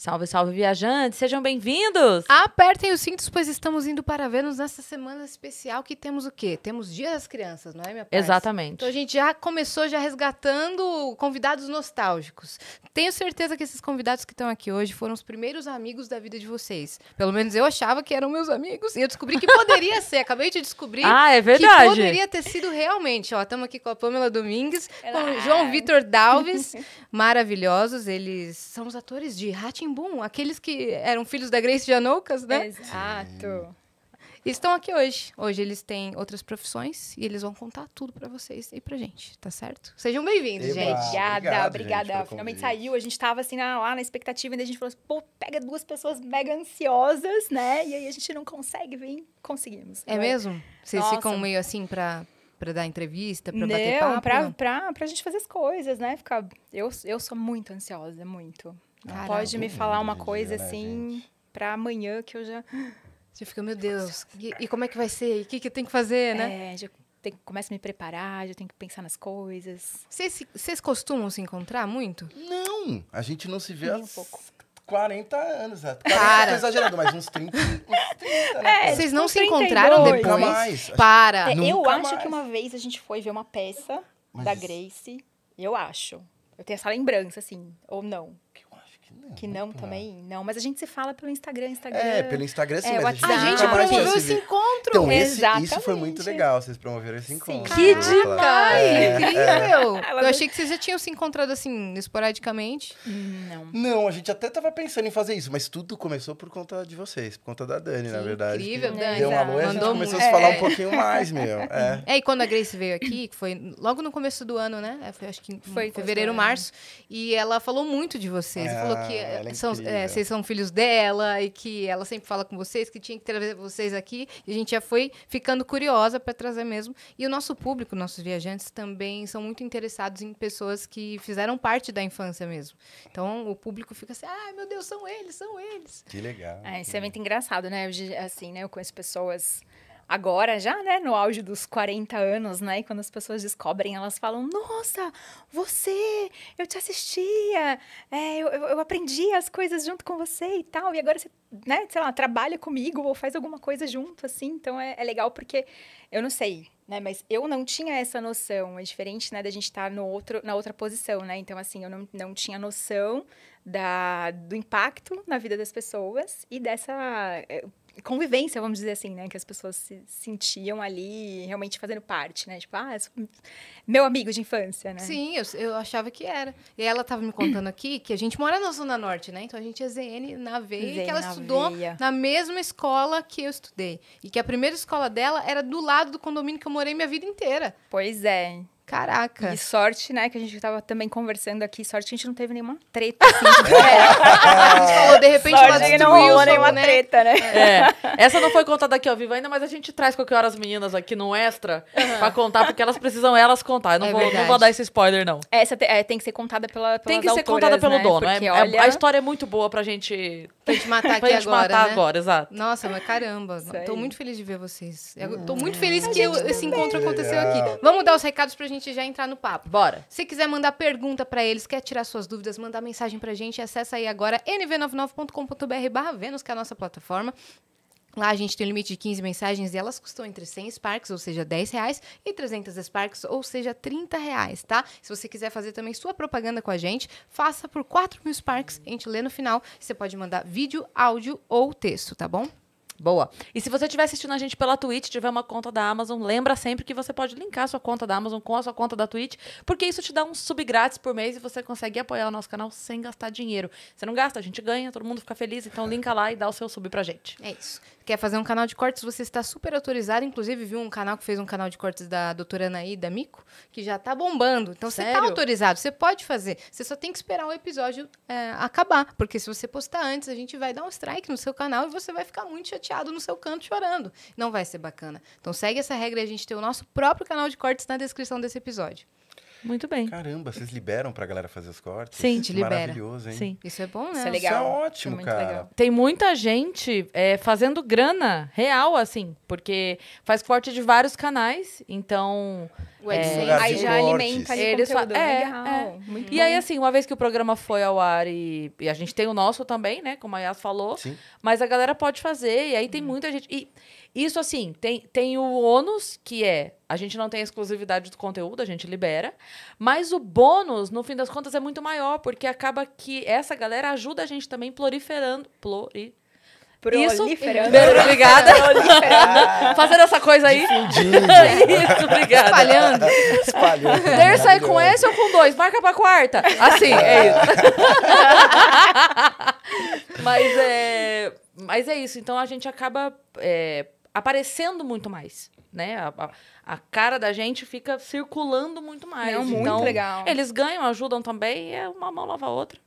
Salve, salve, viajantes! Sejam bem-vindos! Apertem os cintos, pois estamos indo para Vênus nessa semana especial que temos o quê? Temos Dia das Crianças, não é, minha parça? Exatamente. Então a gente já começou já resgatando convidados nostálgicos. Tenho certeza que esses convidados que estão aqui hoje foram os primeiros amigos da vida de vocês. Pelo menos eu achava que eram meus amigos e eu descobri que poderia ser. Acabei de descobrir ah, é verdade. que poderia ter sido realmente. Ó, estamos aqui com a Pamela Domingues, com o é. João Vitor Dalves, maravilhosos. Eles são os atores de Ratinho Breaking Boom, aqueles que eram filhos da Grace Janoukas, né? Exato. Estão aqui hoje. Hoje eles têm outras profissões e eles vão contar tudo para vocês e pra gente, tá certo? Sejam bem-vindos, gente. Obrigada, obrigado, obrigada. Gente, Finalmente saiu, a gente tava assim na, lá na expectativa, e a gente falou assim, pô, pega duas pessoas mega ansiosas, né? E aí a gente não consegue vir, conseguimos. É né? mesmo? Vocês Nossa. ficam meio assim pra para dar entrevista, para bater papo? Pra, não, pra, pra gente fazer as coisas, né? Ficar... Eu, eu sou muito ansiosa, muito. Caramba, Pode me falar uma né, coisa assim para amanhã que eu já. Você fica, meu Deus, e, e, como é que vai ser? E o que, que tenho que fazer, né? É, já tem, começo a me preparar, já tenho que pensar nas coisas. Vocês, costumam se encontrar muito? Não, a gente não se vê há um pouco. 40 anos. 40 é, Para. É exagerado, mas uns 30. Uns 30 né, é, vocês não se encontraram depois? mais. Para. É, eu acho mais. que uma vez a gente foi ver uma peça mas da Grace. Eu acho. Eu tenho essa lembrança, assim. Ou não. É, que não também, não. Mas a gente se fala pelo Instagram, Instagram. É, pelo Instagram sim, é, mas a gente, promoveu esse encontro. Então, esse, isso foi muito legal, vocês promoveram esse encontro. Sim. Que demais! É, é. incrível! É. Eu achei que vocês já tinham se encontrado, assim, esporadicamente. Não. Não, a gente até tava pensando em fazer isso, mas tudo começou por conta de vocês, por conta da Dani, que na verdade. incrível, que Dani. Deu um alô e a gente começou a se falar um é. pouquinho mais, meu. É. é, e quando a Grace veio aqui, que foi logo no começo do ano, né? Foi, acho que foi fevereiro, março. E ela falou muito de vocês. Falou que é são, é, vocês são filhos dela e que ela sempre fala com vocês, que tinha que trazer vocês aqui. E a gente já foi ficando curiosa para trazer mesmo. E o nosso público, nossos viajantes, também são muito interessados em pessoas que fizeram parte da infância mesmo. Então o público fica assim: ai ah, meu Deus, são eles, são eles. Que legal. Ah, é, isso é muito engraçado, né? Eu, assim, né? Eu conheço pessoas agora já, né, no auge dos 40 anos, né, e quando as pessoas descobrem, elas falam, nossa, você, eu te assistia, é, eu, eu aprendi as coisas junto com você e tal, e agora você, né, sei lá, trabalha comigo ou faz alguma coisa junto, assim, então é, é legal porque, eu não sei, né, mas eu não tinha essa noção, é diferente, né, da gente estar tá no outro, na outra posição, né, então, assim, eu não, não tinha noção da, do impacto na vida das pessoas e dessa eh, convivência, vamos dizer assim, né? Que as pessoas se sentiam ali realmente fazendo parte, né? Tipo, ah, meu amigo de infância, né? Sim, eu, eu achava que era. E ela estava me contando aqui que a gente mora na Zona Norte, né? Então a gente é ZN na veia, ZN que ela na estudou veia. na mesma escola que eu estudei. E que a primeira escola dela era do lado do condomínio que eu morei minha vida inteira. Pois é. Caraca. E sorte, né, que a gente tava também conversando aqui, sorte a gente não teve nenhuma treta, assim. É. A gente falou, de repente, sorte, não rolou né? nenhuma né? treta, né? É. é. Essa não foi contada aqui ao vivo ainda, mas a gente traz qualquer hora as meninas aqui no Extra uhum. pra contar, porque elas precisam elas contar. Eu não, é vou, não vou dar esse spoiler, não. Essa te, é, tem que ser contada pela Tem que autoras, ser contada pelo né? dono. Porque, é, olha... A história é muito boa pra gente... Pra gente matar aqui pra gente agora, matar né? agora, exato. Nossa, mas caramba. Sei. Tô muito feliz de ver vocês. Eu, tô ah, muito feliz que esse encontro aconteceu aqui. Vamos dar os recados pra gente gente já entrar no papo. Bora. Se quiser mandar pergunta para eles, quer tirar suas dúvidas, mandar mensagem pra gente, acessa aí agora nv99.com.br barra Vênus, que é a nossa plataforma. Lá a gente tem um limite de 15 mensagens e elas custam entre 100 Sparks, ou seja, 10 reais, e 300 Sparks, ou seja, 30 reais, tá? Se você quiser fazer também sua propaganda com a gente, faça por 4 mil Sparks, a gente lê no final. Você pode mandar vídeo, áudio ou texto, tá bom? Boa. E se você estiver assistindo a gente pela Twitch, tiver uma conta da Amazon, lembra sempre que você pode linkar sua conta da Amazon com a sua conta da Twitch, porque isso te dá um sub grátis por mês e você consegue apoiar o nosso canal sem gastar dinheiro. Você não gasta, a gente ganha, todo mundo fica feliz, então linka lá e dá o seu sub pra gente. É isso quer fazer um canal de cortes, você está super autorizado. Inclusive, viu um canal que fez um canal de cortes da doutora Anaí, da Mico, que já está bombando. Então, tá Sério? você está autorizado, você pode fazer. Você só tem que esperar o episódio é, acabar. Porque se você postar antes, a gente vai dar um strike no seu canal e você vai ficar muito chateado no seu canto chorando. Não vai ser bacana. Então, segue essa regra e a gente tem o nosso próprio canal de cortes na descrição desse episódio. Muito bem. Caramba, vocês liberam pra galera fazer os cortes? Sim, te libera. Maravilhoso, hein? Sim. Isso é bom, né? Isso é, é legal. Isso é ótimo, Isso é cara. Legal. Tem muita gente é, fazendo grana real, assim, porque faz corte de vários canais, então... O é, aí já cortes. alimenta ali Eles conteúdo, é, é legal. É. e bom. aí, assim, uma vez que o programa foi ao ar e, e a gente tem o nosso também, né? Como a Yas falou. Sim. Mas a galera pode fazer, e aí tem hum. muita gente... E, isso, assim, tem, tem o ônus, que é a gente não tem exclusividade do conteúdo, a gente libera, mas o bônus, no fim das contas, é muito maior, porque acaba que essa galera ajuda a gente também proliferando. Plori, proliferando. Isso, obrigada. Proliferando. Fazendo essa coisa aí. Isso, obrigada. Espalhando. Espalhando. Terça aí com S ou com dois? Marca pra quarta. Assim, é isso. mas, é, mas é isso. Então a gente acaba é, aparecendo muito mais, né? A, a, a, cara da gente fica circulando muito mais. É muito então, legal. Eles ganham, ajudam também, é uma mão lava a outra.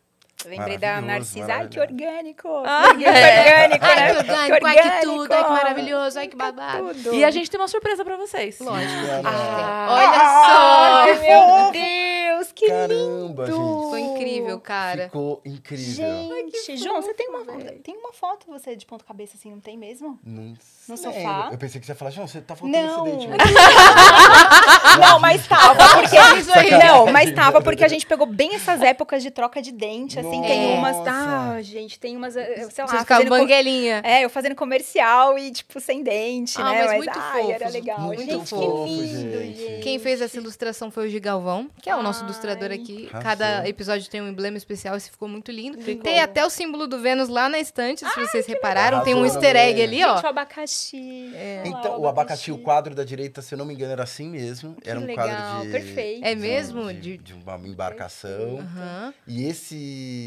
Eu lembrei da Narcisa. Ai, que orgânico! Ah, orgânico, é. orgânico, né? ai, que orgânico, orgânico, ai, que tudo, ai, que maravilhoso, ai, que babado. Tudo. E a gente tem uma surpresa pra vocês. Lógico. Ah, ah, olha ah, só! meu Deus, que Caramba, lindo! Gente. Foi incrível, cara. Ficou incrível. Gente, ai, João, você tem uma, tem uma foto você de ponta cabeça assim, não tem mesmo? Não No sofá? Eu pensei que você ia falar, João, você tá faltando não. esse dente. não, mas tava, porque... Não, mas tava, porque a gente pegou bem essas épocas de troca de dente, assim assim, tem é. umas, tá, gente, tem umas, você eh, sei lá, fazendo banguelinha. Com... É, eu fazendo comercial e, tipo, sem dente, ah, né? Mas, mas muito ai, fofo. era legal. Muito gente, fofo, que lindo, gente. Quem fez essa ilustração foi o Gigalvão, que é o nosso ai. ilustrador aqui. Cada episódio tem um emblema especial, esse ficou muito lindo. Ficou. Tem até o símbolo do Vênus lá na estante, se ai, vocês repararam, tem um easter egg né? ali, ó. Gente, o abacaxi. É. Então, o abacaxi, o quadro da direita, se eu não me engano, era assim mesmo. Que era um legal. quadro de... Perfeito. É mesmo? De, de, de uma embarcação. Uhum. E esse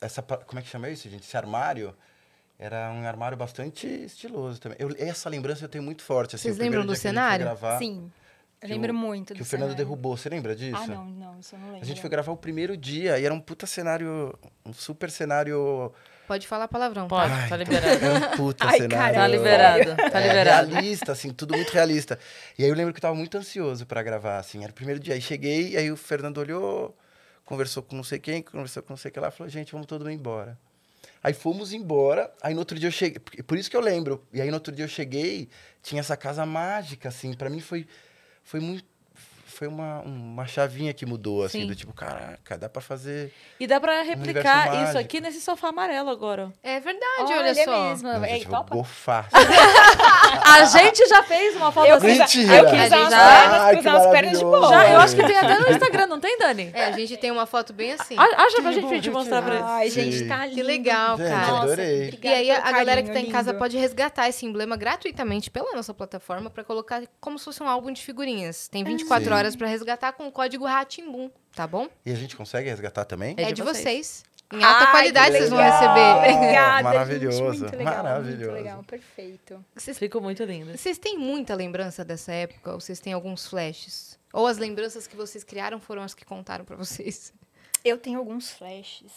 essa como é que chama isso, gente? Esse armário era um armário bastante estiloso também. Eu, essa lembrança eu tenho muito forte assim, Vocês lembram do cenário? Gravar, Sim. Eu lembro o, muito. Que o Fernando cenário. derrubou, você lembra disso? Ah, não, não, isso eu não lembro. A gente foi gravar o primeiro dia e era um puta cenário, um super cenário Pode falar palavrão. Tá? Pode, ah, tá, Ai, então, tá liberado. É um puta Ai, cenário. Cara, tá liberado, tá é, liberado. É, realista, assim, tudo muito realista. E aí eu lembro que eu tava muito ansioso para gravar, assim, era o primeiro dia. Aí cheguei, aí o Fernando olhou, conversou com não sei quem, conversou com não sei o que lá, falou, gente, vamos todo mundo embora. Aí fomos embora, aí no outro dia eu cheguei, por isso que eu lembro, e aí no outro dia eu cheguei, tinha essa casa mágica, assim, para mim foi, foi muito foi uma, uma chavinha que mudou, assim, Sim. do tipo, caraca, dá pra fazer. E dá pra replicar um isso aqui nesse sofá amarelo agora. É verdade, olha, olha só. Mesmo. Não, Ei, topa? vou a gente já fez uma foto eu assim. Mentira. Eu quis usar já... as, pernas de boa. Já, eu acho que tem até no Instagram, não tem, Dani? É, a gente tem uma foto bem assim. acha ah, que pra gente, gente mostrar pra eles. Ai, gente, tá lindo. Que legal, gente, cara. Adorei. Nossa, e aí a carinho, galera que tá em casa pode resgatar esse emblema gratuitamente pela nossa plataforma pra colocar como se fosse um álbum de figurinhas. Tem 24 horas horas para resgatar com o código Ratimbum, tá bom? E a gente consegue resgatar também? É, é de, é de vocês. vocês. Em alta Ai, qualidade vocês vão receber. Obrigada, maravilhoso. Gente, muito legal, maravilhoso. Muito legal, perfeito. vocês Ficou muito lindo. Vocês têm muita lembrança dessa época ou vocês têm alguns flashes? Ou as lembranças que vocês criaram foram as que contaram para vocês? Eu tenho alguns flashes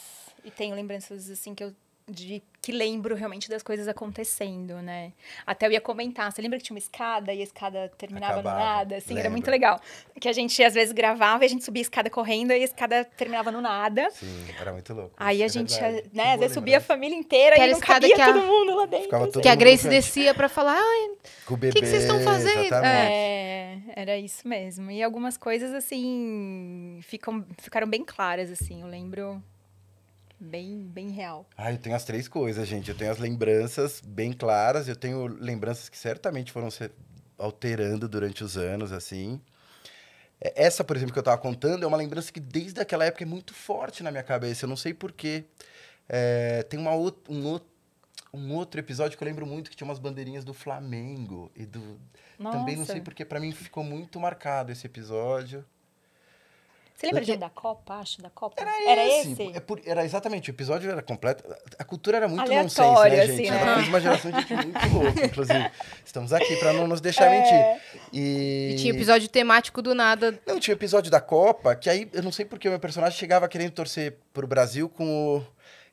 e tenho lembranças assim que eu de que lembro realmente das coisas acontecendo, né? Até eu ia comentar, você lembra que tinha uma escada e a escada terminava Acabava, no nada, assim, lembro. era muito legal. Que a gente às vezes gravava e a gente subia a escada correndo e a escada terminava no nada. Sim, era muito louco. Aí a é gente, verdade. né, às vezes subia a família inteira que e não escada cabia que a... todo mundo lá dentro. Assim. que a Grace descia para falar, ai, o que, que vocês estão fazendo? É, era isso mesmo. E algumas coisas assim ficam ficaram bem claras assim, eu lembro bem, bem real. Ah, eu tenho as três coisas, gente. Eu tenho as lembranças bem claras, eu tenho lembranças que certamente foram se alterando durante os anos, assim. É, essa, por exemplo, que eu estava contando, é uma lembrança que desde aquela época é muito forte na minha cabeça. Eu não sei porquê. É, tem uma out um, out um outro episódio que eu lembro muito que tinha umas bandeirinhas do Flamengo e do. Nossa. Também não sei porquê. para mim ficou muito marcado esse episódio. Você lembra de da Copa, acho, da Copa? Era, era esse. esse? É por, era exatamente, o episódio era completo. A cultura era muito Aleatório, nonsense, né, assim, gente? Assim, Ela né? fez uma geração de gente muito louca, inclusive. Estamos aqui para não nos deixar é. mentir. E... e... tinha episódio temático do nada. Não, tinha episódio da Copa, que aí, eu não sei porque o meu personagem chegava querendo torcer pro Brasil com o...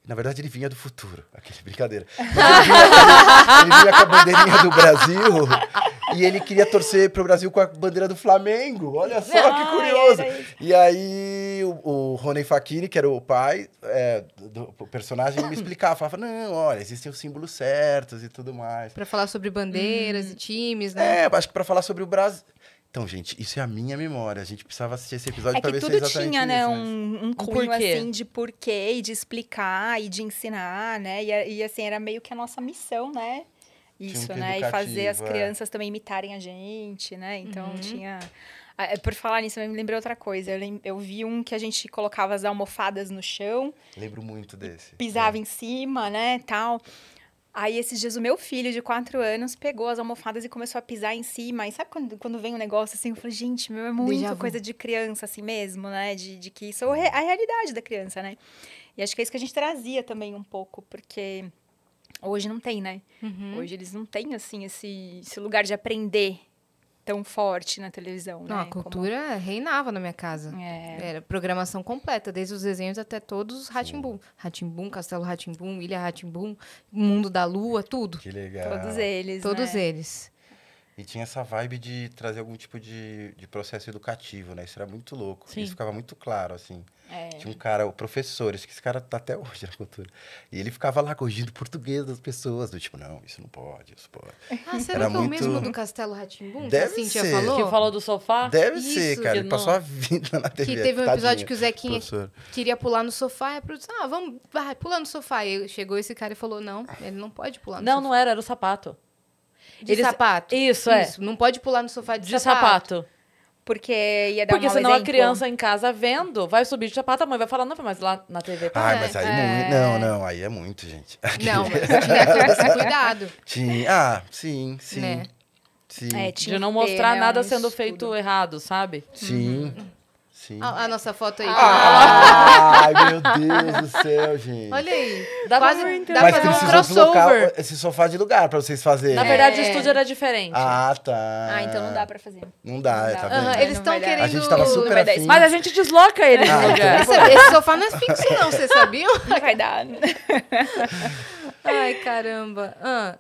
Na verdade, ele vinha do futuro. Aquele brincadeira. Mas ele vinha, ele vinha com a bandeirinha do Brasil e ele queria torcer pro Brasil com a bandeira do Flamengo. Olha só que curioso. E aí o, o Rony Fakiri, que era o pai é, do, do personagem, me explicava, falava: não, olha, existem os símbolos certos e tudo mais. Para falar sobre bandeiras hum. e times, né? É, acho que para falar sobre o Brasil. Então, gente, isso é a minha memória. A gente precisava assistir esse episódio é para ver tudo se é exatamente tinha, né, né, um, um cunho, assim, de porquê, e de explicar, e de ensinar, né? E, e, assim, era meio que a nossa missão, né? Isso, né? e fazer as é. crianças é. também imitarem a gente, né? Então uhum. tinha. Ah, é, por falar nisso, eu me lembrei outra coisa. Eu, lem... eu, vi um que a gente colocava as almofadas no chão. Lembro muito desse. Pisava é. em cima, né? Tal. Aí esses dias o meu filho de quatro anos pegou as almofadas e começou a pisar em cima. E sabe quando, quando vem um negócio assim, eu falo, gente, meu, é muito coisa de criança assim mesmo, né? De, de que isso é a realidade da criança, né? E acho que é isso que a gente trazia também um pouco, porque Hoje não tem, né? Uhum. Hoje eles não têm, assim, esse, esse lugar de aprender tão forte na televisão, não, né? A cultura Como... reinava na minha casa. É. Era programação completa, desde os desenhos até todos os Ratimbum. Ratimbum, Castelo Ratimbum, Ilha Ratimbum, Mundo da Lua, tudo. Que legal. Todos eles. Todos né? eles. E tinha essa vibe de trazer algum tipo de, de processo educativo, né? Isso era muito louco. Sim. Isso ficava muito claro, assim. É. Tinha um cara, o professor, acho que esse cara tá até hoje na cultura. E ele ficava lá corrigindo português das pessoas, do tipo, não, isso não pode, isso pode. Ah, será Era que é muito... o mesmo do Castelo Ratimbum? Deve que assim, ser. Falou? Que falou do sofá? Deve isso, ser, cara. Ele não... passou a vida na TV. Que teve um episódio tadinha, que o Zequinha professor. queria pular no sofá, e a produção, ah, vamos, vai, pula no sofá. E chegou esse cara e falou, não, ele não pode pular no não, sofá. Não, não era, era o sapato. De Eles... sapato. Isso, é. não pode pular no sofá de, de sapato. sapato. Porque ia dar Porque um senão exemplo. a criança em casa vendo, vai subir de chapata, a mãe vai falar, não, mas lá na TV tá. Ah, mas aí é. muito. Não, não, aí é muito, gente. Não, mas é tinha que ter cuidado. Tinha. Ah, sim, sim. Né? Sim. É, de não mostrar nada sendo feito errado, sabe? Sim. Uhum. Sim. A, a nossa foto aí. Ah, Ai, meu Deus do céu, gente. Olha aí. Dá Quase, então. pra, dá Mas fazer um crossover. esse sofá de lugar pra vocês fazerem. Na verdade, é. o estúdio era diferente. Ah, tá. Ah, então não dá pra fazer. Não dá, não tá dá. tá vendo? Uhum, eles estão querendo... A gente tava super afim. Mas a gente desloca ele ah, lugar. Esse, esse, sofá não é fixo não, vocês sabiam? Não vai dar. Ai, caramba. Ah,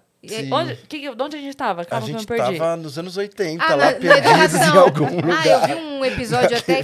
onde, que, de onde a gente estava Calma, a gente estava nos anos 80, ah, lá na, perdidos na em algum lugar. Ah, eu vi um episódio até...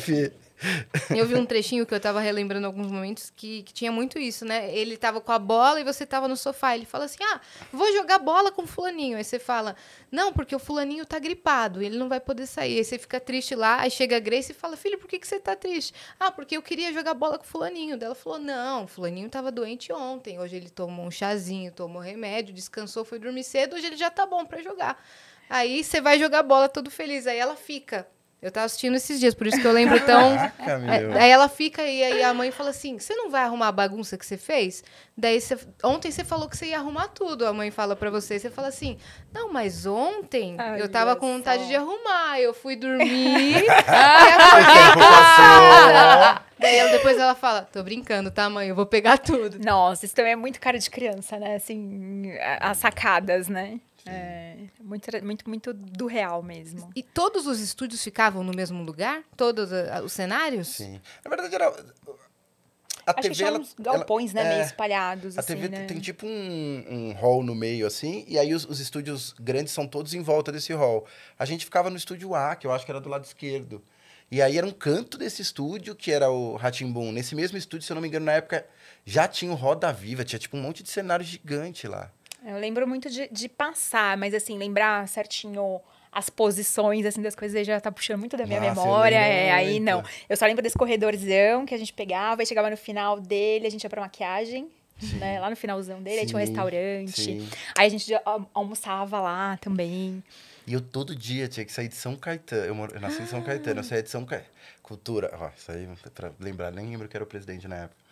Eu vi um trechinho que eu tava relembrando alguns momentos que, que tinha muito isso, né? Ele tava com a bola e você tava no sofá. Ele fala assim: ah, vou jogar bola com o fulaninho. Aí você fala: não, porque o fulaninho tá gripado, ele não vai poder sair. Aí você fica triste lá. Aí chega a Grace e fala: filho, por que, que você tá triste? Ah, porque eu queria jogar bola com o fulaninho. Daí ela falou: não, o fulaninho tava doente ontem. Hoje ele tomou um chazinho, tomou remédio, descansou, foi dormir cedo. Hoje ele já tá bom para jogar. Aí você vai jogar bola todo feliz. Aí ela fica. Eu tava assistindo esses dias, por isso que eu lembro tão. Caraca, é, Aí ela fica e aí a mãe fala assim: você não vai arrumar a bagunça que você fez? Daí ontem você falou que você ia arrumar tudo, a mãe fala para você. Você fala assim: não, mas ontem Ai, eu tava com vontade só. de arrumar, eu fui dormir. ah, Daí ela, depois ela fala: tô brincando, tá, mãe? Eu vou pegar tudo. Nossa, isso também é muito cara de criança, né? Assim, as sacadas, né? É, é, muito, muito, muito do real mesmo. E todos os estúdios ficavam no mesmo lugar? Todos ah, os cenários? Sim. Na verdade, era. A Acho TV, que uns galpões, né, ela, né? É, meio espalhados. A assim, TV né? tem tipo um, um hall no meio, assim, e aí os, os, estúdios grandes são todos em volta desse hall. A gente ficava no estúdio A, que eu acho que era do lado esquerdo. E aí era um canto desse estúdio, que era o Ratimbum. Nesse mesmo estúdio, se eu não me engano, na época já tinha o Roda Viva, tinha tipo um monte de cenário gigante lá. Eu lembro muito de, de passar, mas assim, lembrar certinho as posições, assim, das coisas, já tá puxando muito da minha Nossa, memória. É, aí não. Eu só lembro desse corredorzão que a gente pegava e chegava no final dele, a gente ia pra maquiagem. Né? Lá no finalzão dele, aí tinha um restaurante. Sim. Aí a gente almoçava lá também. E eu todo dia tinha que sair de São Caetano. Eu, moro, eu nasci ah. em São Caetano, eu saía de São Caetano. Cultura, ó, isso aí, pra lembrar, nem lembro que era o presidente na época.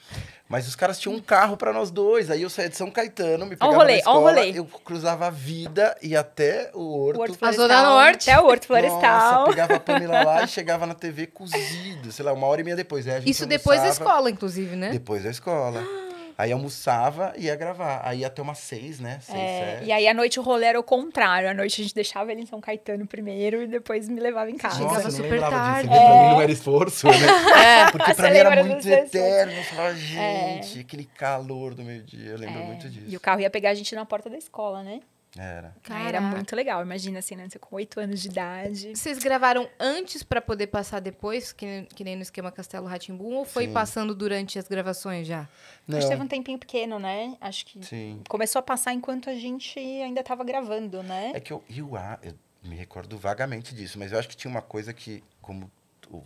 Mas os caras tinham um carro para nós dois. Aí eu saía de São Caetano, me pegava rolê, na escola, eu cruzava a vida e até o Horto. O Horto Florestal. A Zona Norte. Até o Horto Florestal. Nossa, pegava a Pamela lá e chegava na TV cozido, sei lá, uma hora e meia depois. É, Aí Isso almoçava. depois da escola, inclusive, né? Depois da escola. Aí almoçava e ia gravar. Aí ia até umas seis, né? Seis, é, sete. E aí a noite o rolê era o contrário. A noite a gente deixava ele em São Caetano primeiro e depois me levava em casa. Nossa, não super tarde. Disso. É. Pra mim não é. era esforço, né? É. Porque pra Você mim era muito eterno. Eu falava, é. gente, é. aquele calor do meio-dia. Eu lembro é. muito disso. E o carro ia pegar a gente na porta da escola, né? Era. Caraca. Era muito legal, imagina assim, né? Você com oito anos de idade. Vocês gravaram antes para poder passar depois, que, que, nem no esquema Castelo Ratimbum, ou foi Sim. passando durante as gravações já? Não. Acho que teve um tempinho pequeno, né? Acho que Sim. começou a passar enquanto a gente ainda estava gravando, né? É que eu, eu, eu me recordo vagamente disso, mas eu acho que tinha uma coisa que, como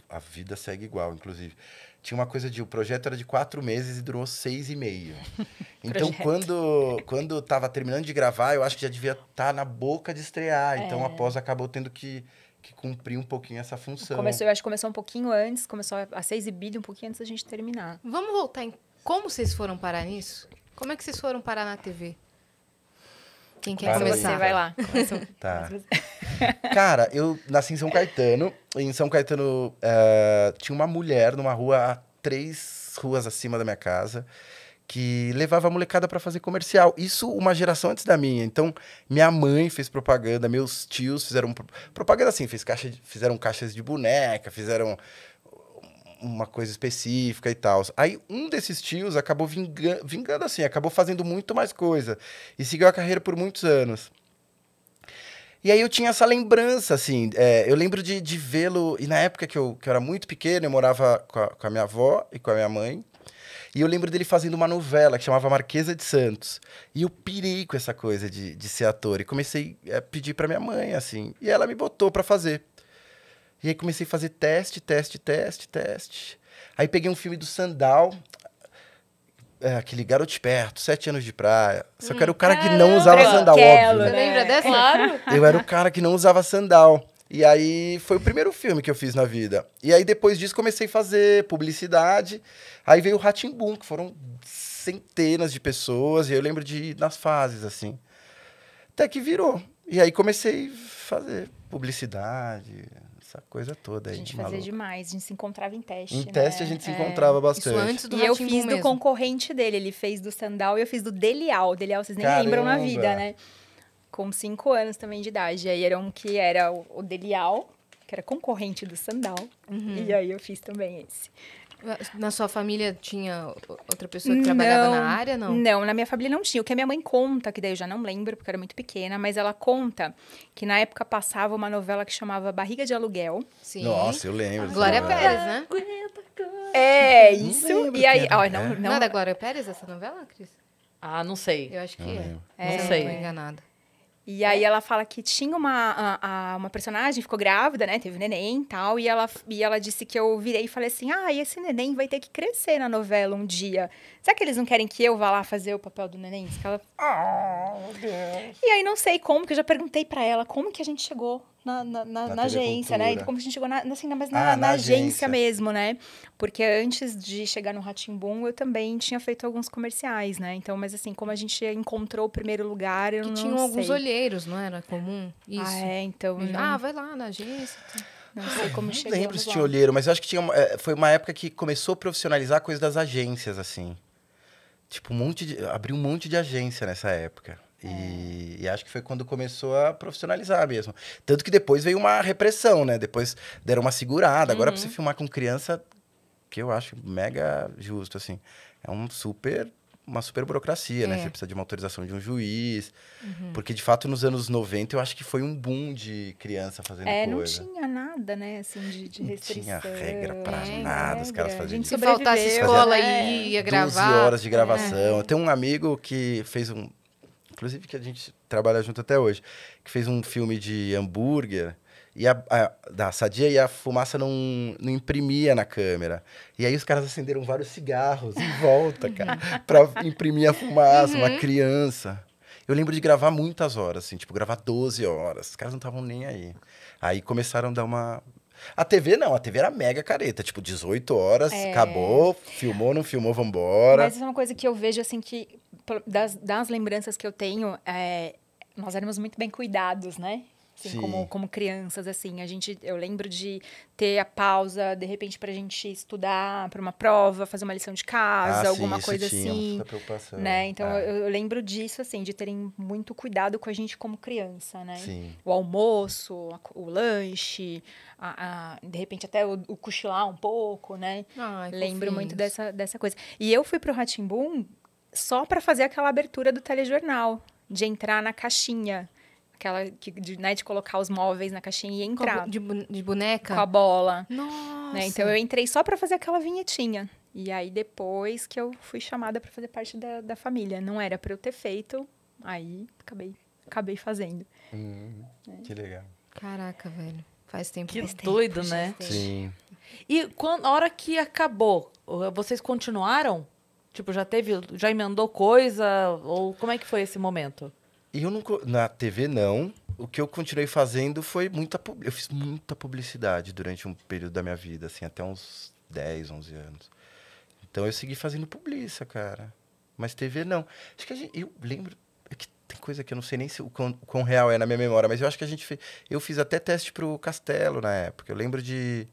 a vida segue igual, inclusive tinha uma coisa de. O projeto era de quatro meses e durou seis e meio. Então, quando, quando tava terminando de gravar, eu acho que já devia estar tá na boca de estrear. É. Então, é. acabou tendo que, que cumprir um pouquinho essa função. Começou, eu acho que começou um pouquinho antes, começou a ser exibido um pouquinho antes da gente terminar. Vamos voltar em como vocês foram parar nisso? Como é que vocês foram parar na TV? Quem quer começar? Vai lá. tá. Cara, eu nasci em São Caetano. Em São Caetano uh, tinha uma mulher numa rua a três ruas acima da minha casa que levava a molecada para fazer comercial. Isso uma geração antes da minha. Então, minha mãe fez propaganda, meus tios fizeram propaganda assim, fez caixa, fizeram caixas de boneca, fizeram uma coisa específica e tal. Aí um desses tios acabou vinga vingando assim, acabou fazendo muito mais coisa e seguiu a carreira por muitos anos. E aí eu tinha essa lembrança, assim, é, eu lembro de, de vê-lo, e na época que eu, que eu era muito pequeno, eu morava com a, com a minha avó e com a minha mãe, e eu lembro dele fazendo uma novela que chamava Marquesa de Santos. E eu pirei com essa coisa de, de ser ator. E comecei a pedir para minha mãe, assim. E ela me botou para fazer. E aí comecei a fazer teste, teste, teste, teste. Aí peguei um filme do Sandal, é, aquele garoto esperto, sete anos de praia. Só que hum, era o cara caramba, que não hum, usava sandal, óbvio. Né? Você lembra dessa? Claro. Eu era o cara que não usava sandal. E aí foi o primeiro filme que eu fiz na vida. E aí depois disso comecei a fazer publicidade. Aí veio o Ratimbum, que foram centenas de pessoas. E eu lembro de ir nas fases, assim. Até que virou. E aí comecei a fazer publicidade, essa coisa toda aí. A gente fazia demais, a gente se encontrava em teste. Em né? teste a né? gente se é. encontrava bastante. Isso antes do e eu fiz do concorrente dele, ele fez do Sandal e eu fiz do Delial. Delial vocês nem Caramba. lembram na vida, né? Com cinco anos também de idade. E aí era um que era o Delial, que era concorrente do Sandal. Uhum. E aí eu fiz também esse. Na sua família tinha outra pessoa que trabalhava não, na área, não? Não, na minha família não tinha. O que a minha mãe conta, que daí eu já não lembro, porque eu era muito pequena, mas ela conta que na época passava uma novela que chamava Barriga de Aluguel. Sim. Nossa, eu lembro. Glória Pérez, né? É, isso. E aí, ó, não, não, é não é da Glória Pérez essa novela, Cris? Ah, não sei. Eu acho que não é. é. Não sei. Não tô enganada. E aí ela fala que tinha uma, a, a, uma personagem, ficou grávida, né? Teve neném e tal. E ela, e ela disse que eu virei e falei assim: Ah, esse neném vai ter que crescer na novela um dia. Será que eles não querem que eu vá lá fazer o papel do neném? Ela... Oh, Deus. E aí não sei como, que eu já perguntei para ela como que a gente chegou na, na, na, na agência, né? como a gente chegou na, assim, mas na, ah, agência. agência. mesmo, né? Porque antes de chegar no Ratimbum, eu também tinha feito alguns comerciais, né? Então, mas assim, como a gente encontrou o primeiro lugar, eu que não tinham sei. alguns olheiros, não era comum ah, isso? Ah, é, então... Uhum. Né? Ah, vai lá na agência... Tá. Não sei como Não lembro se tinha olheiro, mas eu acho que tinha, é, foi uma época que começou a profissionalizar a coisa das agências, assim. Tipo, um monte de. Abriu um monte de agência nessa época. É. E, e, acho que foi quando começou a profissionalizar mesmo. Tanto que depois veio uma repressão, né? Depois deram uma segurada. Agora, uhum. pra você uhum. filmar com criança, que eu acho mega justo, assim. É um super uma super burocracia, né? é. né? Você precisa de uma autorização de um juiz. Uhum. Porque, de fato, nos anos 90, eu acho que foi um boom de criança fazendo é, coisa. não tinha nada, né? Assim, de, de restrição. Não tinha regra pra é, nada. Regra. Os caras faziam... A gente se faltasse escola, ia é. gravar. 12 horas de é. gravação. É. um amigo que fez um inclusive que a gente trabalha junto até hoje, que fez um filme de hambúrguer e a, a, da sadia e a fumaça não, não imprimia na câmera. E aí os caras acenderam vários cigarros em volta, cara, pra imprimir a fumaça, uhum. uma criança. Eu lembro de gravar muitas horas, assim, tipo, gravar 12 horas. Os caras não estavam nem aí. Aí começaram a dar uma. A TV não, a TV era mega careta, tipo, 18 horas, é... acabou, filmou, não filmou, vambora. Mas isso é uma coisa que eu vejo, assim, que das, das lembranças que eu tenho, é, nós éramos muito bem cuidados, né? Assim, como, como crianças, assim, a gente, eu lembro de ter a pausa, de repente, para a gente estudar para uma prova, fazer uma lição de casa, ah, alguma sim, coisa tinha, assim. Né? Então, ah. eu, eu, lembro disso, assim, de terem muito cuidado com a gente como criança, né? Sim. O almoço, o lanche, a, a, de repente até o, o, cochilar um pouco, né? Ai, lembro muito dessa, dessa coisa. E eu fui pro Ratimbun só para fazer aquela abertura do telejornal, de entrar na caixinha. Aquela que, de, né, de colocar os móveis na caixinha e entrar. A, de, de, boneca? Com a bola. Nossa! Né? Então eu entrei só para fazer aquela vinhetinha. E aí depois que eu fui chamada para fazer parte da, da família. Não era para eu ter feito, aí acabei, acabei fazendo. Hum, é. Que legal. Caraca, velho. Faz tempo. Que Que doido, né? tempo, né? Sim. E quando, a hora que acabou, vocês continuaram? Tipo, já teve, já emendou coisa? Ou como é que foi esse momento? Eu nunca na TV não. O que eu continuei fazendo foi muita eu fiz muita publicidade durante um período da minha vida, assim, até uns 10, 11 anos. Então eu segui fazendo publicidade, cara. Mas TV não. Acho que a gente, eu lembro é que tem coisa que eu não sei nem se o quão, quão real é na minha memória, mas eu acho que a gente fez, eu fiz até teste pro Castelo na época. Eu lembro de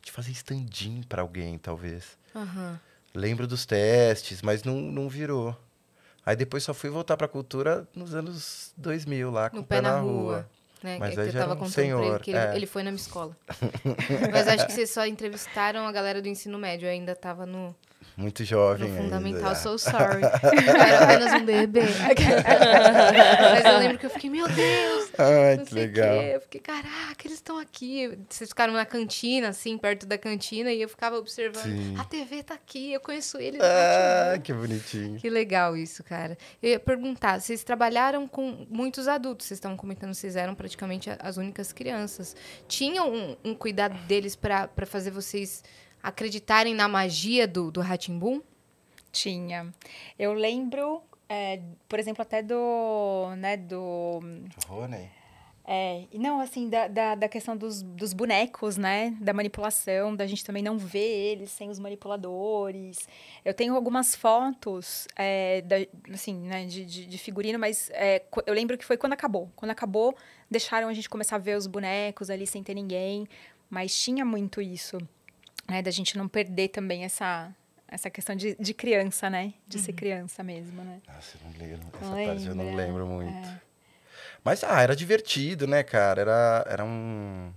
de fazer stand-in para alguém, talvez. Aham. Uhum Lembro dos testes, mas não, não virou. Aí depois só fui voltar pra cultura nos anos 2000, lá com no o pé, pé na, na rua. rua. Né? Mas que aí eu tava um contando senhor, que ele, é. ele, foi na minha escola. Mas acho que vocês só entrevistaram a galera do ensino médio, eu ainda tava no... Muito jovem no fundamental, ainda. so sorry. eu era apenas um bebê. Mas eu lembro que eu fiquei, meu Deus! Ai, que legal. Quê. Eu fiquei, caraca, eles estão aqui. Vocês ficaram na cantina, assim, perto da cantina, e eu ficava observando. Sim. A TV tá aqui, eu conheço eles. Ah, que bonitinho. Que legal isso, cara. Eu ia perguntar, vocês trabalharam com muitos adultos, vocês estavam comentando, vocês eram praticamente as únicas crianças. Tinham um, um cuidado deles para fazer vocês acreditarem na magia do, do Ratimbum? Tinha. Eu lembro é, por exemplo, até do, né, do... Rony. É, não, assim, da, da, da, questão dos, dos bonecos, né? Da manipulação, da gente também não ver eles sem os manipuladores. Eu tenho algumas fotos, é, da, assim, né, de, de, de figurino, mas é, eu lembro que foi quando acabou. Quando acabou, deixaram a gente começar a ver os bonecos ali sem ter ninguém. Mas tinha muito isso, né? Da gente não perder também essa, essa questão de, de criança, né? De uhum. ser criança mesmo, né? Nossa, ah, eu não lembro. Essa lembra, parte eu não lembro muito. É. Mas, ah, era divertido, né, cara? Era, era um...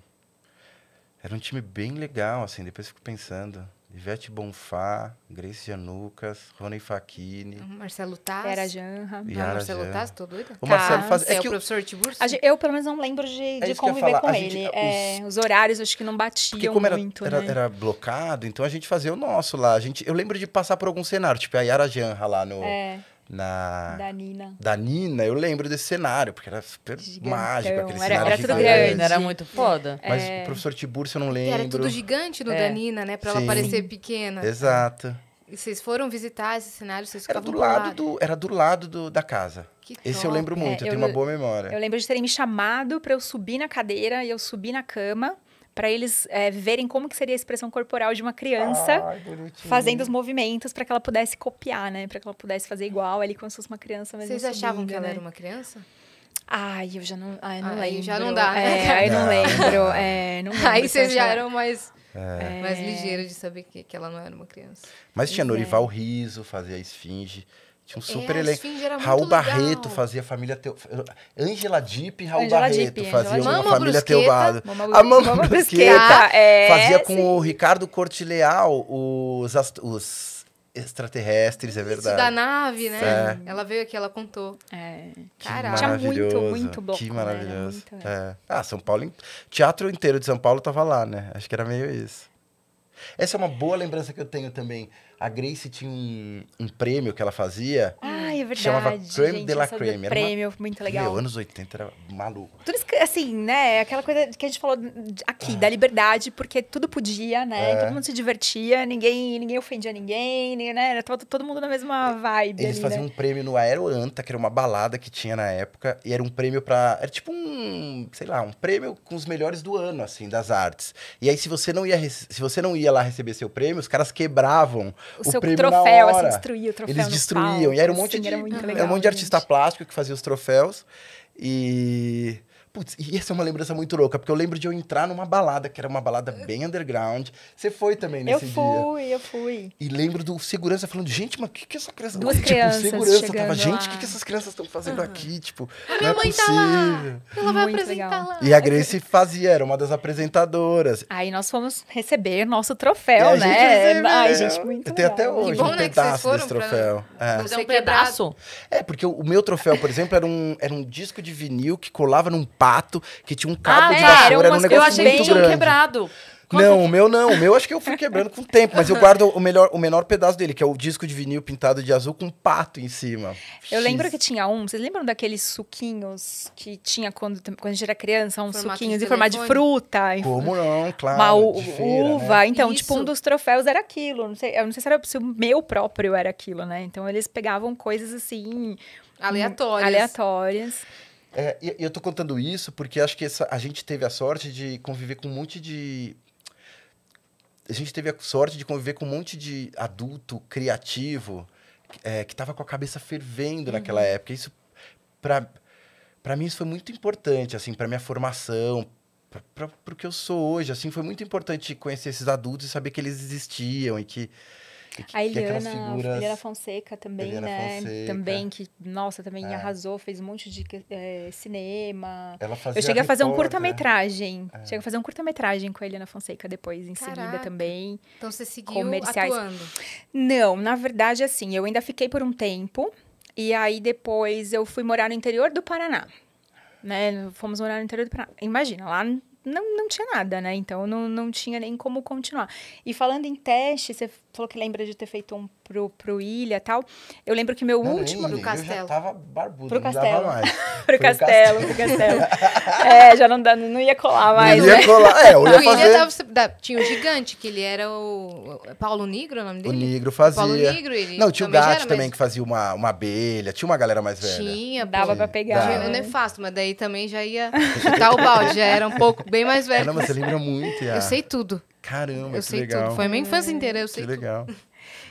Era um time bem legal, assim. Depois eu fico pensando. Ivete Bonfá, Grace Janucas, Rony Facchini. Uhum. Marcelo Taz. Yara Janra. Yara Marcelo Janra. Taz, tô doida? O Marcelo faz... É, é o professor Tiburcio? Eu, pelo menos, não lembro de, é de conviver com a ele. Gente, é, os... os... horários, acho que não batiam como era, muito, era, né? era, blocado, então a gente fazia o nosso lá. A gente, eu lembro de passar por algum cenário, tipo a Yara Janra lá no... É na da Nina. Da Nina, eu lembro desse cenário, porque era super Gigantão. mágico aquele era, cenário. Era tudo grande, era muito foda. É. Mas o professor Tiburcio eu não lembro. Era tudo gigante no é. da Nina, né, para ela parecer pequena. Exato. E vocês foram visitar esse cenário, vocês era do lado do Era do lado do, da casa. Que esse top. eu lembro é, muito, é, eu, eu tenho uma boa memória. Eu lembro de terem me chamado para eu subir na cadeira e eu subir na cama para eles é, eh, verem como que seria a expressão corporal de uma criança fazendo os movimentos para que ela pudesse copiar, né? Para que ela pudesse fazer igual ali como se fosse uma criança. Vocês achavam que ela né? era uma criança? Ai, eu já não, ai, não ai, lembro. Já não dá, né? É, não lembro. É, não lembro aí vocês já eram mais, é. mais ligeiros de saber que, que ela não era uma criança. Mas tinha é. Norival Riso, fazia a Esfinge. Tinha um é, super é, elenco. Raul Barreto fazia família teu. Angela Dipp e Raul Angela Barreto Dipp, faziam uma família Teobado. A Mama, Mama Brusqueta é, fazia com sim. o Ricardo Cortileal os, os extraterrestres, é verdade. Isso da nave, né? É. Ela veio aqui, ela contou. É. Caraca. Tinha muito, muito bom, Que né? maravilhoso. Né? Muito... É. Ah, São Paulo... Teatro inteiro de São Paulo tava lá, né? Acho que era meio isso. Essa é uma boa lembrança que eu tenho também. A Grace tinha um, um prêmio que ela fazia. Ah, verdade. Chamava Creme gente, de la Creme. prêmio, uma... muito legal. Meu, anos 80 era maluco. Tudo assim, né? É aquela coisa que a gente falou aqui, é. da liberdade, porque tudo podia, né? É. Todo mundo se divertia, ninguém, ninguém ofendia ninguém, né? Era todo, todo mundo na mesma vibe. Eles ali, faziam né? um prêmio no Aeroanta, que era uma balada que tinha na época, e era um prêmio para Era tipo um, sei lá, um prêmio com os melhores do ano, assim, das artes. E aí, se você não ia, se você não ia lá receber seu prêmio, os caras quebravam o, o seu prêmio troféu, assim, destruía o troféu. Eles destruíam. e era um monte assim, de muito ah, legal. É um monte de artista plástico que fazia os troféus. E Putz, e essa é uma lembrança muito louca, porque eu lembro de eu entrar numa balada, que era uma balada bem underground. Você foi também nesse dia. Eu fui, dia. eu fui. E lembro do segurança falando, gente, mas o que que essa criança... Duas tipo, crianças segurança tava, gente, o que que essas crianças estão fazendo uhum. aqui? Tipo, a minha é mãe possível. tá lá, ela vai muito apresentar legal. lá. E a Grace fazia, era uma das apresentadoras. Aí nós fomos receber nosso troféu, né? Recebeu. Ai, gente, muito Tem até hoje um né, pedaço desse troféu. É. Fazer um é pedaço? É, porque o meu troféu, por exemplo, era um, era um disco de vinil que colava num pato que tinha um cabo ah, de é, vassoura, era um negócio eu achei que tinha quebrado. não, que... o meu não. O meu acho que eu fui quebrando com o tempo, mas eu guardo o, melhor, o menor pedaço dele, que é o disco de vinil pintado de azul com um pato em cima. Eu X. lembro que tinha um. Vocês lembram daqueles suquinhos que tinha quando, quando a gente era criança? Uns suquinhos em formato de fruta. Como não, claro. Uma feira, né? uva. Né? Então, Isso. tipo, um dos troféus era aquilo. Não sei, eu não sei se, era, se o meu próprio era aquilo, né? Então, eles pegavam coisas assim. Aleatórias. Aleatórias. É, eu estou contando isso porque acho que essa, a gente teve a sorte de conviver com um monte de. A gente teve a sorte de conviver com um monte de adulto criativo é, que estava com a cabeça fervendo uhum. naquela época. Isso, para mim, isso foi muito importante, assim, para minha formação, para o que eu sou hoje. Assim, foi muito importante conhecer esses adultos e saber que eles existiam e que que, a Eliana, figuras... Eliana Fonseca também, Eliana né? Fonseca. Também, que, nossa, também é. arrasou, fez um monte de é, cinema. Ela fazia Eu cheguei a, a fazer um curta-metragem. É. Cheguei a fazer um curta-metragem com a Eliana Fonseca depois, em Caraca. seguida também. Então você seguiu comerciais. atuando? Não, na verdade, assim, eu ainda fiquei por um tempo. E aí depois eu fui morar no interior do Paraná. Né? Fomos morar no interior do Paraná. Imagina, lá não, não tinha nada, né? Então não, não tinha nem como continuar. E falando em teste, você falou que lembra de ter feito um pro, pro Ilha e tal. Eu lembro que meu não, último. Pro castelo. Eu tava barbudo, pro castelo. Não mais. pro, castelo, pro castelo. é, já não, dá, não ia colar mais. Não ia né? colar, é, eu ia fazer. Ilha tava, tinha o gigante, que ele era o. Paulo Negro, é o nome dele? O Negro fazia. O Paulo Negro, ele. Não, tinha o gato também mas... que fazia uma, uma abelha, tinha uma galera mais velha. Tinha, dava pra pegar. Tinha o né? Nefasto, mas daí também já ia chutar o balde, já era um pouco bem mais velho. Caramba, você lembra muito, Yara. Eu ah. sei tudo. Caramba, eu que legal. tudo. Foi a minha infância inteira, eu que sei que legal.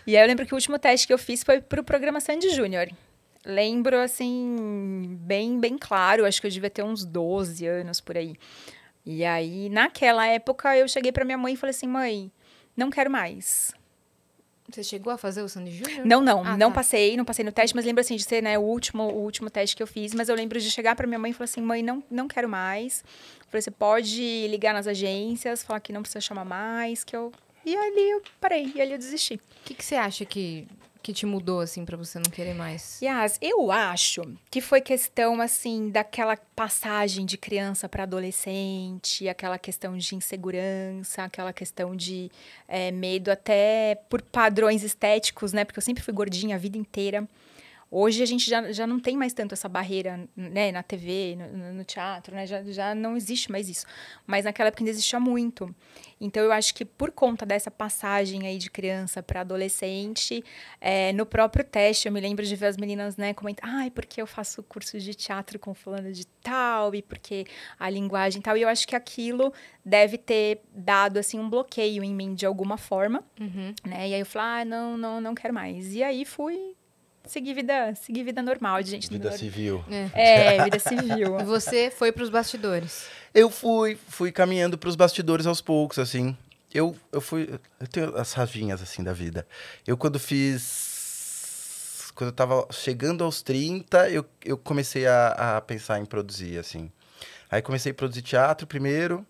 E aí eu lembro que o último teste que eu fiz foi para o programa Sandy Júnior. Lembro, assim, bem, bem claro, acho que eu devia ter uns 12 anos por aí. E aí, naquela época, eu cheguei para minha mãe e falei assim: mãe, não quero mais. Você chegou a fazer o Sandy Júnior? Não, não. Ah, não tá. passei, não passei no teste, mas lembro assim de ser, né, o último, o último teste que eu fiz, mas eu lembro de chegar para minha mãe e falar assim: "Mãe, não, não quero mais". falei: "Você assim, pode ligar nas agências, falar que não precisa chamar mais, que eu e ali eu parei, e ali eu desisti. O que, que você acha que, que te mudou, assim, para você não querer mais? Yas, eu acho que foi questão, assim, daquela passagem de criança para adolescente, aquela questão de insegurança, aquela questão de é, medo até por padrões estéticos, né? Porque eu sempre fui gordinha a vida inteira. Hoje a gente já, já não tem mais tanto essa barreira né, na TV, no, no teatro, né, já, já não existe mais isso. Mas naquela época ainda existia muito. Então eu acho que por conta dessa passagem aí de criança para adolescente, é, no próprio teste, eu me lembro de ver as meninas né, comentando: ai, ah, porque eu faço curso de teatro com fulano de tal, e porque a linguagem tal. E eu acho que aquilo deve ter dado assim um bloqueio em mim de alguma forma. Uhum. Né? E aí eu falei: ah, não, não, não quero mais. E aí fui seguir vida, seguir vida normal de gente. Vida civil. É. é. vida civil. E você foi para os bastidores? Eu fui, fui caminhando para os bastidores aos poucos, assim. Eu, eu fui, eu tenho as ravinhas assim da vida. Eu quando fiz quando eu tava chegando aos 30, eu, eu comecei a, a pensar em produzir, assim. Aí comecei a produzir teatro primeiro,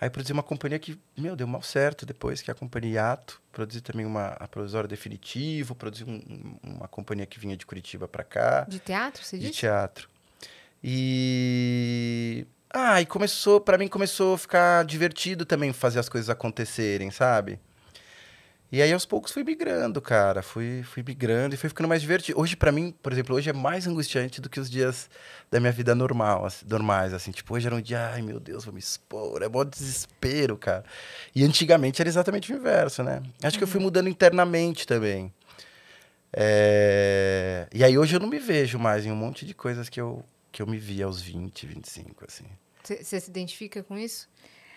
Aí produzi uma companhia que, meu, deu mal certo depois, que é a companhia Ato. Produzi também uma a provisória definitivo, produzi um, uma companhia que vinha de Curitiba para cá. De teatro, você de disse? De teatro. E ah, e começou, para mim começou a ficar divertido também fazer as coisas acontecerem, sabe? E aí aos poucos fui migrando, cara. Fui, fui migrando e foi ficando mais divertido. Hoje, para mim, por exemplo, hoje é mais angustiante do que os dias da minha vida normal, assim, normais, assim. Tipo, hoje era um dia, ai meu Deus, vou me expor. É mó desespero, cara. E antigamente era exatamente o inverso, né? Acho uhum. que eu fui uhum. mudando internamente também. É... E aí hoje eu não me vejo mais em um monte de coisas que eu, que eu me via aos 20, 25, assim. Você se identifica com isso?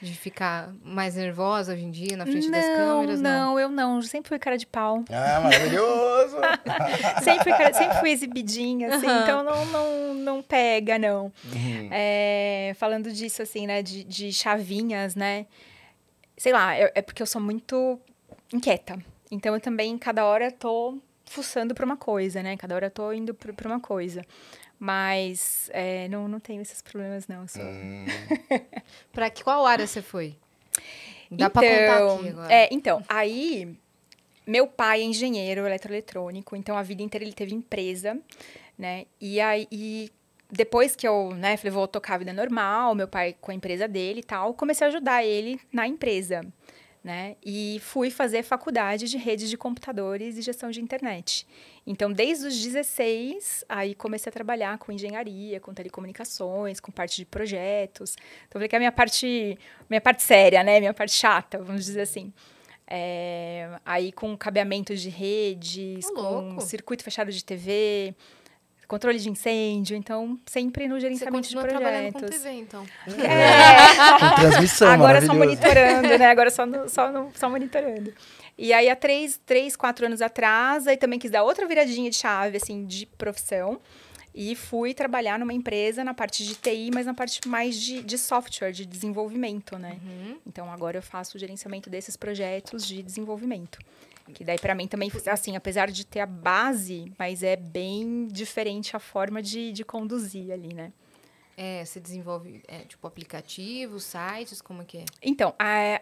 De ficar mais nervosa hoje em dia na frente não, das câmeras? Não, não, eu não. Sempre fui cara de pau. Ah, maravilhoso! sempre, fui sempre fui exibidinha, assim, uhum. então não, não, não pega, não. Uhum. É, falando disso, assim, né, de, de chavinhas, né? Sei lá, é porque eu sou muito inquieta. Então eu também, cada hora, tô fuçando pra uma coisa, né? Cada hora eu tô indo pra, pra uma coisa. Mas é, não, não tenho esses problemas, não. Sou... Hum. pra que, qual área você foi? Dá então, pra contar então, aqui agora. É, então, aí... Meu pai é engenheiro eletroeletrônico, então a vida inteira ele teve empresa, né? E aí, e depois que eu, né, falei, vou tocar a vida normal, meu pai com a empresa dele e tal, comecei a ajudar ele na empresa né? E fui fazer faculdade de redes de computadores e gestão de internet. Então, desde os 16, aí comecei a trabalhar com engenharia, com telecomunicações, com parte de projetos. Então, falei que é a minha parte, minha parte séria, né? Minha parte chata, vamos dizer assim. É, aí com cabeamento de redes, com circuito fechado de TV, controle de incêndio, então sempre no gerenciamento de projetos. trabalhando com TV, então. É. Com transmissão, Agora só monitorando, né? Agora só, no, só, no, só monitorando. E aí, há três, três, quatro anos atrás, aí também quis dar outra viradinha de chave, assim, de profissão. E fui trabalhar numa empresa na parte de TI, mas na parte mais de, de software, de desenvolvimento, né? Uhum. Então, agora eu faço o gerenciamento desses projetos de desenvolvimento. Que daí para mim também, assim, apesar de ter a base, mas é bem diferente a forma de, de conduzir ali, né? É, você desenvolve, é, tipo, aplicativos, sites, como é que é? Então, a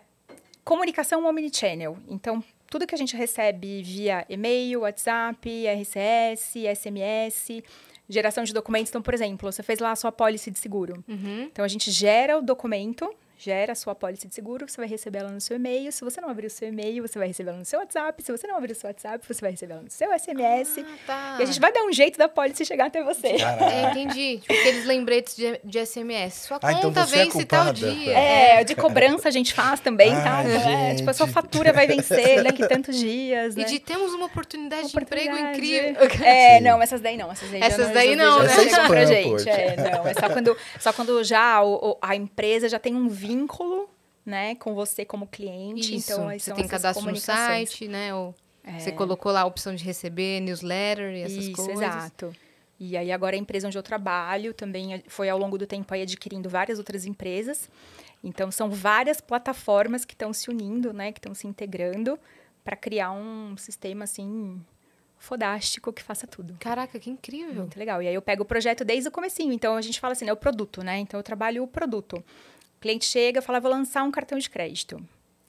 comunicação omnichannel. Então, tudo que a gente recebe via e-mail, WhatsApp, RCS, SMS, geração de documentos. Então, por exemplo, você fez lá a sua pólice de seguro. Uhum. Então, a gente gera o documento gera a sua apólice de seguro, você vai receber ela no seu e-mail. Se você não abrir o seu e-mail, você vai receber ela no seu WhatsApp. Se você não abrir o seu WhatsApp, você vai receber ela no seu SMS. Ah, tá. E a gente vai dar um jeito da apólice chegar até você. É, entendi. Tipo, aqueles lembretes de, de SMS. Sua ah, então conta então vence é tal dia. É, é. de cobrança a gente faz também, ah, tá? Tipo, é, tipo, a sua fatura vai vencer daqui tantos dias, né? E de temos uma oportunidade, uma oportunidade de emprego incrível. É, Sim. não, essas daí não. Essas daí, essas não, daí não, não, né? Essa spam, pra gente. É, não, é só quando, só quando já o, a empresa já tem um vídeo vínculo, né, com você como cliente. Isso. Então, você tem cadastro no site, né? Ou é. Você colocou lá a opção de receber newsletter e essas Isso, coisas. Exato. E aí agora a empresa onde eu trabalho também foi ao longo do tempo aí adquirindo várias outras empresas. Então são várias plataformas que estão se unindo, né, que estão se integrando para criar um sistema assim fodástico que faça tudo. Caraca, que incrível. Muito legal. E aí eu pego o projeto desde o comecinho. Então a gente fala assim, né, o produto, né? Então eu trabalho o produto. O cliente chega e fala, vou lançar um cartão de crédito.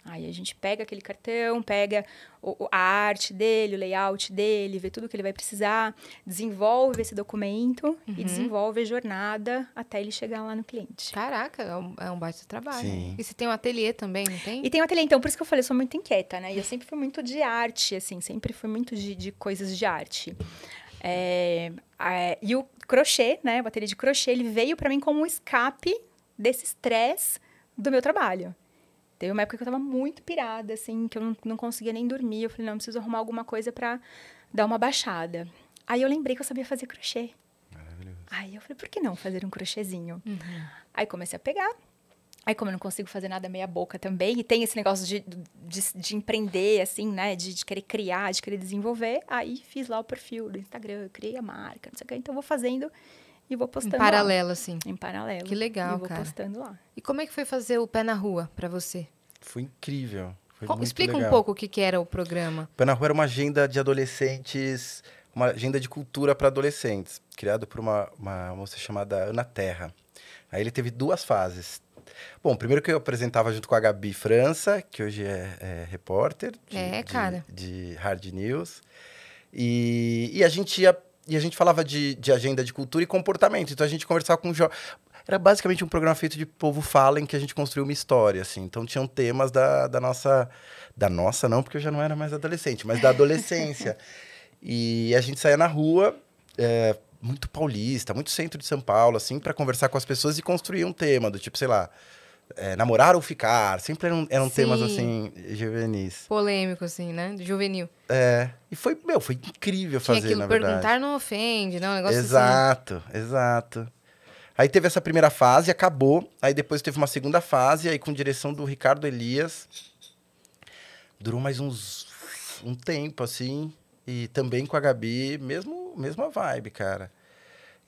Aí a gente pega aquele cartão, pega o, a arte dele, o layout dele, vê tudo que ele vai precisar, desenvolve esse documento uhum. e desenvolve a jornada até ele chegar lá no cliente. Caraca, é um, é um baita trabalho. Sim. E você tem um ateliê também, não tem? E tem um ateliê, então por isso que eu falei, eu sou muito inquieta, né? E eu sempre fui muito de arte, assim, sempre fui muito de, de coisas de arte. É, é, e o crochê, né, o ateliê de crochê, ele veio para mim como um escape desse estresse do meu trabalho. Teve uma época que eu tava muito pirada, assim, que eu não, não conseguia nem dormir. Eu falei, não, eu preciso arrumar alguma coisa para dar uma baixada. Aí eu lembrei que eu sabia fazer crochê. Aí eu falei, por que não fazer um crochêzinho? Uhum. Aí comecei a pegar. Aí, como eu não consigo fazer nada meia boca também, e tem esse negócio de, de, de empreender, assim, né? De, de, querer criar, de querer desenvolver, aí fiz lá o perfil do Instagram, eu criei a marca, não sei o que. Então, vou fazendo e vou postando. Em paralelo, lá. assim. Em paralelo. Que legal, e vou cara. postando lá. E como é que foi fazer o pé na rua para você? Foi incrível. Foi explica legal. um pouco o que, que era o programa. O pé na rua era uma agenda de adolescentes, uma agenda de cultura para adolescentes, criado por uma, uma moça chamada Ana Terra. Aí ele teve duas fases. Bom, primeiro que eu apresentava junto com a Gabi França, que hoje é, é repórter de, é, de, de Hard News. E, e, a gente ia e a gente falava de, de agenda de cultura e comportamento. Então a gente conversava com jovens. Era basicamente um programa feito de povo fala em que a gente construiu uma história, assim. Então tinham temas da, da nossa. Da nossa, não, porque eu já não era mais adolescente, mas da adolescência. e a gente saía na rua. É, muito paulista, muito centro de São Paulo, assim, para conversar com as pessoas e construir um tema do tipo, sei lá, é, namorar ou ficar. Sempre eram, eram temas, assim, juvenis. Polêmico, assim, né? Juvenil. É. E foi, meu, foi incrível Tinha fazer, na verdade. perguntar não ofende, não, né? um negócio assim. Exato, assim, exato. Aí teve essa primeira fase, acabou. Aí depois teve uma segunda fase, aí com direção do Ricardo Elias. Durou mais uns... um tempo, assim. E também com a Gabi, mesmo, mesma vibe, cara.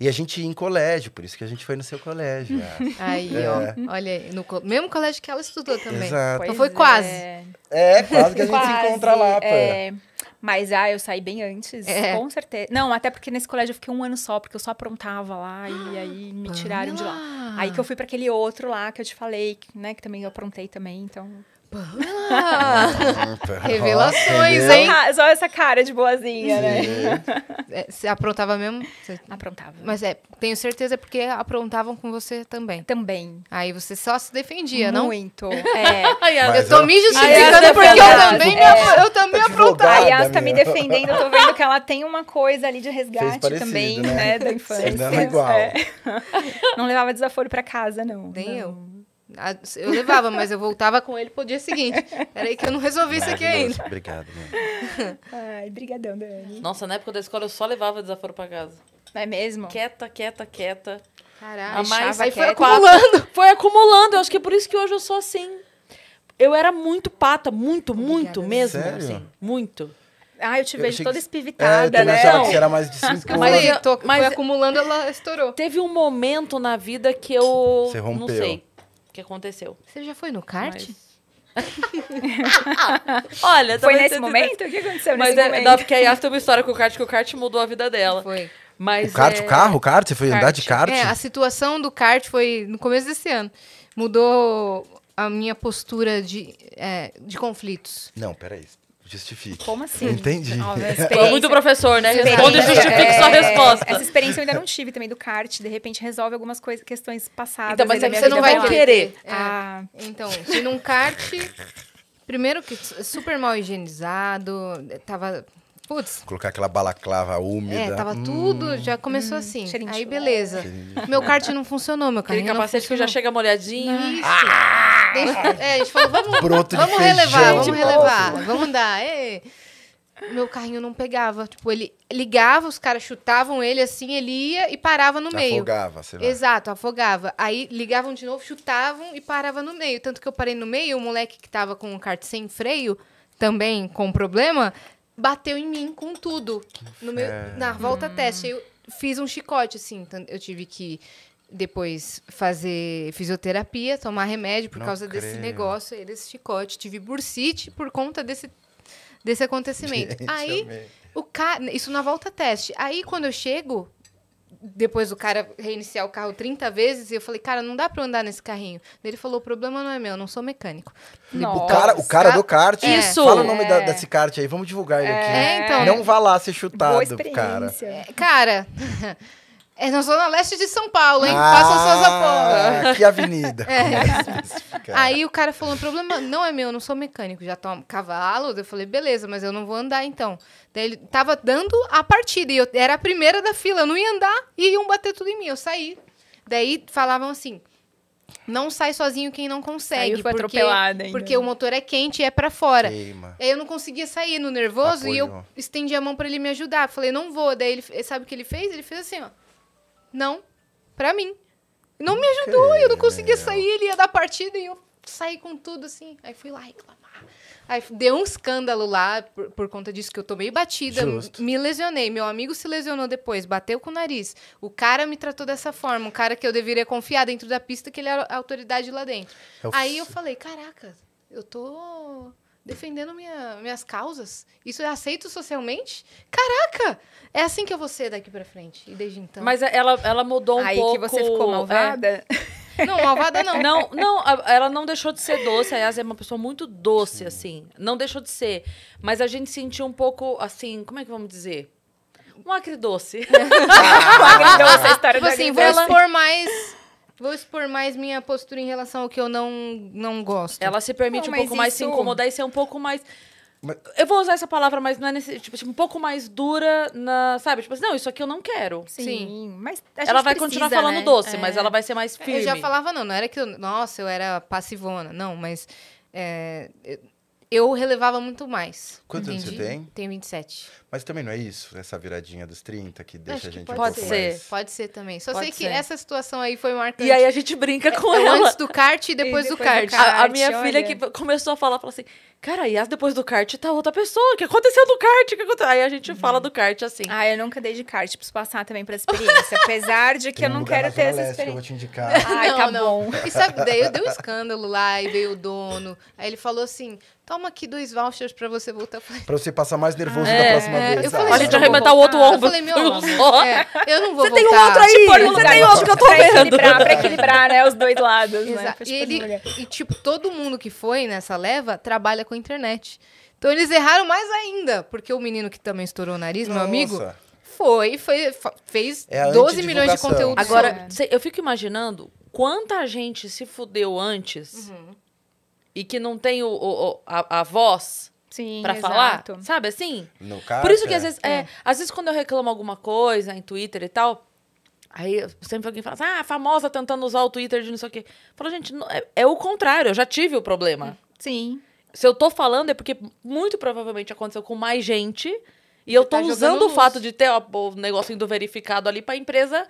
E a gente ia em colégio, por isso que a gente foi no seu colégio. aí, é. ó. Olha aí. No co mesmo colégio que ela estudou também. Exato. Então foi quase. É. é, quase que a gente quase, se encontra lá, pô. É. Mas, ah, eu saí bem antes, é. com certeza. Não, até porque nesse colégio eu fiquei um ano só, porque eu só aprontava lá e aí me tiraram ah. de lá. Ah. Aí que eu fui para aquele outro lá que eu te falei, né, que também eu aprontei também, então... Ah! Revelações, hein? Só essa cara de boazinha, né? É, é, você aprontava mesmo? Você... Aprontava. Mas é, tenho certeza porque aprontavam com você também. Também. Aí você só se defendia, Muito. não? Muito. É. eu tô me justificando porque eu também, é. eu também aprontava. A Yas tá me defendendo, eu tô vendo que ela tem uma coisa ali de resgate parecido, também, né? né? Da infância. Não, é. é. não levava desaforo pra casa, não. Nem não. eu. Eu levava, mas eu voltava com ele pro dia seguinte. Peraí que eu não resolvi isso aqui ainda. Obrigado, mano. Ai, brigadão, Dani. Nossa, na época da escola eu só levava desaforo pra casa. Não é mesmo? Quieta, quieta, quieta. Caraca, a mais aí foi acumulando. Foi acumulando. Eu acho que é por isso que hoje eu sou assim. Eu era muito pata, muito, Obrigada. muito mesmo. Sério? Assim, muito. Ah, eu te eu vejo toda que... espivitada, é, né? que era mais de cinco mas, eu, tô, mas acumulando, ela estourou. Teve um momento na vida que eu... Você rompeu. Não sei que aconteceu. Você já foi no kart? Mas... Olha, foi nesse momento? O que aconteceu Mas nesse é, momento? Não, porque aí ela tem uma história com o kart, que o kart mudou a vida dela. Foi. Mas o kart, é... o carro, o kart? Você foi kart. andar de kart? É, a situação do kart foi no começo desse ano. Mudou a minha postura de, é, de conflitos. Não, peraí. Justifique. Como assim? Entendi. É Foi muito professor, né? Responde e justifique é, sua resposta. Essa experiência eu ainda não tive também do kart. De repente resolve algumas coisas, questões passadas. Então, mas você, você não vai querer. É. é. Ah. Então, se num kart... Primeiro que super mal higienizado, tava Putz. Colocar aquela balaclava úmida. É, tava hum, tudo, já começou hum, assim. Aí beleza. Cheirinho. Meu kart não funcionou, meu carrinho Aquele capacete que já chega molhadinho. Isso. Ah! Deixa, é, a gente falou, vamos, Broto vamos relevar, vamos tipo relevar, vamos dar. Ei. É. Meu carrinho não pegava. Tipo, ele ligava, os caras chutavam ele assim, ele ia e parava no meio. Afogava, sei lá. Exato, afogava. Aí ligavam de novo, chutavam e parava no meio. Tanto que eu parei no meio, o moleque que tava com o kart sem freio, também com problema, bateu em mim com tudo. No meu, na volta hum. teste. Eu fiz um chicote, assim. Então eu tive que depois fazer fisioterapia, tomar remédio por Não causa creio. desse negócio aí, desse chicote. Tive bursite por conta desse, desse acontecimento. Gente, aí, o ca... isso na volta teste. Aí, quando eu chego depois o cara reiniciar o carro 30 vezes e eu falei, cara, não dá pra eu andar nesse carrinho. Ele falou, o problema não é meu, eu não sou mecânico. Nossa. O cara, o cara do kart. É. Isso! Fala o nome é. da, desse kart aí, vamos divulgar ele é. aqui. É, então. Não vá lá ser chutado, cara. É, cara, É na zona leste de São Paulo, hein? Ah, Façam suas apostas. Que avenida. É. é Aí o cara falou: o problema não é meu, eu não sou mecânico, já tomo cavalo. Eu falei, beleza, mas eu não vou andar então. Daí ele tava dando a partida e eu era a primeira da fila, eu não ia andar e iam bater tudo em mim. Eu saí. Daí falavam assim: não sai sozinho quem não consegue. eu fui porque, ainda. porque o né? motor é quente e é para fora. Queima. Aí eu não conseguia sair no nervoso Apoio. e eu estendi a mão para ele me ajudar. Falei, não vou. Daí ele sabe o que ele fez? Ele fez assim, ó não, pra mim. Não me ajudou, Incrível. eu não conseguia sair, ele ia dar partida e eu saí com tudo assim. Aí fui lá reclamar. Aí deu um escândalo lá por, por conta disso que eu tomei batida, me lesionei. Meu amigo se lesionou depois, bateu com o nariz. O cara me tratou dessa forma, um cara que eu deveria confiar dentro da pista que ele era autoridade lá dentro. Eu é Aí eu falei: "Caraca, eu tô defendendo minha, minhas causas. Isso é aceito socialmente? Caraca! É assim que eu vou ser daqui pra frente. E desde então. Mas ela, ela mudou um Aí pouco. Aí que você ficou malvada? É. Não, malvada não. não. Não, ela não deixou de ser doce. Aliás, é uma pessoa muito doce, Sim. assim. Não deixou de ser. Mas a gente sentiu um pouco, assim, como é que vamos dizer? Um acridoce. um agridoce, a história tipo assim, vou expor mais Vou expor mais minha postura em relação ao que eu não, não gosto. Ela se permite não, ah, um pouco isso... mais se incomodar e ser um pouco mais. Mas... Eu vou usar essa palavra, mas não é nesse. Tipo, tipo, um pouco mais dura na. Sabe? Tipo assim, não, isso aqui eu não quero. Sim. Sim. Mas ela vai precisa, continuar falando né? doce, é. mas ela vai ser mais firme. Eu já falava, não, não era que eu. Nossa, eu era passivona. Não, mas. É, eu, eu relevava muito mais. Quantos anos você tem? Tenho 27. Mas também não é isso, essa viradinha dos 30 que deixa a gente pode um Pode ser, mais... pode ser também. Só pode sei que essa situação aí foi marcante. E aí a gente brinca é, com é, ela. Antes do kart e depois, e depois do, kart. do, kart. A, a minha olha. filha que começou a falar, falou assim, cara, as depois do kart tá outra pessoa. O que aconteceu do kart? Que aconteceu? Aí a gente uhum. fala do kart assim. Ah, eu nunca dei de kart, preciso passar também pra experiência. Apesar de que tem eu não quero ter essa experiência. Que eu vou te indicar. Ai, não, tá não. bom. E sabe, daí deu um escândalo lá e veio o dono. Aí ele falou assim Toma aqui dois vouchers pra você voltar. Pra você passar mais nervoso é, da próxima é. vez. Eu ah, falei, ah, a gente arrebentar o outro ombro. Eu falei, meu Deus, É, eu não vou você voltar. Você tem um outro aí. Tipo, você tem outro que eu tô pra vendo. Equilibrar, pra equilibrar, né? Os dois lados, né, Exato. né? E, ele, e, tipo, todo mundo que foi nessa leva trabalha com internet. Então, eles erraram mais ainda. Porque o menino que também estourou o nariz, Nossa. meu amigo... Foi, foi, fez é 12 milhões de conteúdo. Agora, eu fico imaginando quanta gente se fudeu antes... Uhum e que não tem o, o a, a voz para falar, sabe assim? No caso, Por isso que às é. vezes, é. É, às vezes quando eu reclamo alguma coisa em Twitter e tal, aí sempre alguém fala assim, ah, famosa tentando usar o Twitter de não sei o quê. Fala, gente, não, é, é, o contrário, eu já tive o problema. Sim. Se eu tô falando é porque muito provavelmente aconteceu com mais gente e eu tô tá usando luz. o fato de ter ó, o negocinho do verificado ali pra empresa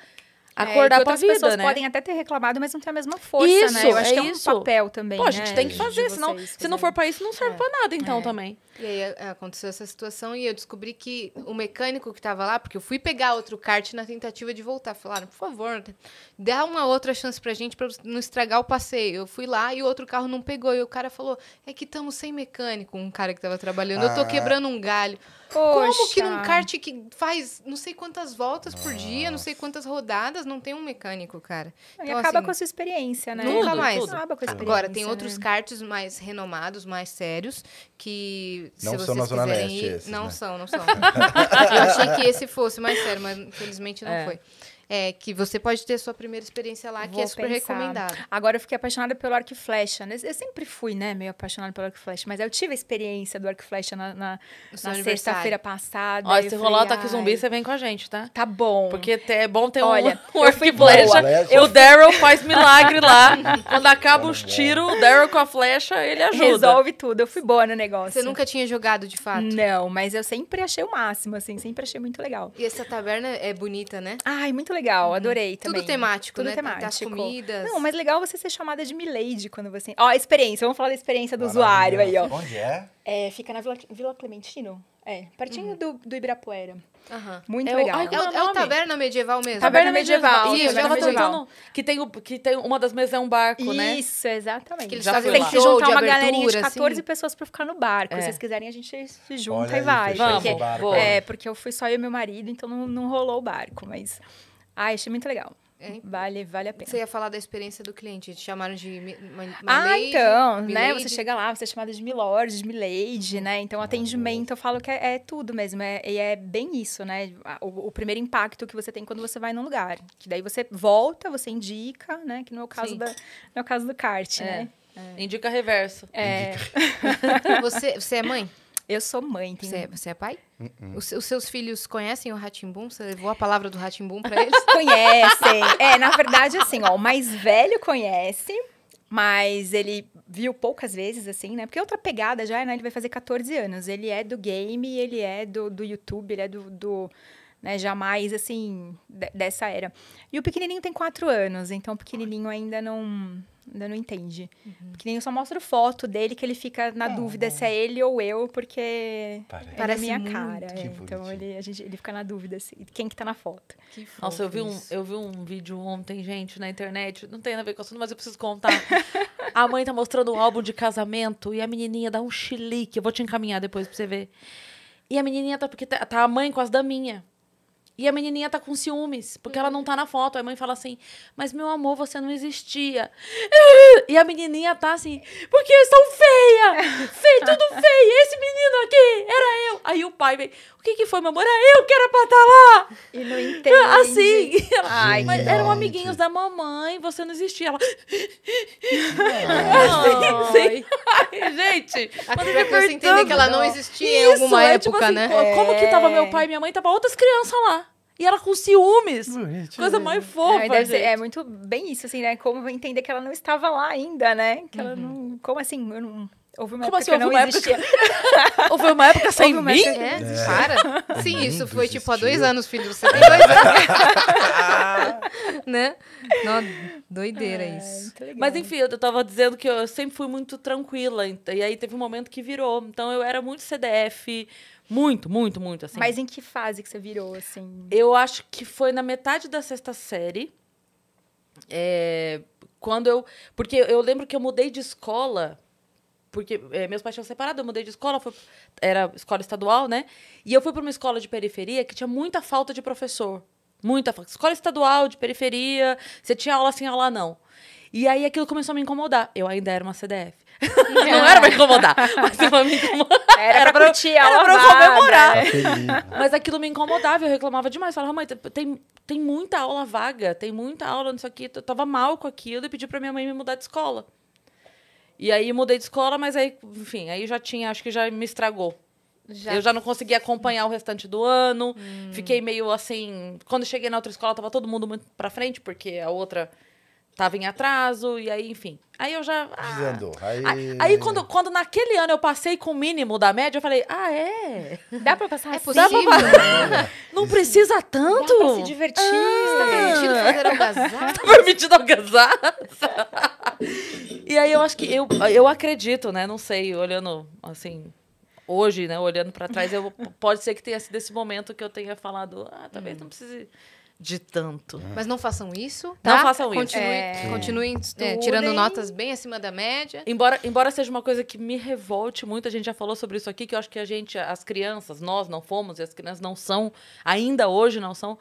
é, acordar é, para a vida, pessoas né? podem até ter reclamado, mas não tem a mesma força, isso, né? Eu acho é que é um isso. papel também, Pô, a gente né? tem que fazer, senão, se não for para isso, não serve é. para nada, então, é. também. E aí aconteceu essa situação e eu descobri que o mecânico que estava lá, porque eu fui pegar outro kart na tentativa de voltar, falaram, por favor, dá uma outra chance pra gente para não estragar o passeio. Eu fui lá e o outro carro não pegou, e o cara falou, é que estamos sem mecânico, um cara que estava trabalhando, ah. eu tô ah. quebrando um galho. Poxa. Como que num kart que faz não sei quantas voltas Nossa. por dia, não sei quantas rodadas, não tem um mecânico, cara? Então, e acaba assim, com a sua experiência, né? Nunca mais. Tudo. Acaba com a experiência, Agora, tem né? outros karts mais renomados, mais sérios, que não são na Zona Leste. esses, não né? são, não são. Eu achei que esse fosse mais sério, mas infelizmente não é. foi é, que você pode ter sua primeira experiência lá, Vou que é super pensar. recomendado. Agora eu fiquei apaixonada pelo arco e flecha. Né? Eu sempre fui, né, meio apaixonada pelo arco e flecha, mas eu tive a experiência do arco e flecha na, na, na sexta-feira passada. Olha, se rolar o ataque zumbi, você vem com a gente, tá? Tá bom. Porque é bom ter Olha, um, arco e flecha. É eu... O Daryl faz milagre lá. Quando acaba os tiros, o Daryl com a flecha, ele ajuda. Resolve tudo. Eu fui boa no negócio. Você nunca tinha jogado, de fato? Não, mas eu sempre achei o máximo, assim. Sempre achei muito legal. E essa taverna é bonita, né? Ai, muito legal legal, uhum. adorei também. Tudo temático, Tudo né? temático. comidas. Não, mas legal você ser chamada de Milady quando você... Ó, a experiência, vamos falar da experiência do usuário aí, ó. Onde é? É, fica na Vila, Vila Clementino. É, pertinho uhum. do, do Ibirapuera. Uhum. Muito é legal. É o, ai, é, o, é o Medieval mesmo? taberna Medieval. Isso, taverna medieval. Que tem, o, que tem uma das mesas é um barco, Isso, né? Isso, exatamente. Que eles Já fazem tem que juntar uma abertura, galerinha de 14 assim. pessoas pra ficar no barco. É. Se vocês quiserem, a gente se junta Olha e vai. Vamos. Porque, é, porque eu fui só eu e meu marido, então não, não rolou o barco, mas... Ah, achei muito legal. É. Então. Vale, vale a pena. Você ia falar da experiência do cliente, te chamaram de milady, Ah, então, milady. né? Você chega lá, você é chamada de milord, de milady, né? Então, atendimento, eu falo que é, é tudo mesmo. É, e é bem isso, né? O, o, primeiro impacto que você tem quando você vai num lugar. Que daí você volta, você indica, né? Que no é caso, Sim. da, no é caso do kart, é, né? Indica reverso. É. Indica. você, você é mãe? Eu sou mãe. Tem... Você, é, você é pai? Uh -uh. Os, os, seus filhos conhecem o Ratimbum? Você levou a palavra do Ratimbum para eles? Conhecem. É, na verdade, assim, ó, o mais velho conhece, mas ele viu poucas vezes, assim, né? Porque é outra pegada já, né? Ele vai fazer 14 anos. Ele é do game, ele é do, do YouTube, ele é do, do né? Jamais, assim, dessa era. E o pequenininho tem quatro anos, então o pequenininho ainda não ainda não entende. Uhum. Porque nem eu só mostro foto dele que ele fica na é, dúvida é. se é ele ou eu, porque parece, é parece minha muito. cara. É. Então ele, a gente, ele fica na dúvida se assim, quem que tá na foto. Que Nossa, eu vi, um, eu vi um vídeo ontem, gente, na internet, não tem nada a ver com isso assunto, mas eu preciso contar. a mãe tá mostrando um álbum de casamento e a menininha dá um chilique. Eu vou te encaminhar depois pra você ver. E a menininha tá, porque tá, tá a mãe com as daminhas. E a menininha tá com ciúmes, porque ela não tá na foto. A mãe fala assim: Mas meu amor, você não existia. E a menininha tá assim: Porque eu sou feia! Feia, tudo feia! Esse menino aqui era eu! Aí o pai vem: O que que foi, meu amor? Era eu que era pra estar tá lá! E não entende. Assim. Ai, mas eram amiguinhos da mamãe, você não existia. Ela. Ai, assim, Ai gente. Quando você entender que ela não existia Isso, em alguma é, época, tipo assim, né? Como que tava meu é. pai e minha mãe? Tava outras crianças lá. E ela com ciúmes. É, Coisa mais é, fofa. É, ser, é, muito bem isso, assim, né? Como entender que ela não estava lá ainda, né? Que uhum. ela não. Como assim? Eu não Houve uma Como época assim, que houve uma existia. época? houve uma época sem mim? Época é, Para. Sim, isso foi tipo há dois anos, filho. Você tem dois anos. né? Não, doideira isso. Mas enfim, eu tava dizendo que eu sempre fui muito tranquila. E aí teve um momento que virou. Então eu era muito CDF, muito, muito, muito, assim. Mas em que fase que você virou, assim? Eu acho que foi na metade da sexta série. É, quando eu. Porque eu lembro que eu mudei de escola porque é, meus pais tinham separado, eu mudei de escola, foi, era escola estadual, né? E eu fui para uma escola de periferia que tinha muita falta de professor. Muita falta. Escola estadual, de periferia, você tinha aula sem aula, não. E aí aquilo começou a me incomodar. Eu ainda era uma CDF. não era pra incomodar, mas eu me incomodar. Era, era pra, curtir a era pra eu comemorar. Né? Mas aquilo me incomodava, eu reclamava demais. Falava, mãe, tem, tem muita aula vaga, tem muita aula nisso aqui. Eu tava mal com aquilo e pedi pra minha mãe me mudar de escola. E aí mudei de escola, mas aí, enfim, aí já tinha, acho que já me estragou. Já. Eu já não conseguia acompanhar o restante do ano. Hum. Fiquei meio assim. Quando cheguei na outra escola, tava todo mundo muito pra frente, porque a outra Tava em atraso, e aí, enfim. Aí eu já. Ah. Desandou. Aí... aí, ah, aí quando, quando naquele ano eu passei com o mínimo da média, eu falei: ah, é? Dá pra passar é assim? possível? Pra... Não precisa tanto? Dá pra se divertir. Tá ah. tá permitido fazer algazarra? tá permitido algazarra? e aí eu acho que. Eu, eu acredito, né? Não sei, olhando assim hoje, né, olhando para trás, eu, pode ser que tenha sido esse momento que eu tenha falado, ah, talvez hum. não precise de tanto. É. Mas não façam isso, tá? Não façam continue, isso. É. é... Continuem é, tirando notas bem acima da média. Embora, embora seja uma coisa que me revolte muito, a gente já falou sobre isso aqui, que eu acho que a gente, as crianças, nós não fomos e as crianças não são, ainda hoje não são,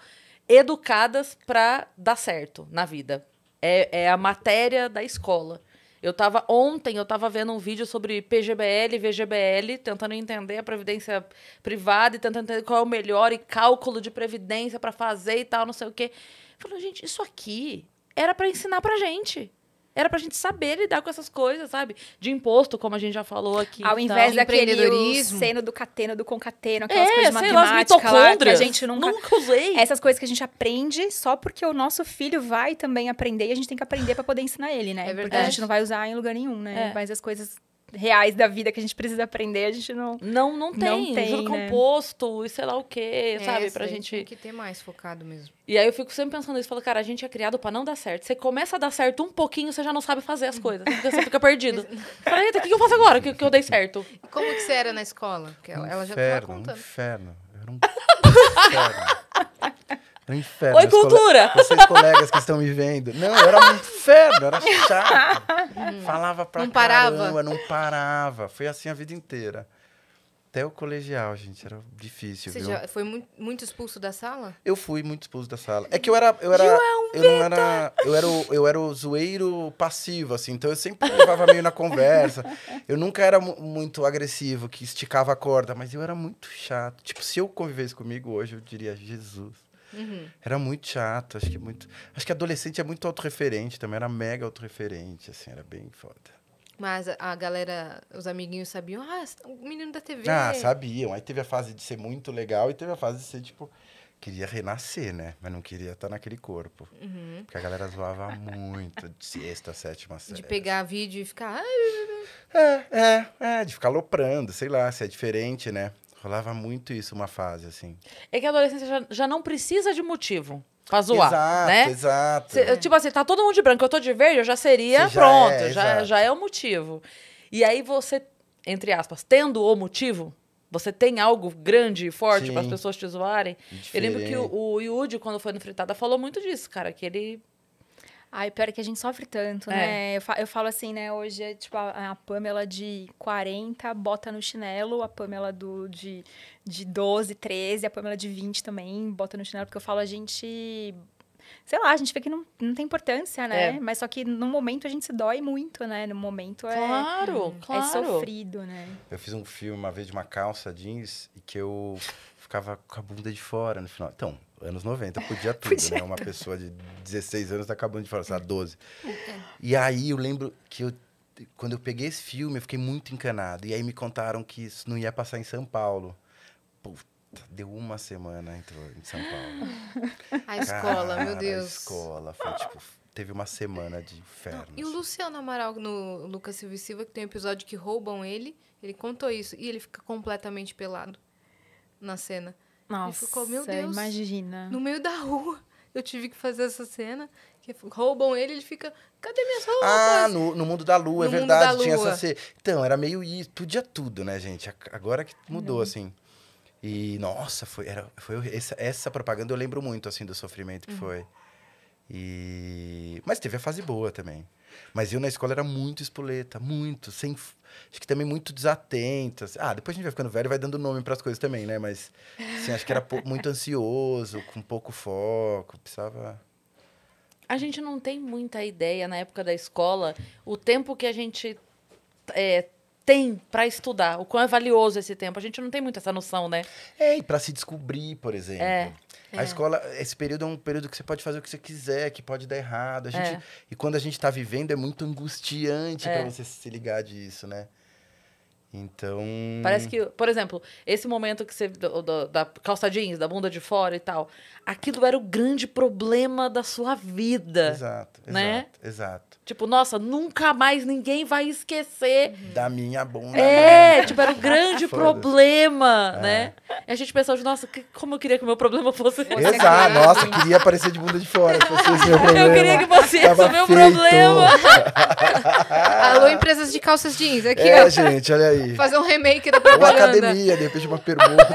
educadas para dar certo na vida. É, é a matéria da escola. Eu tava ontem, eu tava vendo um vídeo sobre PGBL, VGBL, tentando entender a previdência privada e tentando entender qual é o melhor e cálculo de previdência para fazer e tal, não sei o quê. Falando, gente, isso aqui era para ensinar pra gente. Era pra gente saber lidar com essas coisas, sabe? De imposto, como a gente já falou aqui. Ao invés então, daquele seno do cateno, do concateno, aquelas é, coisas sei matemáticas lá, lá, que a gente nunca... Nunca usei. Essas coisas que a gente aprende só porque o nosso filho vai também aprender e a gente tem que aprender para poder ensinar ele, né? É verdade. Porque a gente não vai usar em lugar nenhum, né? É. Mas as coisas reais da vida que a gente precisa aprender, a gente não. Não, não tem. Não tem juro né? composto e sei lá o quê, é, sabe? Pra gente. Tem que ter mais focado mesmo. E aí eu fico sempre pensando isso, falo, cara, a gente é criado para não dar certo. Você começa a dar certo um pouquinho, você já não sabe fazer as coisas. você fica perdido. Falei, eita, o que, que eu faço agora que, que eu dei certo? E como que você era na escola? Porque ela, um ela já inferno, tava contando. Um inferno. Eu era um inferno no é inferno. Oi, cultura! Cole... Vocês, colegas que estão me vendo. Não, era um inferno, era chato. Hum. Falava pra não caramba, parava. não parava. Foi assim a vida inteira. Até o colegial, gente, era difícil, Você viu? Já foi muito, muito expulso da sala? Eu fui muito expulso da sala. É que eu era. Eu, era, eu não era. Eu era, o, eu era o zoeiro passivo, assim. Então eu sempre levava meio na conversa. Eu nunca era muito agressivo, que esticava a corda, mas eu era muito chato. Tipo, se eu convivesse comigo hoje, eu diria, Jesus. Uhum. Era muito chato, acho que é muito. Acho que adolescente é muito autorreferente também, era mega autorreferente, assim, era bem foda. Mas a galera, os amiguinhos sabiam, ah, o tá menino da TV. Ah, sabiam. Aí teve a fase de ser muito legal e teve a fase de ser, tipo, queria renascer, né? Mas não queria estar tá naquele corpo. Uhum. Porque a galera zoava muito de sexta, sétima série. De pegar vídeo e ficar. É, é, é, de ficar loprando, sei lá, se é diferente, né? Rolava muito isso, uma fase, assim. É que a adolescência já, já não precisa de motivo pra zoar, exato, né? Exato, exato. Tipo assim, tá todo mundo de branco, eu tô de verde, eu já seria, já pronto, é, já, já é o motivo. E aí você, entre aspas, tendo o motivo, você tem algo grande e forte para as pessoas te zoarem. Diferente. Eu lembro que o, o Yudi, quando foi no Fritada, falou muito disso, cara, que ele Ai, pior é que a gente sofre tanto, é. né? Eu, fa eu falo assim, né? Hoje, é, tipo, a, a Pamela de 40 bota no chinelo, a Pamela do, de, de 12, 13, a Pamela de 20 também bota no chinelo, porque eu falo, a gente sei lá, a gente vê que não, não tem importância, né? É. Mas só que no momento a gente se dói muito, né? No momento é, claro, hum, claro. é sofrido, né? Eu fiz um filme uma vez de uma calça jeans e que eu ficava com a bunda de fora no final. Então, anos 90, podia tudo, podia né? Uma pessoa de 16 anos tá acabando de falar, 12. Então. E aí eu lembro que eu, quando eu peguei esse filme, eu fiquei muito encanado. E aí me contaram que isso não ia passar em São Paulo. Puta, deu uma semana entrou em São Paulo. A escola, meu Deus. A escola, foi tipo teve uma semana de inferno. e o Luciano Amaral no Lucas Silva e Silva, que tem um episódio que roubam ele, ele contou isso e ele fica completamente pelado na cena. Nossa, ficou, meu Deus. Imagina. No meio da rua. Eu tive que fazer essa cena. Que roubam ele, ele fica. Cadê minhas roupas? Ah, no, no mundo da lua, é no é verdade. Lua. Tinha essa cena. Então, era meio isso. Podia tudo, né, gente? Agora que mudou, Não. Uhum. assim. E, nossa, foi, era, foi essa, essa propaganda eu lembro muito, assim, do sofrimento que uhum. foi. E... Mas teve a fase boa também. Mas eu na escola era muito espoleta, muito, sem. Acho que também muito desatenta. Assim. Ah, depois a gente vai ficando velho e vai dando nome para as coisas também, né? Mas, assim, acho que era muito ansioso, com pouco foco, precisava. A gente não tem muita ideia na época da escola o tempo que a gente é, tem para estudar, o quão é valioso esse tempo. A gente não tem muito essa noção, né? É, e para se descobrir, por exemplo. É. A é. escola, esse período é um período que você pode fazer o que você quiser, que pode dar errado. A é. gente, é. E quando a gente está vivendo, é muito angustiante é. para você se ligar disso, né? Então. Parece que, por exemplo, esse momento que você. Do, do, da calça jeans, da bunda de fora e tal. Aquilo era o grande problema da sua vida. Exato, né? exato, exato. Tipo, nossa, nunca mais ninguém vai esquecer. Uhum. Da minha bunda. É, né? tipo, era um grande problema, né? é. né? E a gente pensava, nossa, que, como eu queria que o meu problema fosse. Exato, nossa, eu queria aparecer de bunda de fora. eu queria que você fosse o meu problema. Alô, empresas de calças jeans. Aqui, é, ó, gente, olha aí. Fazer um remake da propaganda. Ou academia, de repente uma pergunta.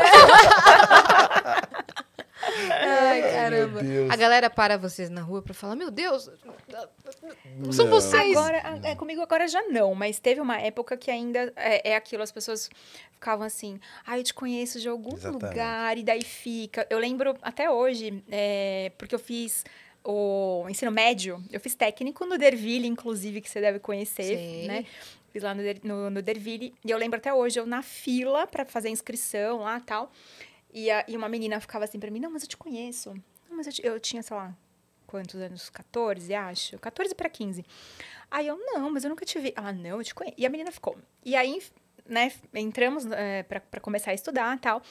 Ai, caramba. Ai, a galera para vocês na rua para falar, meu Deus, não. são vocês. Agora, é, comigo agora já não, mas teve uma época que ainda é, é aquilo, as pessoas ficavam assim, ah, eu te conheço de algum Exatamente. lugar, e daí fica. Eu lembro até hoje, é, porque eu fiz o ensino médio, eu fiz técnico no Derville, inclusive, que você deve conhecer, Sim. né? Fiz lá no, no, no Derville, e eu lembro até hoje, eu na fila para fazer inscrição lá tal. E, a, e uma menina ficava assim pra mim, não, mas eu te conheço. Não, mas eu, te, eu tinha, sei lá, quantos anos? 14, acho? 14 para 15. Aí eu, não, mas eu nunca te vi. Ah, não, eu te conheço. E a menina ficou. E aí, né, entramos é, eh, para começar a estudar e tal.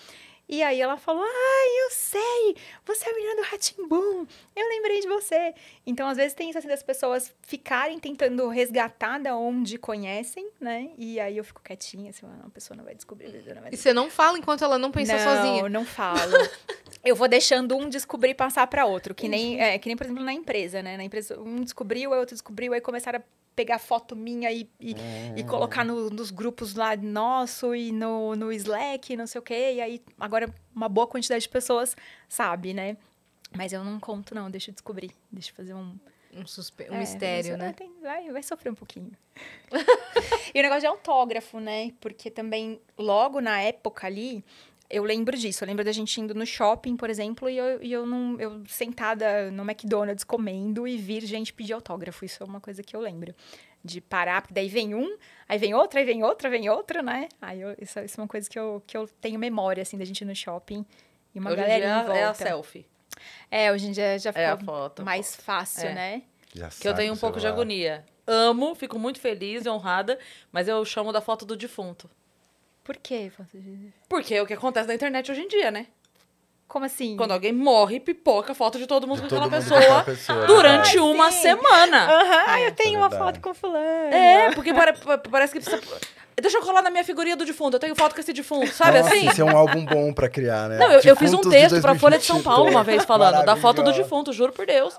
E aí ela falou: Ah, eu sei! Você é a menina do Ratimbum! Eu lembrei de você! Então, às vezes, tem isso assim das pessoas ficarem tentando resgatar da onde conhecem, né? E aí eu fico quietinha, assim, não, a pessoa não vai descobrir. Não vai e você não fala enquanto ela não pensa não, sozinha. Não, não falo. eu vou deixando um descobrir passar para outro, que nem, é, que nem, por exemplo, na empresa, né? Na empresa, um descobriu, aí outro descobriu, aí começaram a pegar foto minha e, e, é. e hum. colocar no, nos grupos lá nosso e no, no Slack, não sei o quê. E aí, agora uma boa quantidade de pessoas sabe, né? Mas eu não conto, não. Deixa eu descobrir. Deixa eu fazer um... Um, suspe... É, um mistério, né? Tem, vai, vai sofrer um pouquinho. e o negócio de autógrafo, né? Porque também, logo na época ali, eu lembro disso. Eu lembro da gente indo no shopping, por exemplo, e eu, e eu, não, eu sentada no McDonald's comendo e vir gente pedir autógrafo. Isso é uma coisa que eu lembro. De parar, porque daí vem um, aí vem outra, aí vem outra, vem outra, né? Aí eu, isso, é, isso, é uma coisa que eu, que eu tenho memória, assim, da gente ir no shopping e uma galerinha. Em volta. É a selfie. É, hoje em dia já é fica é foto, mais foto. fácil, é. né? Já que eu tenho um pouco de agonia. Amo, fico muito feliz e honrada, mas eu chamo da foto do defunto. Por quê? Porque é o que acontece na internet hoje em dia, né? Como assim? Quando alguém morre, pipoca a foto de todo mundo, de todo com, aquela mundo com aquela pessoa durante ah, uma sim. semana. Uhum, ah, eu tá tenho é uma foto com fulano. É, porque para, parece que precisa... Deixa eu colar na minha figurinha do defunto. Eu tenho foto com esse defunto, sabe Nossa, assim? Isso é um álbum bom pra criar, né? Não, eu, eu fiz um texto pra Folha de São Paulo uma vez falando da foto do defunto, juro por Deus.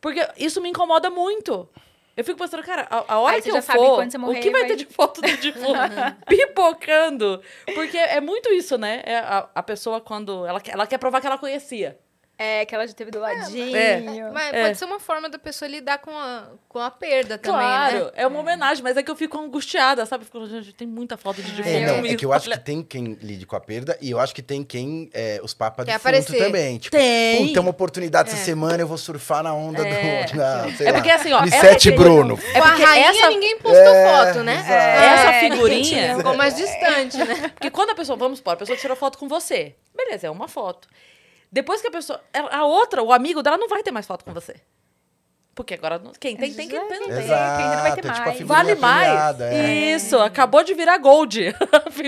Porque isso me incomoda muito. Eu fico pensando, cara, a, a hora Aí que eu for, morrer, o que vai, vai, ter de foto do tipo pipocando? Porque é muito isso, né? É a, a pessoa quando ela, ela quer provar que ela conhecia. É, que ela já teve do é, ladinho. É, mas é. pode ser uma forma da pessoa lidar com a, com a perda também, né? Claro, né? é uma é. homenagem, mas é que eu fico angustiada, sabe? Fico, gente, tem muita falta de diversão. É, não, é que eu acho que tem quem lide com a perda e eu acho que tem quem, é, os papas Quer aparecer. também. Tipo, tem. Tem uma oportunidade essa semana, eu vou surfar na onda do... Na, é porque assim, ó... Lissete Bruno. É porque a rainha essa... ninguém postou foto, né? Essa figurinha... Ficou mais distante, né? Porque quando a pessoa... Vamos supor, a pessoa tirou foto com você. Beleza, é uma foto. Depois que a pessoa. A outra, o amigo dela, não vai ter mais foto com você. Porque agora quem tem, tem, quem tem, não tem. Exato, quem não vai ter é mais. vale mais. Afiliada, é. Isso, acabou de virar gold.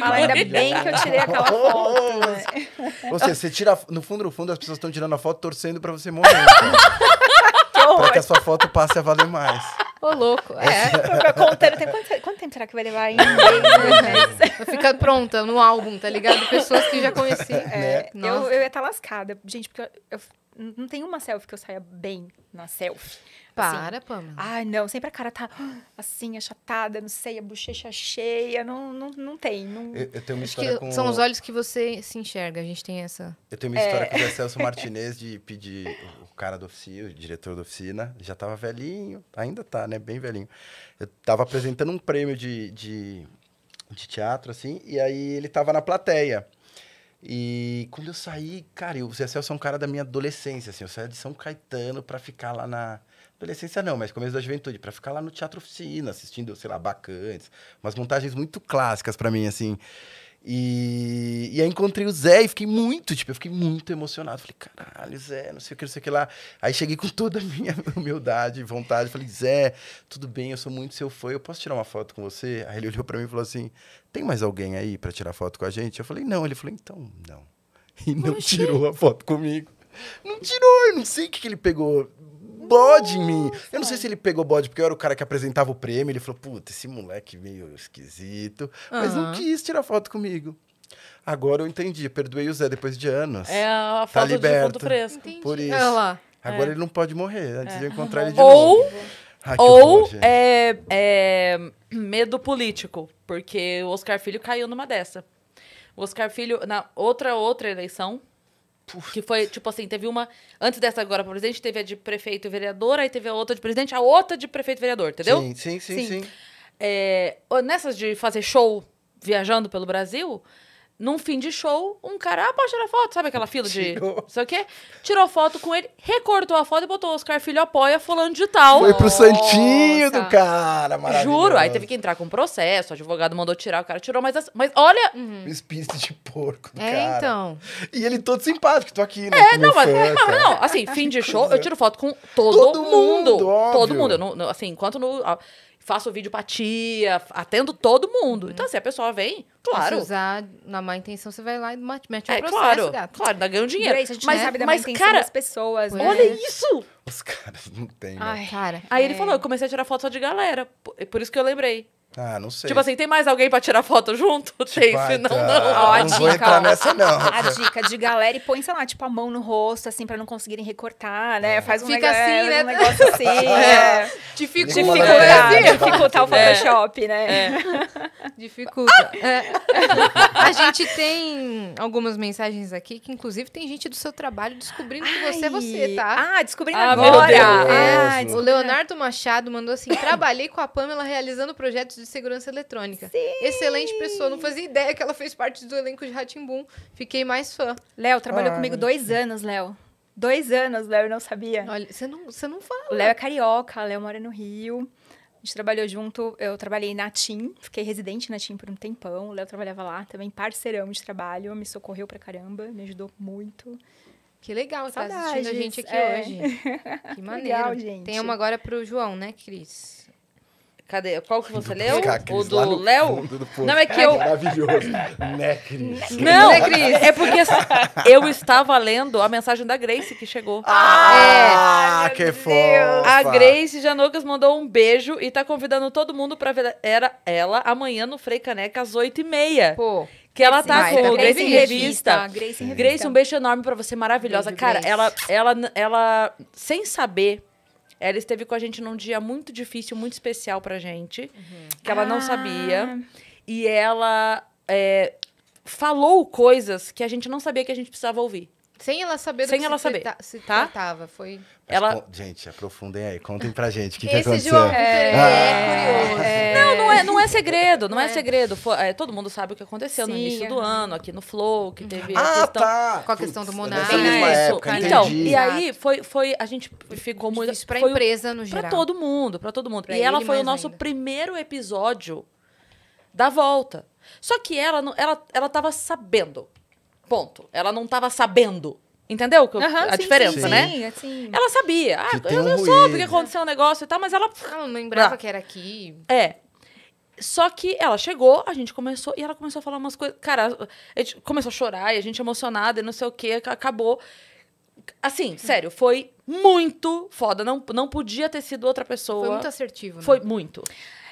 Ah, ainda bem que eu tirei aquela foto. Né? Ou seja, você tira. No fundo, no fundo, as pessoas estão tirando a foto torcendo pra você morrer. Né? pra que a sua foto passe a valer mais. Ô, louco. É. é Contando tempo. Quanto tempo será que vai levar ainda? Uhum. Fica pronta no álbum, tá ligado? Pessoas que já conheci. É, né? eu, eu ia estar tá lascada. Gente, porque eu, eu não tem uma selfie que eu saia bem na selfie. Assim, Para, assim, Pamela. Ai, não. Sempre a cara tá assim, achatada, não sei, a bochecha cheia. Não, não, não tem. Não... Eu, eu, tenho uma história com... São os olhos que você se enxerga. A gente tem essa... Eu tenho uma história é. com o Celso Martinez de pedir... O cara da oficina, o diretor da oficina, já tava velhinho. Ainda tá, né? Bem velhinho. Eu tava apresentando um prêmio de, de, de teatro, assim. E aí ele tava na plateia. E quando eu saí, cara, eu, o Zé Celso é um cara da minha adolescência, assim. Eu saí de São Caetano para ficar lá na... Adolescência não, mas começo da juventude. para ficar lá no Teatro Oficina, assistindo, sei lá, Bacantes. Umas montagens muito clássicas para mim, assim. E, e aí encontrei o Zé e fiquei muito, tipo, eu fiquei muito emocionado. Falei, caralho, Zé, não sei o que, não sei o que lá. Aí cheguei com toda a minha humildade e vontade. Falei, Zé, tudo bem, eu sou muito seu fã, eu posso tirar uma foto com você? Aí ele olhou para mim e falou assim: tem mais alguém aí para tirar foto com a gente? Eu falei, não. Ele falou, então, não. E não Oxi. tirou a foto comigo. Não tirou, eu não sei o que, que ele pegou bode em mim. Eu não sei é. se ele pegou bode porque eu era o cara que apresentava o prêmio. Ele falou, puta, esse moleque meio esquisito. Mas uhum. não quis tirar foto comigo. Agora eu entendi, perdoei o Zé depois de anos. É a tá foto tá de fresco. Entendi. Por isso. Ela, Agora é. ele não pode morrer, antes é. de eu é. encontrar ele de ou, novo. Ai, ou horror, é, é, medo político, porque o Oscar Filho caiu numa dessa. O Oscar Filho, na outra outra eleição, Puta. Que foi, tipo assim, teve uma. Antes dessa agora para presidente, teve a de prefeito e vereador, aí teve a outra de presidente, a outra de prefeito e vereador, entendeu? Sim, sim, sim, sim. sim. É, nessas de fazer show viajando pelo Brasil, num fim de show, um cara, ah, pode tirar foto, sabe aquela fila de Tirou. não sei o quê? Tirou foto com ele, recortou a foto e botou Oscar Filho apoia fulano de tal. Foi pro santinho Nossa. do cara, mano. Juro, aí teve que entrar com processo, o advogado mandou tirar, o cara tirou, mas, as- mas olha... Uhum. Espírito de porco do É, cara. então. E ele todo simpático, tô aqui, né? É, não, mas, fã, mas não, assim, fim de show, eu tiro foto com todo, mundo Todo mundo, mundo. óbvio. todo mundo, eu não- não, assim, enquanto no faço videopatia, atendo todo mundo. Hum. Então, assim, a pessoa vem, claro. Se usar na má intenção, você vai lá e mete, mete é, processo, claro, gato. Claro, dá ganho dinheiro. Grace, a gente mas, sabe da mas, má cara, das pessoas. Né? É. Olha isso! Os caras não têm, né? Ai, cara, Aí é. ele falou, eu comecei a tirar foto só de galera. por isso que eu lembrei. Ah, não sei. Tipo assim, tem mais alguém pra tirar foto junto? Tipo, tem, senão tá. Ah, não. Ó, então, a não dica, vou entrar nessa, não. A dica de galera e põe, sei lá, tipo, a mão no rosto, assim, pra não conseguirem recortar, né? É. Faz um, Fica assim, negócio, assim, né? um negócio assim. É. é. Dificulta. Né? É. Dificulta, é. dificultar o Photoshop, é. né? É. Dificulta. A gente tem algumas mensagens aqui que, inclusive, tem gente do seu trabalho descobrindo que você é você, tá? Ah, descobrindo ah, agora. Meu Deus. Ah, o Leonardo Machado mandou assim: trabalhei com a Pamela realizando projetos de segurança eletrônica. Sim. Excelente pessoa, não fazia ideia que ela fez parte do elenco de Ratimbun. Fiquei mais fã. Léo trabalhou ah, comigo dois anos, Léo. Dois anos, Léo, eu não sabia. Olha, você não, você não fala. Léo é carioca, Léo mora no Rio. A gente trabalhou junto, eu trabalhei na TIM, fiquei residente na TIM por um tempão. O Léo trabalhava lá, também parceirão de trabalho, me socorreu pra caramba, me ajudou muito. Que legal estar tá assistindo a gente aqui é. hoje. Que maneiro. Legal, gente. Tem uma agora pro João, né, Cris? Cadê? Qual que você do leu? o do Léo? Não, é que eu. Maravilhoso. né, Cris? Não, né, Cris? É porque eu estava lendo a mensagem da Grace que chegou. Ah, é. que fofa. A Grace Janocas mandou um beijo e tá convidando todo mundo pra ver era ela amanhã no Frei Caneca às 8h30. Pô. Que ela tá com Grace em revista. Grace, em revista. Grace, um beijo enorme pra você, maravilhosa. Beijo, Cara, ela, ela, ela, sem saber, ela esteve com a gente num dia muito difícil, muito especial pra gente, uhum. que ela ah. não sabia. Ah. E ela é, falou coisas que a gente não sabia que a gente precisava ouvir. Sem ela saber Sem do que ela se, saber. Trata se tá? tratava. Foi... Ela... Gente, aprofundem aí. Contem pra gente o que, que Esse aconteceu. Jogo é, é curioso. É. é... Não, não é, não é segredo. Não é, é segredo. Foi, é, todo mundo sabe o que aconteceu Sim, no início do ano, aqui no Flow, que teve ah, a questão... Tá. Com a questão do Monarca. Época, então, e aí foi, foi... A gente ficou muito... Isso pra foi, empresa, no geral. Pra todo mundo, pra todo mundo. Pra e ela foi o nosso ainda. primeiro episódio da volta. Só que ela, ela, ela tava sabendo Ponto. Ela não estava sabendo. Entendeu uhum, a sim, diferença, sim, né? Sim, assim. Ela sabia. Ah, eu, um eu soube que aconteceu um negócio e tal, mas ela. Ela não lembrava ah. que era aqui. É. Só que ela chegou, a gente começou, e ela começou a falar umas coisas. Cara, a gente começou a chorar, e a gente emocionada, e não sei o que, acabou. Assim, hum. sério, foi muito foda. Não, não podia ter sido outra pessoa. Foi muito assertivo, né? Foi muito.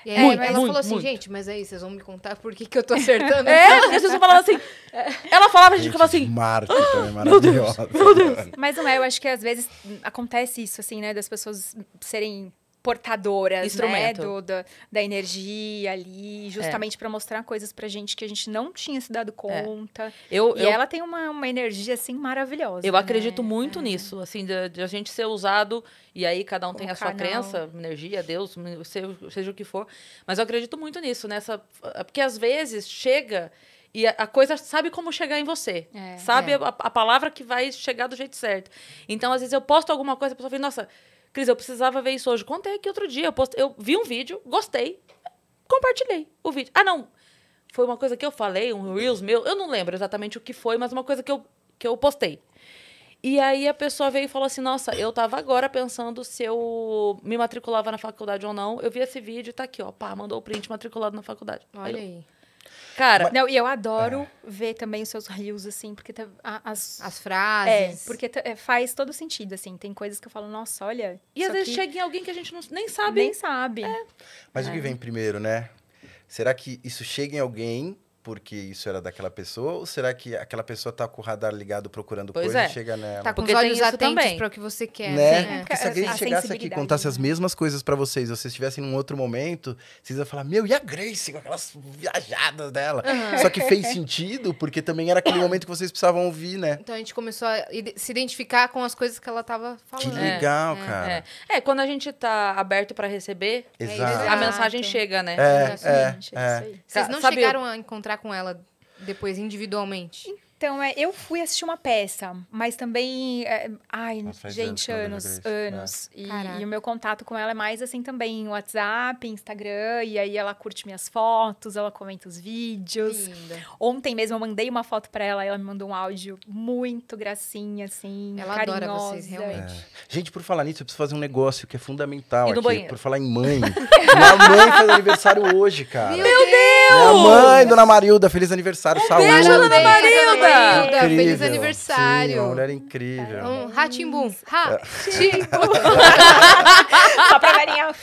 E é, aí muito, ela muito, falou assim, muito. gente, mas aí, vocês vão me contar por que, que eu tô acertando? é, então? porque as pessoas falavam assim. Ela falava, a gente, gente ficava assim. Marta, ah, é maravilhosa. Meu Deus, meu Deus. Mas não é, eu acho que às vezes acontece isso, assim, né? Das pessoas serem portadoras né, Instrumento. né, do, da, da energia ali, justamente é. para mostrar coisas pra gente que a gente não tinha se dado é. conta. É. Eu, e eu... ela tem uma, uma energia assim maravilhosa. Eu né? acredito muito é. nisso, assim, de, de, a gente ser usado, e aí cada um tem a sua crença, energia, Deus, seja, seja o que for. Mas eu acredito muito nisso, nessa. É, porque às vezes chega. E a, coisa sabe como chegar em você. É, sabe é. A, a, palavra que vai chegar do jeito certo. Então, às vezes, eu posto alguma coisa, e a pessoa fala, nossa, Cris, eu precisava ver isso hoje. Contei aqui outro dia. Eu, postei, eu vi um vídeo, gostei, compartilhei o vídeo. Ah, não. Foi uma coisa que eu falei, um Reels meu. Eu não lembro exatamente o que foi, mas uma coisa que eu, que eu postei. E aí a pessoa veio e falou assim: Nossa, eu tava agora pensando se eu me matriculava na faculdade ou não. Eu vi esse vídeo e tá aqui, ó. Pá, mandou o print matriculado na faculdade. Olha aí. Eu, aí. Cara, Mas... não, e eu adoro é. ver também os seus rios, assim, porque tá, as, as é, frases. É, porque é, faz todo sentido, assim. Tem coisas que eu falo, nossa, olha. E às vezes chega em alguém que a gente não, nem sabe. Nem sabe. É. Mas o que é. vem primeiro, né? Será que isso chega em alguém porque isso era daquela pessoa? Ou será que aquela pessoa tá com o radar ligado procurando pois coisa é. e chega nela? Tá com porque os olhos atentos para o que você quer. Né? Assim, porque é. se alguém a chegasse aqui e contasse as mesmas coisas para vocês, ou vocês estivessem num outro momento, vocês iam falar, meu, e a Grace com aquelas viajadas dela? Uhum. Só que fez sentido, porque também era aquele momento que vocês precisavam ouvir, né? Então a gente começou a se identificar com as coisas que ela tava falando. Que legal, é, é, cara. É. é. quando a gente tá aberto para receber, Exato. a mensagem chega, né? É, é, é, é. Vocês não Sabe, chegaram a encontrar com ela depois individualmente? Então, é, eu fui assistir uma peça, mas também. É, ai, gente, anos, anos. É. E, e, o meu contato com ela é mais assim também: WhatsApp, Instagram, e aí ela curte minhas fotos, ela comenta os vídeos. Linda. Ontem mesmo eu mandei uma foto para ela, ela me mandou um áudio muito gracinha, assim. Ela carinhosa. adora vocês, realmente. É. Gente, por falar nisso, eu preciso fazer um negócio que é fundamental e Por falar em mãe. minha mãe faz aniversário hoje, cara. Meu Deus! Minha mãe, Dona Marilda, feliz aniversário, um saúde. Beijo, Dona Marilda. Incrível. Feliz aniversário. Sim, uma mulher incrível. Um ratimbum. Ratimbum. É. Só pra varinha.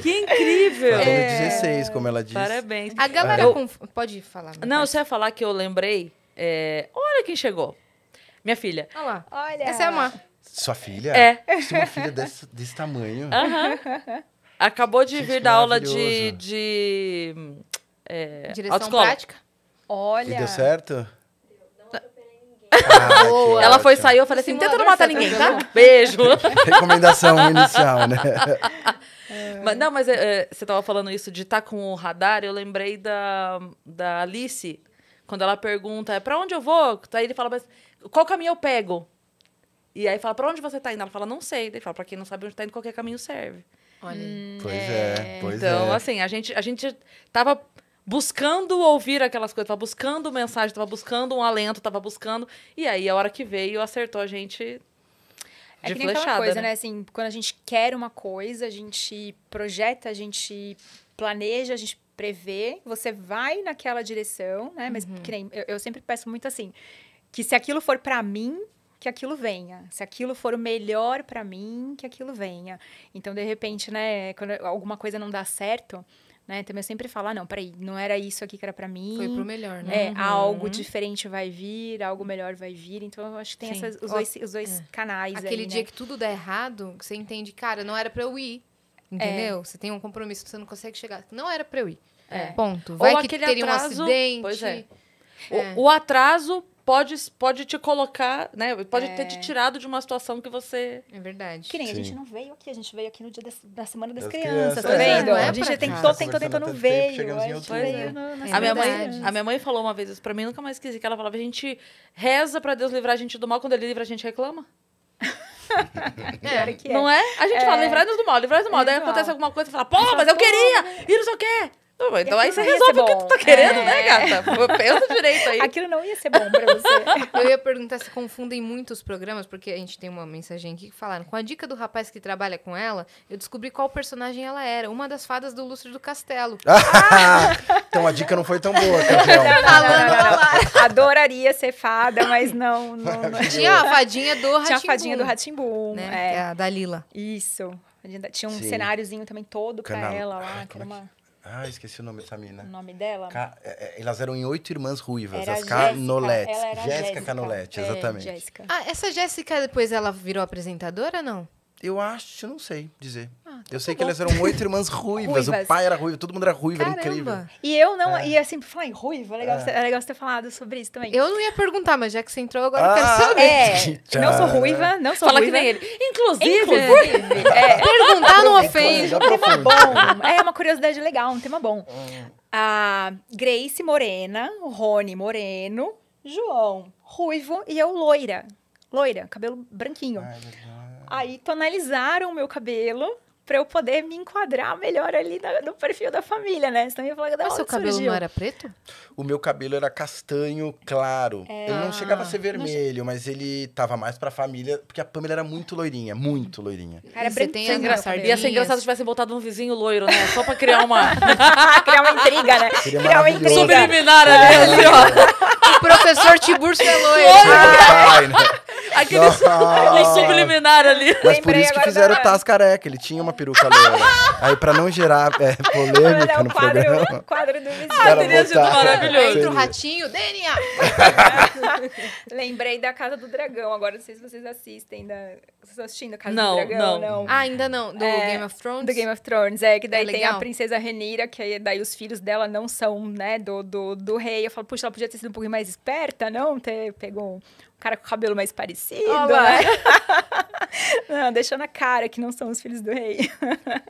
Que incrível. Fazendo é. 16, como ela disse. Parabéns. A galera... É. Eu... Conf... Pode falar. Não, você ia falar que eu lembrei. É... Olha quem chegou. Minha filha. Olha lá. Olha. Essa é a Sua filha? É. Você uma filha desse, desse tamanho. Aham. Uh -huh. Acabou de Gente, vir da aula de. de é, Direção autoescola. prática? Olha. E deu certo? Ah, Boa, ela foi sair, eu falei assim, tenta não matar ninguém, tá? Né? Beijo. Recomendação inicial, né? É. Mas, não, mas é, é você estava falando isso de estar tá com o radar, eu lembrei da, da Alice, quando ela pergunta, é para onde eu vou? Aí ele fala, mas qual caminho eu pego? E aí fala, para onde você está indo? Ela fala, não sei. Daí fala, para quem não sabe onde está indo, qualquer caminho serve. Olha. Hum, pois é. é, pois então, é. Então, assim, a gente, a gente tava buscando ouvir aquelas coisas, tava buscando mensagem, tava buscando um alento, tava buscando. E aí, a hora que veio, acertou a gente. É de é que nem flechada, aquela coisa, né? né? Assim, quando a gente quer uma coisa, a gente projeta, a gente planeja, a gente prevê, você vai naquela direção, né? Mas uhum. que nem, eu, eu sempre peço muito assim, que se aquilo for para mim, que aquilo venha. Se aquilo for o melhor para mim, que aquilo venha. Então, de repente, né, quando alguma coisa não dá certo, né? Também eu sempre falo, ah, não, peraí, não era isso aqui que era para mim. Foi pro melhor, né? É, uhum. algo diferente vai vir, algo melhor vai vir. Então, eu acho que tem essas, os, dois, os dois é. canais Aquele aí, né? dia né? que tudo dá errado, que você entende, cara, não era pra eu ir, entendeu? É. Você tem um compromisso você não consegue chegar. Não era pra eu ir. É. Ponto. Vai Ou que teria atraso, um acidente. Pois é. é. O, o, atraso pode, pode te colocar, né? Pode é... ter te é. tirado de uma situação que você. É verdade. Que nem Sim. a gente não veio aqui, a gente veio aqui no dia da semana das, das crianças, crianças, tá é, vendo? É, a gente tentou, tentou, tentou, não veio. Chegamos em outubro. Veio é. a, minha mãe, a minha mãe falou uma vez isso pra mim, nunca mais esqueci, que ela falava: a gente reza pra Deus livrar a gente do mal, quando ele livra a gente reclama. É, é. Não é? A gente é. fala, livrar nos do mal, livrar nos do mal. É Daí acontece alguma coisa e fala, pô, mas eu queria! E não sei o quê. Então aí você resolve o que tu tá querendo, é... né, gata? Pensa direito aí. Aquilo não ia ser bom pra você. Eu ia perguntar se confundem muito os programas, porque a gente tem uma mensagem aqui que falaram. Com a dica do rapaz que trabalha com ela, eu descobri qual personagem ela era. Uma das fadas do Lustre do Castelo. Ah! então a dica não foi tão boa, campeão. Tá falando, Adoraria ser fada, mas não. não, não. Tinha a fadinha do Ratimbu. Tinha a fadinha do Ratimbu. Né? É. é. A Dalila. Isso. Tinha um Sim. cenáriozinho também todo Canal. pra ela lá, ah, que era é uma... É? Ah, esqueci o nome dessa mina. O nome dela? Ca... É, é, elas eram em oito irmãs ruivas, era as Canoletes. Jéssica Canoletti, é, exatamente. É, Jessica. Ah, essa Jéssica depois ela virou apresentadora, não? Eu acho, não sei dizer. Ah, então eu tá sei que bom. elas eram oito irmãs ruivas, ruivas. O pai era ruivo, todo mundo era ruivo, Caramba. era incrível. E eu não. É. E assim sempre falei, ruivo, é legal, é. Você, é legal você ter falado sobre isso também. Eu não ia perguntar, mas já que você entrou, agora ah, eu quero ah, saber. É, não sou ruiva, não sou Fala ruiva. Fala que nem ele. Inclusive. Inclusive. É, perguntar não ofende. É um bom. É uma curiosidade legal, um tema bom. Hum. A Grace Morena, Rony Moreno, João Ruivo e eu loira. Loira, cabelo branquinho. Ah, é Aí tonalizaram o meu cabelo para eu poder me enquadrar melhor ali no perfil da família, né? Então ia falar da Mas seu cabelo surgiu. não era preto? O meu cabelo era castanho claro. É... Ele não chegava a ser ah. vermelho, mas ele tava mais pra família, porque a Pamela era muito loirinha, muito loirinha. Cara, você engraçado. Ia ser engraçado se tivesse botado um vizinho loiro, né? Só pra criar uma... criar uma intriga, né? Seria criar uma intriga. Subliminar né? ali, assim, ó. o professor Tiburcio é loiro. Né? Aquele, Nossa. subliminar ali. Mas por isso que fizeram o Taz Careca. Ele tinha uma uma peruca loira. Aí, pra não gerar é, polêmica é no quadro, programa... quadro do vizinho. Ah, teria sido maravilhoso. Entra o ratinho, DNA! Lembrei da Casa do Dragão. Agora, não sei se vocês assistem. Da... Vocês estão assistindo a Casa não, do Dragão? Não, não. Ah, ainda não. Do é, Game of Thrones? Do Game of Thrones, é. Que daí é tem a princesa Renira, que daí os filhos dela não são, né, do, do, do rei. Eu falo, puxa, ela podia ter sido um pouquinho mais esperta, não? Ter, pegou cara com o cabelo mais parecido, oh, não, deixando a cara que não são os filhos do rei.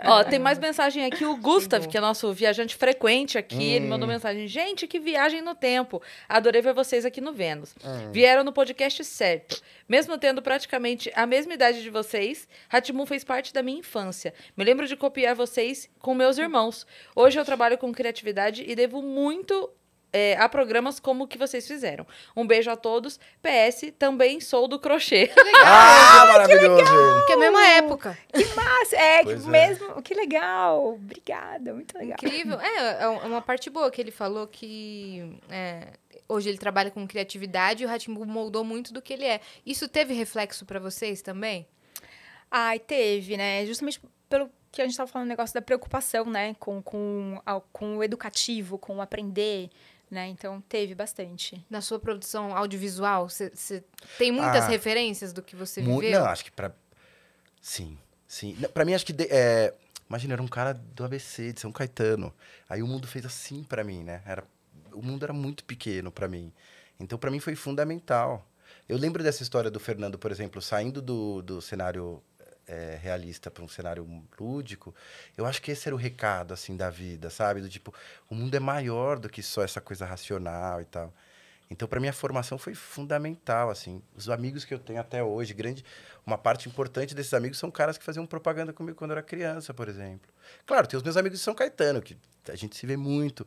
Ó, tem mais mensagem aqui. O Gustav, que é nosso viajante frequente aqui, hum. ele mandou hum. mensagem. Gente, que viagem no tempo. Adorei ver vocês aqui no Vênus. Hum. Vieram no podcast certo. Mesmo tendo praticamente a mesma idade de vocês, Hatmoon fez parte da minha infância. Me lembro de copiar vocês com meus irmãos. Hoje eu trabalho com criatividade e devo muito é, há programas como o que vocês fizeram. Um beijo a todos. PS, também sou do crochê. Que legal! Ah, maravilhoso! Que legal. é a mesma época. Que massa! É, que é. mesmo. Que legal! Obrigada, muito legal. Incrível. É, é, é uma parte boa que ele falou que. É, hoje ele trabalha com criatividade e o Ratimbu moldou muito do que ele é. Isso teve reflexo para vocês também? Ai, teve, né? Justamente pelo que a gente estava falando, o negócio da preocupação, né? Com, com, com o educativo, com o aprender. Né? Então teve bastante. Na sua produção audiovisual, você tem muitas ah, referências do que você viveu? Não, acho que para sim, sim. Para mim acho que de, é... imagina era um cara do ABC, de São Caetano. Aí o mundo fez assim para mim, né? Era o mundo era muito pequeno para mim. Então para mim foi fundamental. Eu lembro dessa história do Fernando, por exemplo, saindo do, do cenário é, realista para um cenário lúdico, eu acho que esse era o recado, assim, da vida, sabe? Do tipo, o mundo é maior do que só essa coisa racional e tal. Então, para mim, a formação foi fundamental, assim. Os amigos que eu tenho até hoje, grande... Uma parte importante desses amigos são caras que faziam propaganda comigo quando eu era criança, por exemplo. Claro, tem os meus amigos de São Caetano, que a gente se vê muito.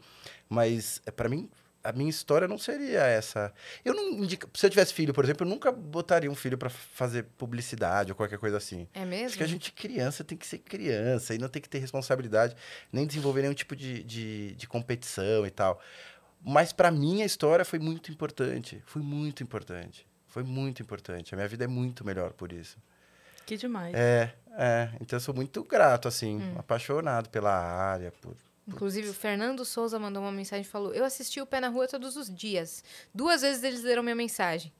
Mas, é, para mim, a minha história não seria essa. Eu não indico, se eu tivesse filho, por exemplo, eu nunca botaria um filho para fazer publicidade ou qualquer coisa assim. É mesmo? Acho que a gente criança tem que ser criança e não tem que ter responsabilidade, nem desenvolver nenhum tipo de, de, de competição e tal. Mas para mim a história foi muito importante, foi muito importante, foi muito importante. A minha vida é muito melhor por isso. Que demais. É, é. Então eu sou muito grato assim, hum. apaixonado pela área, por Inclusive, o Fernando Souza mandou uma mensagem e falou: Eu assisti o Pé na Rua todos os dias. Duas vezes eles leram minha mensagem.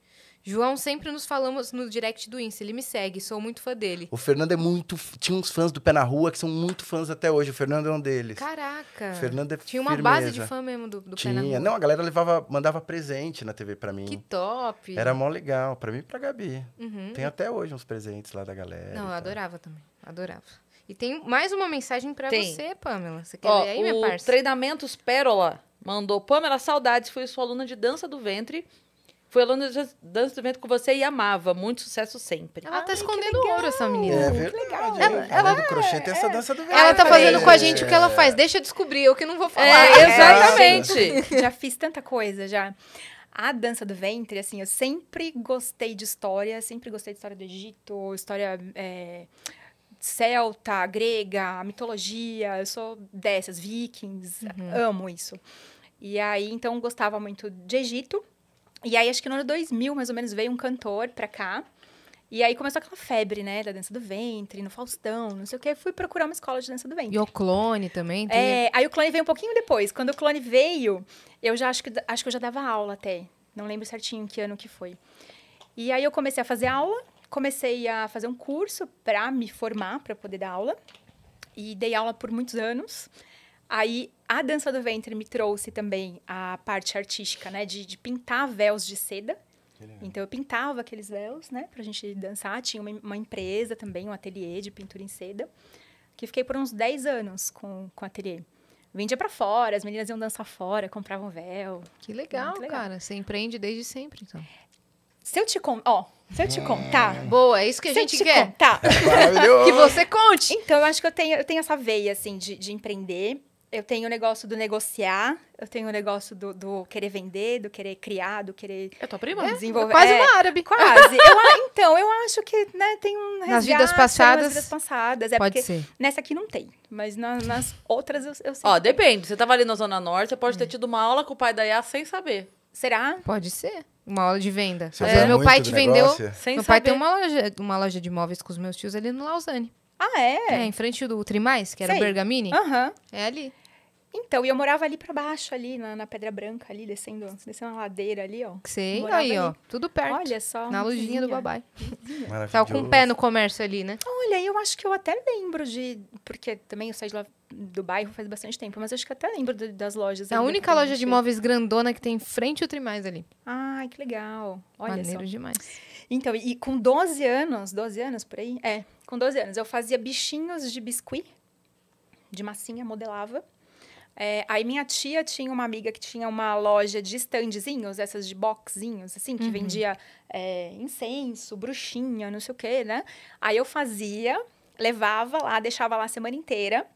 João sempre nos falamos no direct do Insta. Ele me segue, sou muito fã dele. O Fernando é muito. Tinha uns fãs do Pé na Rua que são muito fãs até hoje. O Fernando é um deles. Caraca. O Fernando é Tinha uma firmeza. base de fã mesmo do, do Tinha. Pé na Rua. Não, a galera levava, mandava presente na TV pra mim. Que top. Era mó legal. Pra mim e pra Gabi. Uhum. Tem até hoje uns presentes lá da galera. Não, eu adorava também. Adorava. E tem mais uma mensagem para você, Pamela. Você quer Ó, ler aí, minha parça? Treinamentos Pérola mandou. Pamela, saudades. Fui sua aluna de dança do ventre. Fui aluna de dança do ventre com você e amava. Muito sucesso sempre. Ela tá Ai, escondendo ouro, essa menina. É verdade. Legal. Ela, tá ela, do crochê tem essa dança do ventre. Ela tá fazendo com a é. gente o que ela faz. Deixa eu descobrir, eu que não vou falar. É, tá exatamente. já fiz tanta coisa, já. A dança do ventre, assim, eu sempre gostei de história, sempre gostei de história do Egito, história é, celta, grega, mitologia, eu sou dessas, vikings, uhum. amo isso. E aí, então, gostava muito de Egito. E aí, acho que no ano 2000, mais ou menos, veio um cantor pra cá. E aí começou aquela febre, né? Da dança do ventre, no Faustão, não sei o quê. Fui procurar uma escola de dança do ventre. E o clone também? Tem... É, aí o clone veio um pouquinho depois. Quando o clone veio, eu já acho que, acho que eu já dava aula até. Não lembro certinho que ano que foi. E aí eu comecei a fazer aula comecei a fazer um curso para me formar, para poder dar aula. E dei aula por muitos anos. Aí a dança do ventre me trouxe também a parte artística, né, de, de pintar véus de seda. Então eu pintava aqueles véus, né, pra gente dançar. Tinha uma, uma, empresa também, um ateliê de pintura em seda, que fiquei por uns 10 anos com com ateliê. Vendia para fora, as meninas iam dançar fora, compravam véu. Que legal, legal, cara. Você empreende desde sempre, então. Se eu te contar, se eu te contar. É. Boa, é isso que a gente quer. Contar, que você conte. Então, eu acho que eu tenho, eu tenho essa veia, assim, de, de empreender. Eu tenho o negócio do negociar, eu tenho o negócio do, do querer vender, do querer criar, do querer. Eu é tô prima. Desenvolver. É, quase um uma árabe. Quase. eu, então, eu acho que né, tem um. Resgate, nas vidas passadas. Nas vidas passadas. É pode ser. Nessa aqui não tem, mas na, nas outras eu, eu sei. Ó, depende. Você tava ali na Zona Norte, você pode ter hum. tido uma aula com o pai da Iá sem saber. Será? Pode ser. Uma aula de venda. é. Meu pai te vendeu. Sem meu saber. pai tem uma loja, uma loja de imóveis com os meus tios ali no Lausanne. Ah, é? É, em frente do Trimais, que era Sei. Bergamini. Aham. Uhum. É ali. Então, e eu morava ali para baixo, ali, na, na, Pedra Branca, ali, descendo, descendo a ladeira ali, ó. Sei, aí, ali. ó. Tudo perto. Olha só. Na luzinha do babai. Tava com o um pé no comércio ali, né? Olha, eu acho que eu até lembro de. Porque também eu saí lá do bairro faz bastante tempo, mas acho que até lembro de, das lojas. A única loja gente... de imóveis grandona que tem em frente ao Trimais ali. Ai, que legal. Olha Maneiro só. demais. Então, e, e com 12 anos, 12 anos por aí? É, com 12 anos, eu fazia bichinhos de biscuit, de massinha, modelava. É, aí minha tia tinha uma amiga que tinha uma loja de standzinhos, essas de boxinhos, assim, que uhum. vendia é, incenso, bruxinha, não sei o quê, né? Aí eu fazia, levava lá, deixava lá a semana inteira.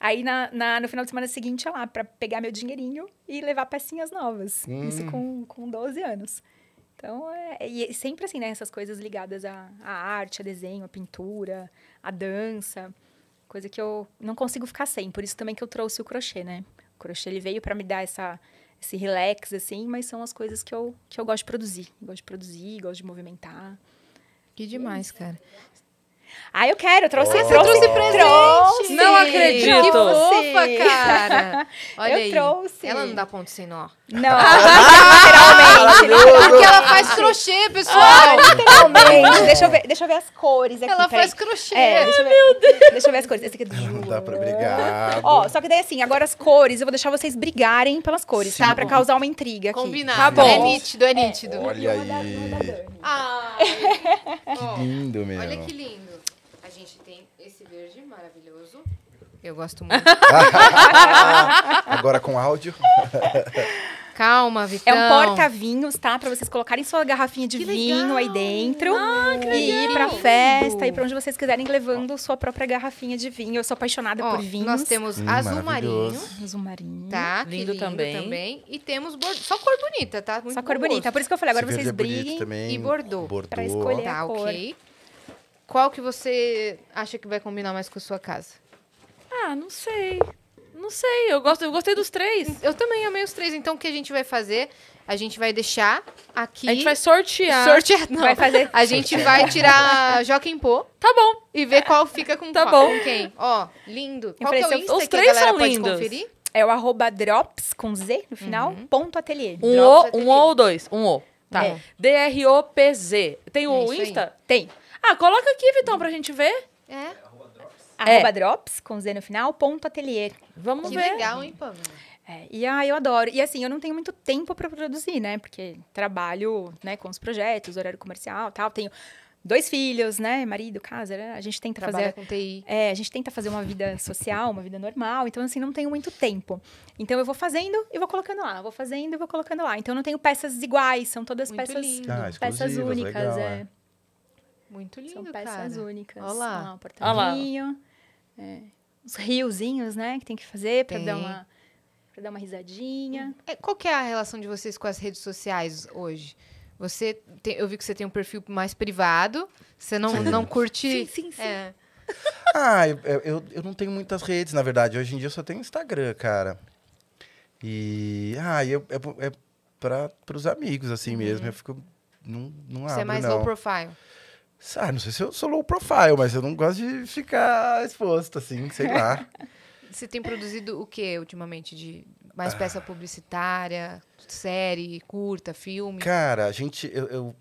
Aí na, na, no final de semana seguinte ia lá para pegar meu dinheirinho e levar pecinhas novas. Hum. Isso com, com 12 anos. Então, é, e é sempre assim, né? Essas coisas ligadas à, à arte, a desenho, a pintura, a dança. Coisa que eu não consigo ficar sem. Por isso também que eu trouxe o crochê, né? O crochê ele veio para me dar essa esse relax assim, mas são as coisas que eu que eu gosto de produzir. gosto de produzir, gosto de movimentar. Que demais, é cara. Ah, eu quero, eu trouxe, oh. trouxe, trouxe, presente. Trouxe. Não acredito. Que fofa, cara. Olha eu aí. trouxe. Ela não dá ponto sem nó. Não, literalmente. Porque ela faz crochê, pessoal. Ah, literalmente. deixa, eu ver, deixa eu ver as cores aqui. Ela faz crochê. É, deixa, eu ver, meu Deus. deixa eu ver as cores. Esse aqui é do Não dá pra brigar. Ó, só que daí assim, agora as cores, eu vou deixar vocês brigarem pelas cores, Sim. tá? Pra causar uma intriga aqui. Combinado. Tá bom. É nítido, é nítido. Olha aí. Ah, que lindo mesmo. Olha que lindo gente tem esse verde maravilhoso. Eu gosto muito. Ah, agora com áudio. Calma, Vitão. É um porta-vinhos, tá? Pra vocês colocarem sua garrafinha de que vinho legal. aí dentro. Ah, que e ir pra festa, ir pra onde vocês quiserem, levando sua própria garrafinha de vinho. Eu sou apaixonada Ó, por vinhos. Nós temos hum, azul marinho. Azul marinho. Tá, lindo, lindo também. também. E temos bord... só cor bonita, tá? Muito só cor bonita. Por isso que eu falei, agora vocês é briguem. E bordô. bordô. Pra escolher tá, a cor. ok. Qual que você acha que vai combinar mais com a sua casa? Ah, não sei. Não sei, eu, gosto, eu gostei dos três. Eu também amei os três. Então, o que a gente vai fazer? A gente vai deixar aqui... A gente vai sortear. Sortear, não. Vai fazer. A gente vai tirar Joaquim Pô. Tá bom. E ver qual fica com, tá qual, bom. Com quem. Ó, lindo. Qual é o Insta os três são lindos. conferir? É o arroba drops, com Z no final, uhum. ponto ateliê. Um drops O, ateliê. um O ou dois? Um O. Tá. É. D-R-O-P-Z. Tem o é Insta? Aí. Tem. Ah, coloca aqui, Vitão, pra gente ver. É. é arroba é. drops, com Z no final, ponto ateliê. Vamos que ver. Que legal, hein, Pamela? É, e ah, eu adoro. E assim, eu não tenho muito tempo para produzir, né? Porque trabalho, né, com os projetos, horário comercial, tal, tenho dois filhos, né, marido, casa, né? a gente tenta Trabalha fazer com TI. É, a gente tenta fazer uma vida social, uma vida normal, então assim, não tenho muito tempo. Então eu vou fazendo e vou colocando lá, vou fazendo e vou colocando lá. Então eu não tenho peças iguais, são todas muito peças lindo. peças ah, únicas, legal, é. é. Muito lindo, São peças cara. únicas. Olha lá. Olha lá. É, os riozinhos, né, que tem que fazer para dar uma para dar uma risadinha. É, qual que é a relação de vocês com as redes sociais hoje? Você tem, eu vi que você tem um perfil mais privado. Você não, sim. não curte. Sim, sim, sim. É. Ah, eu, eu, eu, não tenho muitas redes, na verdade. Hoje em dia eu só tenho Instagram, cara. E. Ah, eu, é, é para os amigos, assim mesmo. Uhum. Eu fico. Não, não Você é abro, é mais não. low profile. Ah, não sei se eu sou low profile, mas eu não gosto de ficar exposto, assim, sei lá. Você tem produzido o que ultimamente? De mais peça ah. publicitária, série, curta, filme? Cara, a gente. Eu, eu,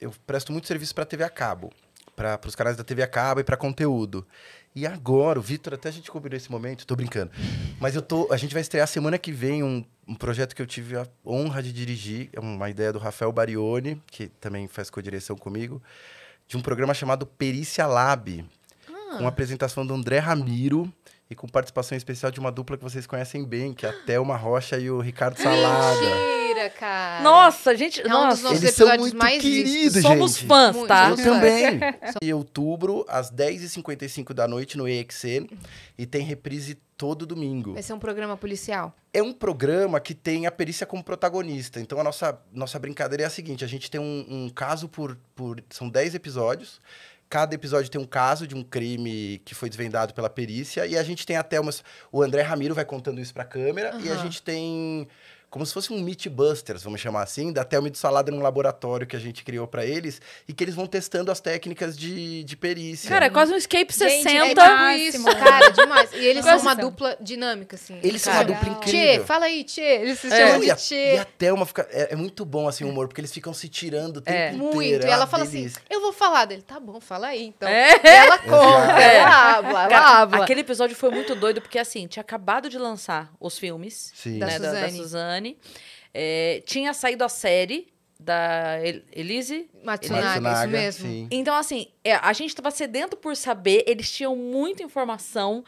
eu presto muito serviço para TV a cabo, para os canais da TV a cabo e para conteúdo. E agora, o Vitor, até a gente combinou esse momento, tô brincando. Mas eu tô. A gente vai estrear semana que vem um, um projeto que eu tive a honra de dirigir. É uma ideia do Rafael Barioni, que também faz co-direção comigo de um programa chamado Perícia Lab, ah. com apresentação do André Ramiro e com participação especial de uma dupla que vocês conhecem bem, que é a ah. Thelma Rocha e o Ricardo ah, Salada. Mentira, cara. Nossa, gente, é nossa. Um eles são muito mais queridos, Somos fãs, muito, tá? Eu também. em outubro, às 10h55 da noite no EXC, e tem reprise todo domingo. Vai ser é um programa policial? É um programa que tem a perícia como protagonista. Então, a nossa, nossa brincadeira é a seguinte: a gente tem um, um caso por, por. São 10 episódios. Cada episódio tem um caso de um crime que foi desvendado pela perícia. E a gente tem até umas. O André Ramiro vai contando isso pra câmera. Uhum. E a gente tem como se fosse um Meatbusters, vamos chamar assim, da Thelma de Salada num laboratório que a gente criou para eles e que eles vão testando as técnicas de, de perícia. Cara, é quase um Escape 60. Gente, é máximo, isso. cara, é demais. E eles são uma dupla dinâmica, assim. Eles cara. são uma dupla incrível. Tchê, fala aí, Tchê. Eles se é. chamam de Tchê. E a Thelma fica... É, é, muito bom, assim, o humor, porque eles ficam se tirando o tempo é. inteiro. Muito. E ah, ela ah, fala assim, delícia. assim, eu vou falar dele. Tá bom, fala aí, então. É. ela conta, é. ela habla, ela habla. Aquele episódio foi muito doido, porque, assim, tinha acabado de lançar os filmes. Sim. Né, da, Suzane. da Suzane. É, tinha saído a série da Elise Matsunaga, Matsunaga, isso mesmo. Sim. Então, assim, é, a gente estava sedento por saber, eles tinham muita informação.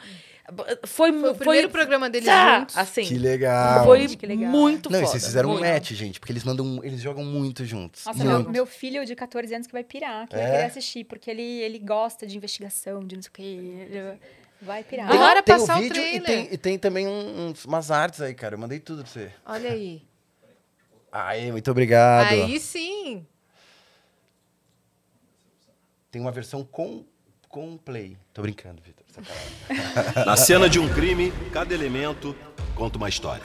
Foi, foi o primeiro foi... programa deles ah, juntos. Assim, que legal. Foi que legal. muito Não, foda. vocês fizeram muito. um match, gente, porque eles mandam, eles jogam muito juntos. Nossa, muito. Meu, meu, filho de 14 anos que vai pirar, que é? vai querer assistir, porque ele, ele gosta de investigação, de não sei o que. Ele... Vai pirar. Bora passar o, vídeo o trailer. E tem, e tem também uns, umas artes aí, cara. Eu mandei tudo pra você. Olha aí. Aí, muito obrigado. Aí sim. Tem uma versão com, com play. Tô brincando, Vitor. Tá na cena de um crime, cada elemento conta uma história.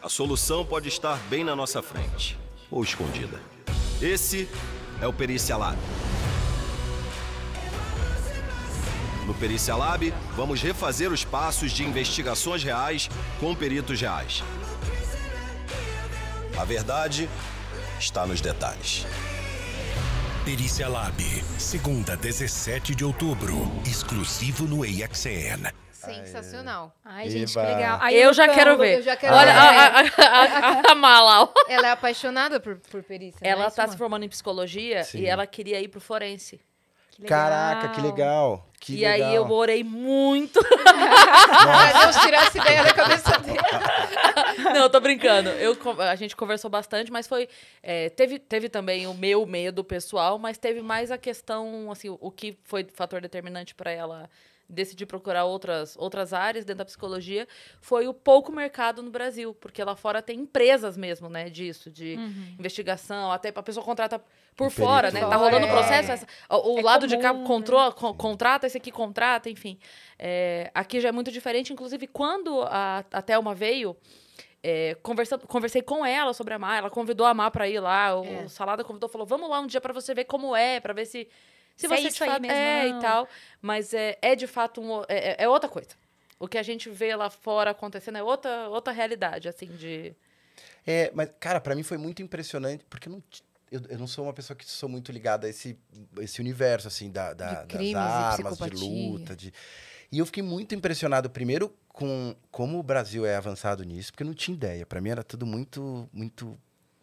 A solução pode estar bem na nossa frente ou escondida. Esse é o Pericialado. No Perícia Lab, vamos refazer os passos de investigações reais com peritos reais. A verdade está nos detalhes. Perícia Lab, segunda, 17 de outubro, exclusivo no EXN. Sensacional. Ai, Eba. gente, que legal. Aí eu, já quero ver. Eu já quero Olha, ver. A, a, Mala. Ela é apaixonada por, por perícia. Né? Ela está é se formando em psicologia Sim. e ela queria ir para o forense legal. Caraca, que legal. Que e legal. aí eu orei muito. Pra Deus tirar essa ideia da cabeça dele. Não, eu tô brincando. Eu, a gente conversou bastante, mas foi. É, teve, teve também o meu medo pessoal, mas teve mais a questão, assim, o que foi fator determinante para ela decidi procurar outras, outras áreas dentro da psicologia, foi o pouco mercado no Brasil, porque lá fora tem empresas mesmo, né, disso, de uhum. investigação, até a pessoa contrata por fora, né, tá rolando o é. processo, essa, o é lado comum, de cá né? controla, contrata, esse aqui contrata, enfim. É, aqui já é muito diferente, inclusive quando a, a Thelma veio, é, conversei com ela sobre a Mar, ela convidou a Mar para ir lá, o é. Salada convidou, falou, vamos lá um dia para você ver como é, para ver se se é você é isso aí mesmo, é não. e tal, mas é, é de fato um, é, é, é outra coisa. O que a gente vê lá fora acontecendo é outra, outra realidade, assim, de. É, mas, cara, para mim foi muito impressionante, porque eu não, eu, eu, não sou uma pessoa que sou muito ligada a esse, esse universo, assim, da, da de das armas, de, luta. De... E eu fiquei muito impressionado, primeiro, com como o Brasil é avançado nisso, porque eu não tinha ideia. para mim era tudo muito, muito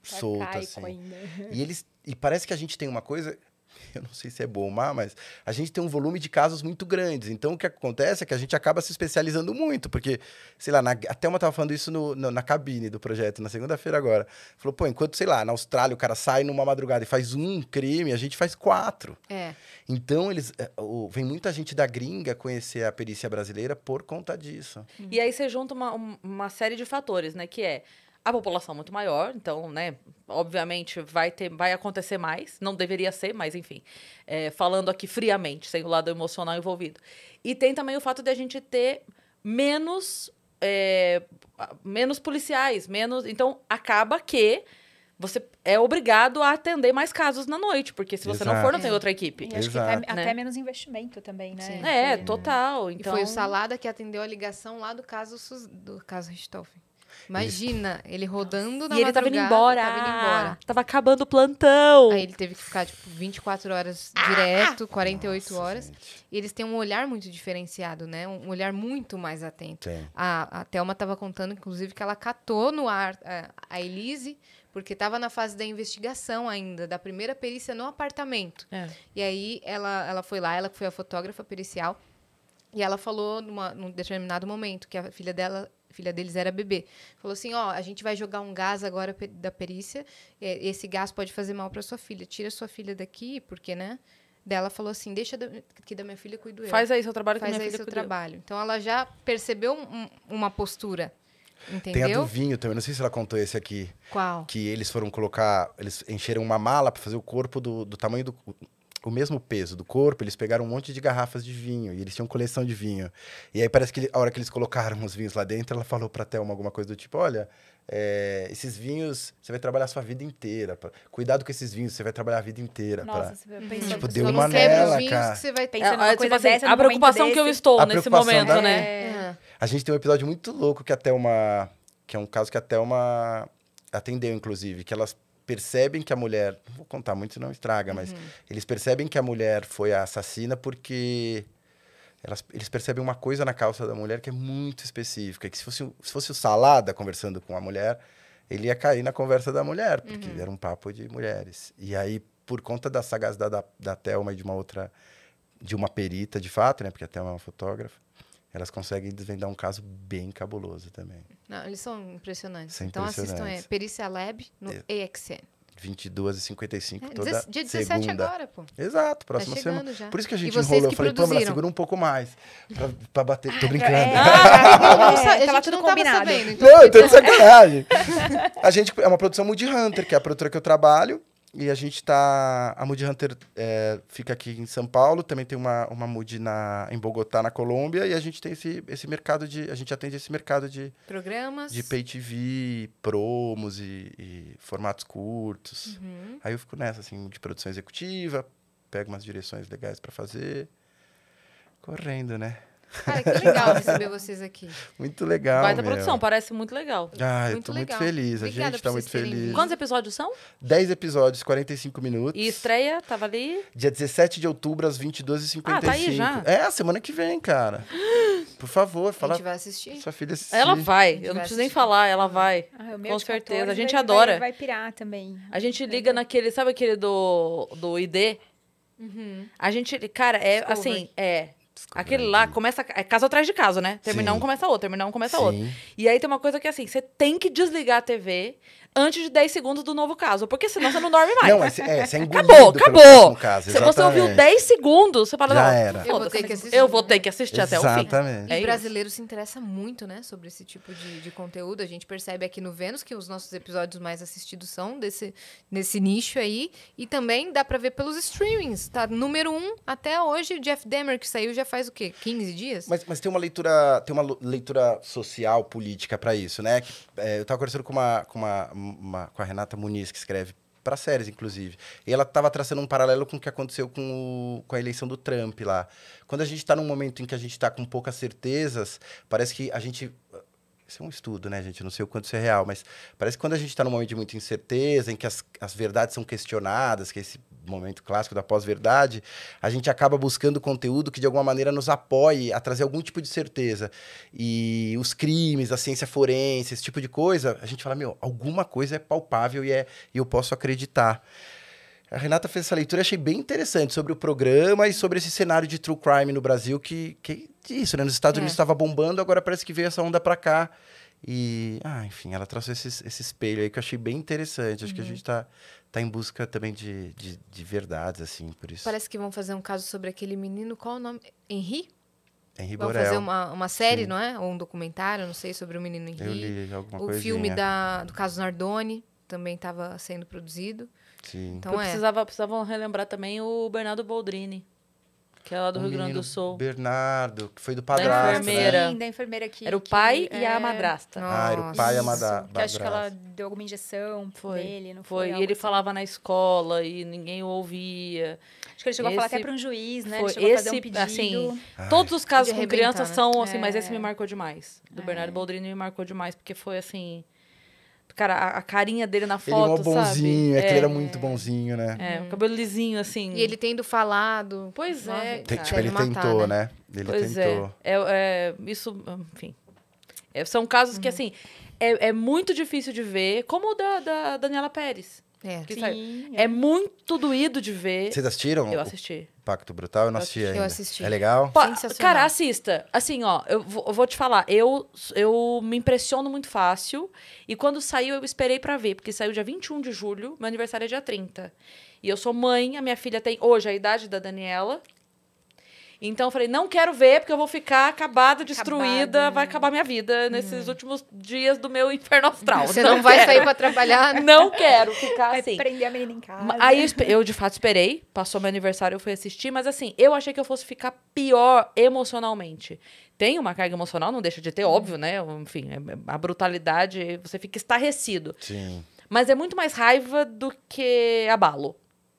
tá solto, assim. Ainda. E eles. E parece que a gente tem uma coisa eu não sei se é bom ou má, mas a gente tem um volume de casos muito grandes. Então, o que acontece é que a gente acaba se especializando muito, porque, sei lá, na, a Thelma estava falando isso no, no, na cabine do projeto, na segunda-feira agora. Falou, pô, enquanto, sei lá, na Austrália o cara sai numa madrugada e faz um crime, a gente faz quatro. É. Então, eles eh, vem muita gente da gringa conhecer a perícia brasileira por conta disso. Uhum. E aí você junta uma, uma série de fatores, né? Que é a população é muito maior, então, né, obviamente vai, ter, vai acontecer mais, não deveria ser, mas enfim, é, falando aqui friamente, sem o lado emocional envolvido. E tem também o fato de a gente ter menos, é, menos policiais, menos. Então, acaba que você é obrigado a atender mais casos na noite, porque se você Exato. não for, não tem outra equipe. E é, acho Exato. que até, né? até, menos investimento também, né? Sim. É, total. Então... E foi o então Salada que atendeu a ligação lá do caso, do caso Richthofen. Imagina, ele rodando na E ele tava indo embora. Tava indo embora. Tava acabando o plantão. Aí ele teve que ficar, tipo, 24 horas direto, 48 Nossa, horas. Gente. E eles têm um olhar muito diferenciado, né? Um olhar muito mais atento. A, a Thelma tava contando, inclusive, que ela catou no ar a, é, a Elise porque estava na fase da investigação ainda, da primeira perícia no apartamento. É. E aí ela, ela foi lá, ela foi a fotógrafa pericial, e ela falou numa, num determinado momento que a filha dela filha deles era bebê. Falou assim: ó, a gente vai jogar um gás agora da perícia, esse gás pode fazer mal para sua filha, tira sua filha daqui, porque, né? dela falou assim: deixa da, que da minha filha cuido eu. Faz aí seu trabalho Faz que minha aí filha seu trabalho. Eu. Então ela já percebeu um, uma postura. Entendeu? Tem a do vinho também, não sei se ela contou esse aqui. Qual? Que eles foram colocar. Eles encheram uma mala para fazer o corpo do, do tamanho do o mesmo peso do corpo, eles pegaram um monte de garrafas de vinho, e eles tinham coleção de vinho. E aí parece que a hora que eles colocaram os vinhos lá dentro, ela falou pra Thelma alguma coisa do tipo, olha, é, esses vinhos, você vai trabalhar a sua vida inteira. Pra... Cuidado com esses vinhos, você vai trabalhar a vida inteira. Nossa, pra... Pensando, tipo, deu uma nela, cara. você vai é, uma coisa assim, dessa, A preocupação desse. que eu estou a nesse momento, da... né? É. A gente tem um episódio muito louco que a Thelma... Que é um caso que a Thelma atendeu, inclusive. Que elas percebem que a mulher. Vou contar muito, não estraga, mas uhum. eles percebem que a mulher foi a assassina porque. Elas, eles percebem uma coisa na calça da mulher que é muito específica. Que se fosse, se fosse o Salada conversando com a mulher, ele ia cair na conversa da mulher, porque uhum. era um papo de mulheres. E aí, por conta da sagacidade da, da Thelma e de uma outra. de uma perita, de fato, né? Porque a Thelma é uma fotógrafa elas conseguem desvendar um caso bem cabuloso também. Não, eles são impressionantes. São então impressionantes. assistam é, Perícia Lab no é. AXN. 22 e 55 é, toda dia 17 segunda. agora, pô. Exato, tá próxima tá semana. Já. Por isso que a gente enrolou. Eu falei, pô, mas segura um pouco mais. Pra, pra bater. Tô é. brincando. Ah, é, ah, é, é, a combinado. tava sabendo. Então... Não, eu tô de sacanagem. a gente é uma produção Moody Hunter, que é a produtora que eu trabalho. E a gente tá. A Mood Hunter é, fica aqui em São Paulo, também tem uma, uma Moody na, em Bogotá, na Colômbia, e a gente tem esse, esse mercado de. A gente atende esse mercado de. Programas. De pay TV, promos e, e formatos curtos. Uhum. Aí eu fico nessa, assim, de produção executiva, pego umas direções legais para fazer. Correndo, né? Cara, que legal receber vocês aqui. Muito legal. Vai da produção, parece muito legal. Ah, eu tô legal. Tá muito feliz. Obrigada a gente tá muito feliz. Quantos episódios são? 10 episódios, 45 minutos. E estreia, tava ali? Dia 17 de outubro, às 22h55. Ah, tá aí já? É, semana que vem, cara. Por favor, fala. A gente vai assistir. Sua filha assistir. Ela vai. Eu não preciso nem falar, ela vai. Ah, é eu Com certeza. a gente adora. Vai, vai pirar também. A gente liga naquele, sabe aquele do, do ID? Uhum. A gente, cara, é Discovery. assim, é né, Aquele lá começa. É caso atrás de caso, né? Terminar um começa outro, terminar um começa Sim. outro. E aí tem uma coisa que assim, você tem que desligar a TV antes de 10 segundos do novo caso, porque senão você não dorme mais. Não, é, é, você é Acabou, acabou. Caso, se você ouviu 10 segundos, você fala, Já não, era. Eu vou ter que assistir. Eu vou ter que assistir até o fim. Exatamente. É e brasileiro se interessa muito, né, sobre esse tipo de, de conteúdo. A gente percebe aqui no Vênus que os nossos episódios mais assistidos são desse, nesse nicho aí. E também dá pra ver pelos streamings. Tá número um até hoje, Jeff Demer, que saiu já faz o quê? 15 dias? Mas, mas tem uma leitura, tem uma leitura social, política para isso, né? É, eu tava conversando com uma, com uma uma, com a Renata Muniz, que escreve para séries, inclusive. E ela estava traçando um paralelo com o que aconteceu com, o, com a eleição do Trump lá. Quando a gente está num momento em que a gente está com poucas certezas, parece que a gente isso é um estudo, né, gente? não sei o quanto isso é real, mas parece que quando a gente está num momento de muita incerteza, em que as, as verdades são questionadas, que é esse momento clássico da pós-verdade, a gente acaba buscando conteúdo que de alguma maneira nos apoie a trazer algum tipo de certeza. E os crimes, a ciência forense, esse tipo de coisa, a gente fala, meu, alguma coisa é palpável e é, eu posso acreditar. A Renata fez essa leitura e achei bem interessante sobre o programa e sobre esse cenário de true crime no Brasil, que, que é isso, né? Nos Estados é. Unidos estava bombando, agora parece que veio essa onda para cá. E, ah, enfim, ela trouxe esse, esse espelho aí que eu achei bem interessante. Acho uhum. que a uhum. gente está tá em busca também de, de, de, verdades, assim, por isso. Parece que vão fazer um caso sobre aquele menino, qual é o nome? Henri? Henri Vão Borel. fazer uma, uma série, Sim. não é? Ou um documentário, não sei, sobre o menino Henri. Eu li alguma coisa. O coisinha. filme da, do caso Nardoni também estava sendo produzido. Sim. Então é. precisava, precisavam relembrar também o Bernardo Boldrini. Que é lá do o Rio Grande do Sul. Bernardo, que foi do padrasto, da né? enfermeira. Né? Sim, da enfermeira que... Era o pai que, e a é, madrasta. Nossa. Ah, era o pai e a madrasta. Que acho que ela deu alguma injeção foi. dele, não foi? foi. E ele assim. falava na escola e ninguém o ouvia. Acho que ele chegou esse... a falar até para um juiz, né? Foi. Ele chegou esse, a fazer um pedido. Assim, todos os casos com crianças né? são assim, é. mas esse me marcou demais. Do é. Bernardo Boldrini me marcou demais, porque foi assim... Cara, a, a carinha dele na foto, ele é bonzinho, é que ele era é. muito bonzinho, né? É, o cabelo lisinho, assim. E ele tendo falado. Pois é, Tem, Tipo, ele matar, tentou, né? né? Ele pois é. tentou. É. É, isso, enfim. É, são casos uhum. que, assim, é, é muito difícil de ver, como o da, da Daniela Pérez. É. Sim, é. é. muito doído de ver. Vocês assistiram? Eu assisti. Pacto Brutal, eu não eu assisti, assisti ainda. Eu assisti. É legal? Cara, assista. Assim, ó, eu vou, eu vou, te falar. Eu, eu me impressiono muito fácil. E quando saiu, eu esperei para ver. Porque saiu dia 21 de julho, meu aniversário é dia 30. E eu sou mãe, a minha filha tem hoje a idade da Daniela. Então eu falei, não quero ver, porque eu vou ficar acabada, destruída, acabada. vai né? acabar minha vida nesses uhum. últimos dias do meu inferno astral. Você não, não vai quero. sair pra trabalhar? Né? Não quero ficar assim. Vai prender a menina em casa. Aí eu, de fato, esperei. Passou meu aniversário, eu fui assistir, mas assim, eu achei que eu fosse ficar pior emocionalmente tem uma carga emocional, não deixa de ter, uhum. óbvio, né? Enfim, é, é, a brutalidade, você fica estarrecido. Sim. Mas é muito mais raiva do que abalo.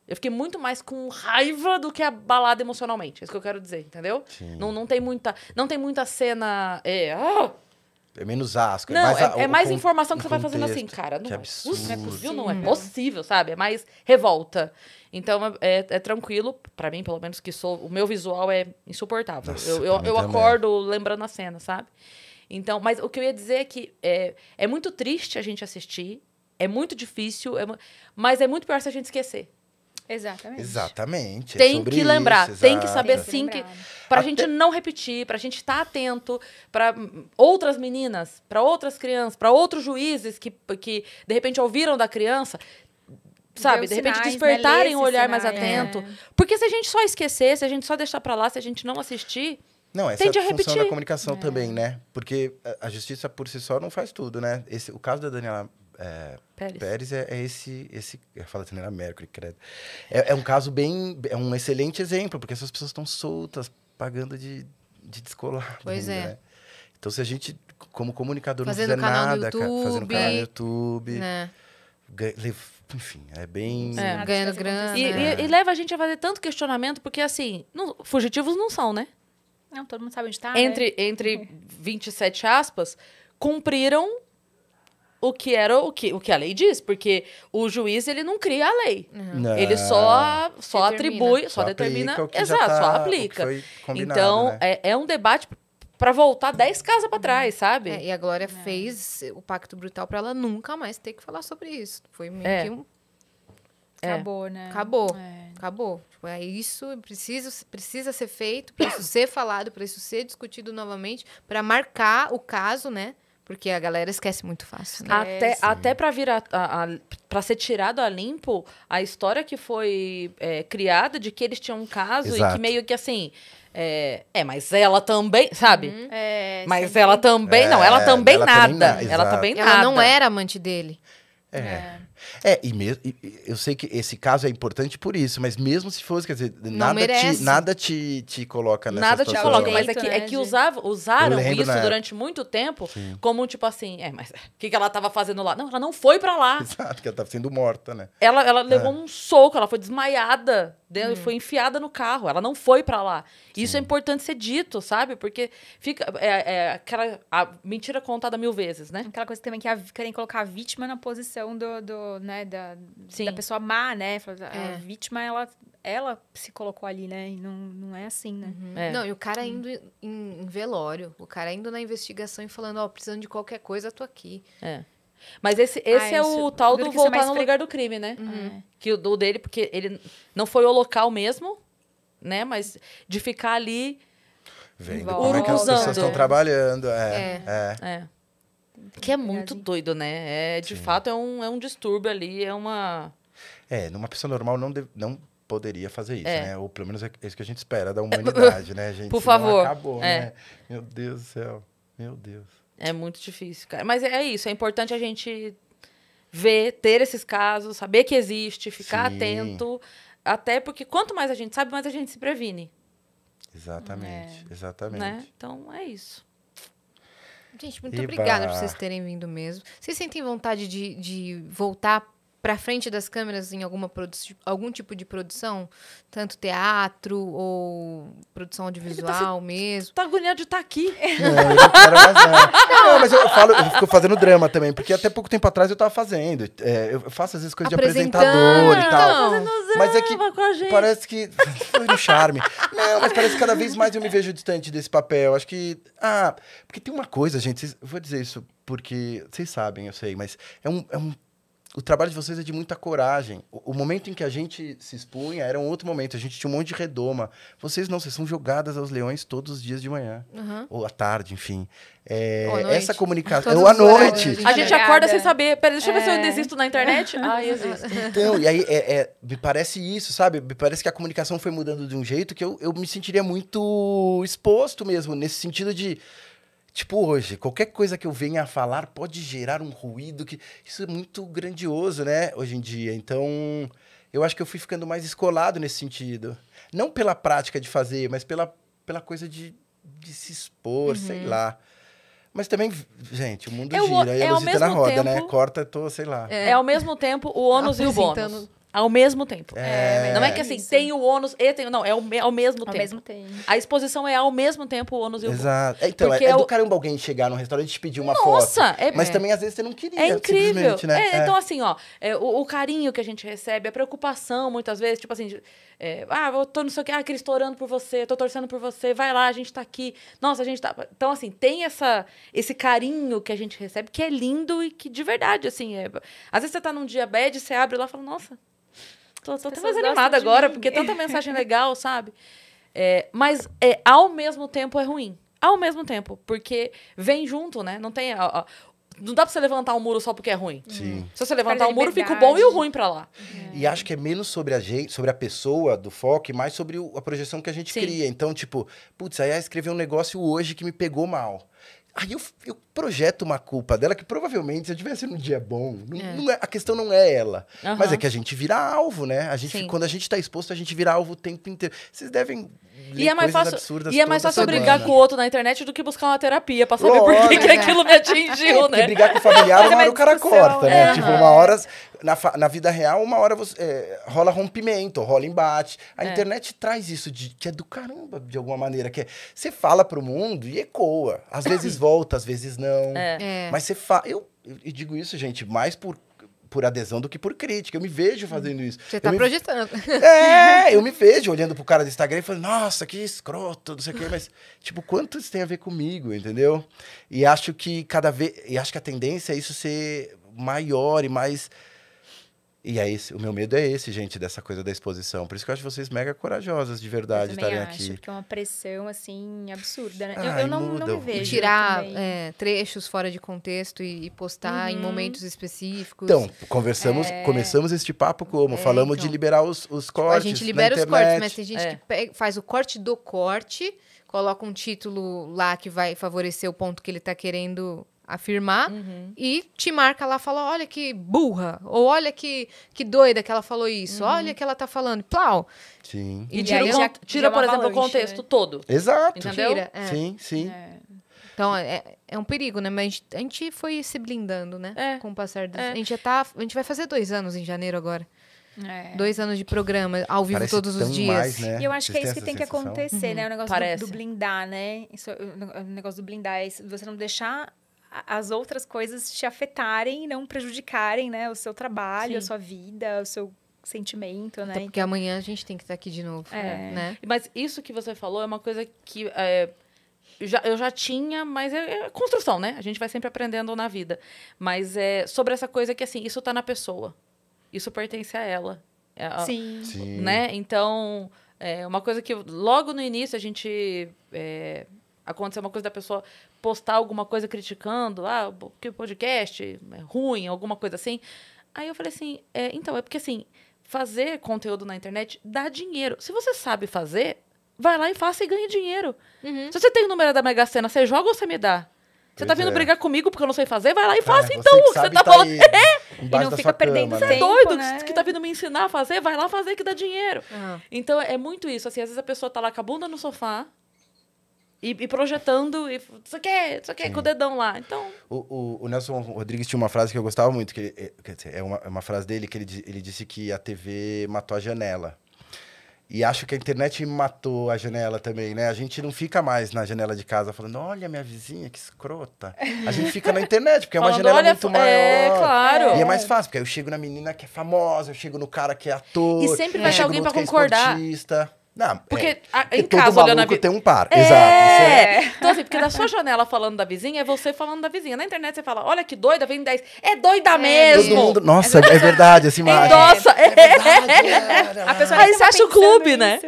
Eu fiquei muito mais com raiva do que abalada emocionalmente. É isso que eu quero dizer, entendeu? Não, não, tem muita, não tem muita cena. É, oh! é menos asco. É não, é mais, é, é mais com, informação que você contexto. vai fazendo assim, cara. Não, que é, absurdo. não é possível, não é possível, sabe? É mais revolta. Então é, é, é tranquilo, para mim, pelo menos que sou. O meu visual é insuportável. Nossa, eu eu, eu acordo lembrando a cena, sabe? Então, mas o que eu ia dizer é que é, é muito triste a gente assistir, é muito difícil, é, mas é muito pior se a gente esquecer. Exatamente. Exatamente. É tem é que lembrar, tem que saber tem que sim que para a gente não repetir, para a gente estar tá atento para outras meninas, para outras crianças, para outros juízes que, que de repente ouviram da criança, sabe, de repente sinais, né? despertarem né? olhar sinais, mais é. atento. É. Porque se a gente só esquecer, se a gente só deixar para lá, se a gente não assistir, não, essa Tende a função repetir. da comunicação é. também, né? Porque a justiça por si só não faz tudo, né? Esse, o caso da Daniela é, Pérez. Pérez é, é, esse, esse. Eu falo assim, era Mercury, credo. É, é um caso bem. É um excelente exemplo, porque essas pessoas estão soltas, pagando de, de descolar. Pois é. Né? Então, se a gente, como comunicador, fazendo não fizer nada, YouTube, fazendo canal no YouTube. Né? enfim, é bem. É, ganhando grana. Né? E, e, e, leva a gente a fazer tanto questionamento, porque assim, não, fugitivos não são, né? Não, todo mundo sabe onde está. Entre, é. entre 27 uhum. aspas, cumpriram o que era o que, o que a lei diz, porque o juiz ele não cria a lei. Uhum. Ele só, só atribui, só, só determina. Exato, tá, só aplica. Então, né? é, é um debate para voltar 10 casas para trás, uhum. sabe? É, e a Glória é. fez o pacto brutal para ela nunca mais ter que falar sobre isso. Foi meio é. que um é. acabou, né? Acabou. É. Acabou. Tipo, é isso, precisa, precisa ser feito, para isso ser falado, para isso ser discutido novamente, para marcar o caso, né? Porque a galera esquece muito fácil. Né? Até, é, Sim. até para virar. para ser tirado a limpo, a história que foi é, criada de que eles tinham um caso Exato. e que meio que assim. É, é, mas ela também, sabe? Uhum. É, mas ela também, não, ela também ela nada. Também, ela também ela nada. Ela não era amante dele. É. é. É, e Eu sei que esse caso é importante por isso, mas mesmo se fosse, quer dizer, nada, te, nada te, te coloca nessa Nada situação. te coloca, mas é que, é né, que usava, usaram isso durante muito tempo Sim. como tipo assim, é, mas o que, que ela tava fazendo lá? Não, ela não foi para lá. Exato, que ela tava sendo morta, né? Ela, ela é. levou um soco, ela foi desmaiada, dentro, hum. foi enfiada no carro, ela não foi para lá. Sim. Isso é importante ser dito, sabe? Porque fica. É, é aquela. mentira contada mil vezes, né? Aquela coisa também que a, querem colocar a vítima na posição do, do né, da, da pessoa má, né? Ah, é. A é. vítima, ela, ela se colocou ali, né? E não, não é assim, né? Uhum. É. Não, e o cara indo em, em, velório, o cara indo na investigação e falando, ó, oh, precisando de qualquer coisa, tô aqui. É. Mas esse, ah, esse ah, é o tal do voltar no pre... lugar do crime, né? Uhum. É. Que o do dele, porque ele não foi o local mesmo, né? Mas de ficar ali. Vendo como é que as pessoas estão trabalhando. é. é. é. Que é muito doido, né? É, de Sim. fato, é um, é um distúrbio ali, é uma. É, numa pessoa normal não, deve, não poderia fazer isso, é. né? Ou pelo menos é, é isso que a gente espera da humanidade, né, gente? Por favor. Não acabou, é. né? Meu Deus do céu. Meu Deus. É muito difícil, cara. Mas é isso, é importante a gente ver, ter esses casos, saber que existe, ficar Sim. atento. Até porque quanto mais a gente sabe, mais a gente se previne. Exatamente, é. exatamente. Né? Então é isso. Gente, muito obrigada por vocês terem vindo mesmo. Vocês sentem vontade de, de voltar para frente das câmeras em alguma algum tipo de produção, tanto teatro ou produção tá audiovisual tá, mesmo. Tá agoniado de estar tá aqui. É, eu não, mas eu falo, eu fico fazendo drama também, porque até pouco tempo atrás eu tava fazendo. É, eu faço essas coisas de apresentador e tal. Então, mas é que parece que foi no charme. Não, mas parece que cada vez mais eu me vejo distante desse papel. Acho que ah, porque tem uma coisa, gente, vocês, vou dizer isso porque vocês sabem, eu sei, mas é um, é um o trabalho de vocês é de muita coragem. O, o, momento em que a gente se expunha era um outro momento. A gente tinha um monte de redoma. Vocês não, vocês são jogadas aos leões todos os dias de manhã. Uhum. Ou à tarde, enfim. É, ou essa comunicação. Ou à noite. a gente acorda sem saber. Peraí, deixa eu ver se eu é. desisto na internet. ah, desisto. Então, e aí, é, é, me parece isso, sabe? Me parece que a comunicação foi mudando de um jeito que eu, eu me sentiria muito exposto mesmo, nesse sentido de Tipo hoje, qualquer coisa que eu venha a falar pode gerar um ruído que isso é muito grandioso, né, hoje em dia. Então, eu acho que eu fui ficando mais escolado nesse sentido. Não pela prática de fazer, mas pela, pela coisa de, de se expor, uhum. sei lá. Mas também, gente, o mundo é gira é, e a é, na roda, né? tempo, né? Corta, tô, sei lá. É, é ao mesmo tempo o ônus e o bônus. Ao mesmo tempo. É, não é que assim, isso. tem o ônus e tem. Não, é ao, me, ao mesmo ao tempo. mesmo tempo. A exposição é ao mesmo tempo o ônus e o ônus. Exato. É, então, é, é, é o... do caramba alguém chegar num restaurante e te pedir uma Nossa, foto. Nossa! É, mas também às vezes você não queria. É incrível. Né? É, é, então, assim, ó, o, o, carinho que a gente recebe, a preocupação muitas vezes, tipo assim, ah, eu tô não sei o quê, ah, Cris, tô orando por você, tô torcendo por você, vai lá, a gente tá aqui. Nossa, a gente tá. Então, assim, tem essa, esse carinho que a gente recebe que é lindo e que de verdade, assim, às vezes você tá num dia bad, você abre lá e fala, nossa, Tô, tô até mais animada agora, porque é tanta mensagem legal, sabe? É, mas é, ao mesmo tempo é ruim. Ao mesmo tempo, porque vem junto, né? Não tem. não dá pra você levantar um muro só porque é ruim. Sim. Se você levantar um muro, fica o bom e o ruim para lá. É. E acho que é menos sobre a gente, sobre a pessoa do foco, mais sobre o, a projeção que a gente Sim. cria. Então, tipo, putz, aí escrevi um negócio hoje que me pegou mal. Aí eu, eu, projeto uma culpa dela que provavelmente se eu tivesse num dia bom, não, é. Não é, a questão não é ela. Uhum. Mas é que a gente vira alvo, né? A gente, quando a gente tá exposto, a gente vira alvo o tempo inteiro. Vocês devem. E é mais fácil, e é mais fácil brigar com o outro na internet do que buscar uma terapia pra saber Lógico. por que, que aquilo me atingiu, é. né? Porque brigar com o familiar, é uma é hora o cara corta, né? Tipo, uma hora na, na vida real, uma hora você, é, rola rompimento, rola embate. A é. internet traz isso de que é do caramba, de alguma maneira. Que é, você fala pro mundo e ecoa. Às vezes volta, às vezes não. É. é. Mas você fala. Eu, eu digo isso, gente, mais por por adesão do que por crítica. Eu me vejo fazendo isso. Você eu tá me... projetando. É, eu me vejo olhando pro cara do Instagram e falando, nossa, que escroto, não sei o quê. Mas, tipo, quanto isso tem a ver comigo, entendeu? E acho que cada vez. E acho que a tendência é isso ser maior e mais e é esse, o meu medo é esse, gente, dessa coisa da exposição. Por isso que eu acho vocês mega corajosas de verdade estarem aqui acho, que Porque é uma pressão, assim, absurda, né? Ai, eu, eu não, não me vejo. tirar é, trechos fora de contexto e, e postar uhum. em momentos específicos. Então, conversamos, é... começamos este papo como? É, Falamos então, de liberar os, os cortes. Tipo, a gente libera os cortes, mas tem gente que pega, faz o corte do corte, coloca um título lá que vai favorecer o ponto que ele está querendo afirmar uhum. e te marca lá, fala, olha que burra, ou olha que, que doida que ela falou isso, uhum. olha que ela tá falando, plau. Sim. E, e tira, já, é tira por exemplo, o contexto né? todo. Exato. Entendeu? Tira, é. Sim, sim. É. Então, é, é, é um perigo, né? Mas a gente, a gente foi se blindando, né? É. Com o passar do... É. A gente já tá... A gente vai fazer dois anos em janeiro agora. É. Dois anos de programa, ao vivo Parece todos os dias. Mais, né? E eu acho Vocês que é isso que tem sensação? que acontecer, uhum. né? O uhum. negócio do, do, blindar, né? Isso, o negócio do blindar é você não deixar as outras coisas te afetarem e não prejudicarem, né? O seu trabalho, Sim. a sua vida, o seu sentimento, né? Até porque então... amanhã a gente tem que estar aqui de novo, é. né? Mas isso que você falou é uma coisa que é, eu, já, eu já tinha, mas é, é, construção, né? A gente vai sempre aprendendo na vida. Mas é sobre essa coisa que, assim, isso está na pessoa. Isso pertence a ela. É, Sim. Sim. Né? Então, é uma coisa que logo no início a gente é, Acontecer uma coisa da pessoa postar alguma coisa criticando, ah, que podcast é ruim, alguma coisa assim. Aí eu falei assim, é, então, é porque assim, fazer conteúdo na internet dá dinheiro. Se você sabe fazer, vai lá e faça e ganhe dinheiro. Uhum. Se você tem o número da Mega Sena, você joga ou você me dá? Você tá vindo é. brigar comigo porque eu não sei fazer? Vai lá e faça então o que você tá, tá falando. É! E não fica perdendo cama, né? você é doido né? que tá vindo me ensinar a fazer? Vai lá fazer que dá dinheiro. Uhum. Então é muito isso. Assim, às vezes a pessoa tá lá com a bunda no sofá, e, e, projetando, e isso aqui, é, isso aqui, é com o dedão lá. Então... O, o, o, Nelson Rodrigues tinha uma frase que eu gostava muito, que ele, eh, dizer, é uma, é uma frase dele que ele, ele disse que a TV matou a janela. E acho que a internet matou a janela também, né? A gente não fica mais na janela de casa falando, olha minha vizinha, que escrota. A gente fica na internet, porque é uma janela muito maior. É, claro. E é mais fácil, porque eu chego na menina que é famosa, eu chego no cara que é ator. E sempre vai ter alguém para concordar. É não, porque é, a, é em porque casa olhando a vi... tem um par. É. Exato. É. Então, assim, porque da sua janela falando da vizinha é você falando da vizinha. Na internet você fala, olha que doida, vem 10. É doida é, mesmo. Todo mundo, é nossa, é verdade, assim, é, Nossa, é, verdade. A pessoa Aí você acha o clube, isso. né?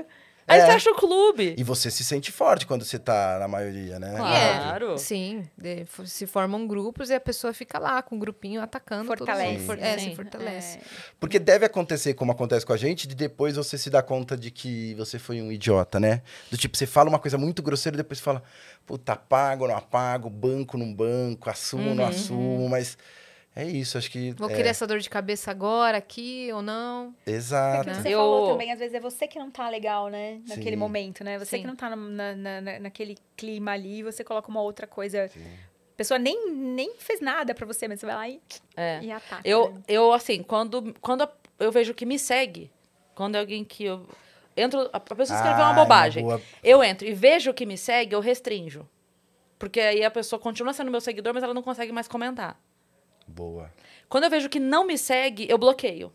Aí é. fecha o clube. E você se sente forte quando você tá na maioria, né? Claro. É. Sim. De, se formam grupos e a pessoa fica lá com o um grupinho atacando. Fortalece. Todos. É, Sim. se fortalece. É. Porque deve acontecer, como acontece com a gente, de depois você se dar conta de que você foi um idiota, né? Do tipo, você fala uma coisa muito grosseira e depois fala, puta, pago, não apago, banco, não banco, assumo, uhum. não assumo, mas é isso, acho que. Vou é... criar essa dor de cabeça agora, aqui ou não. Exato. Porque você eu... falou também, às vezes é você que não tá legal, né? Naquele Sim. momento, né? Você Sim. que não tá na, na, na, naquele clima ali, você coloca uma outra coisa. A pessoa nem, nem fez nada para você, mas você vai lá e, é. e ataca. Eu, né? eu, assim, quando, quando eu vejo que me segue, quando é alguém que eu. Entro, a pessoa escreveu ah, é uma bobagem. Boa... Eu entro e vejo que me segue, eu restringo. Porque aí a pessoa continua sendo meu seguidor, mas ela não consegue mais comentar. Boa. Quando eu vejo que não me segue, eu bloqueio.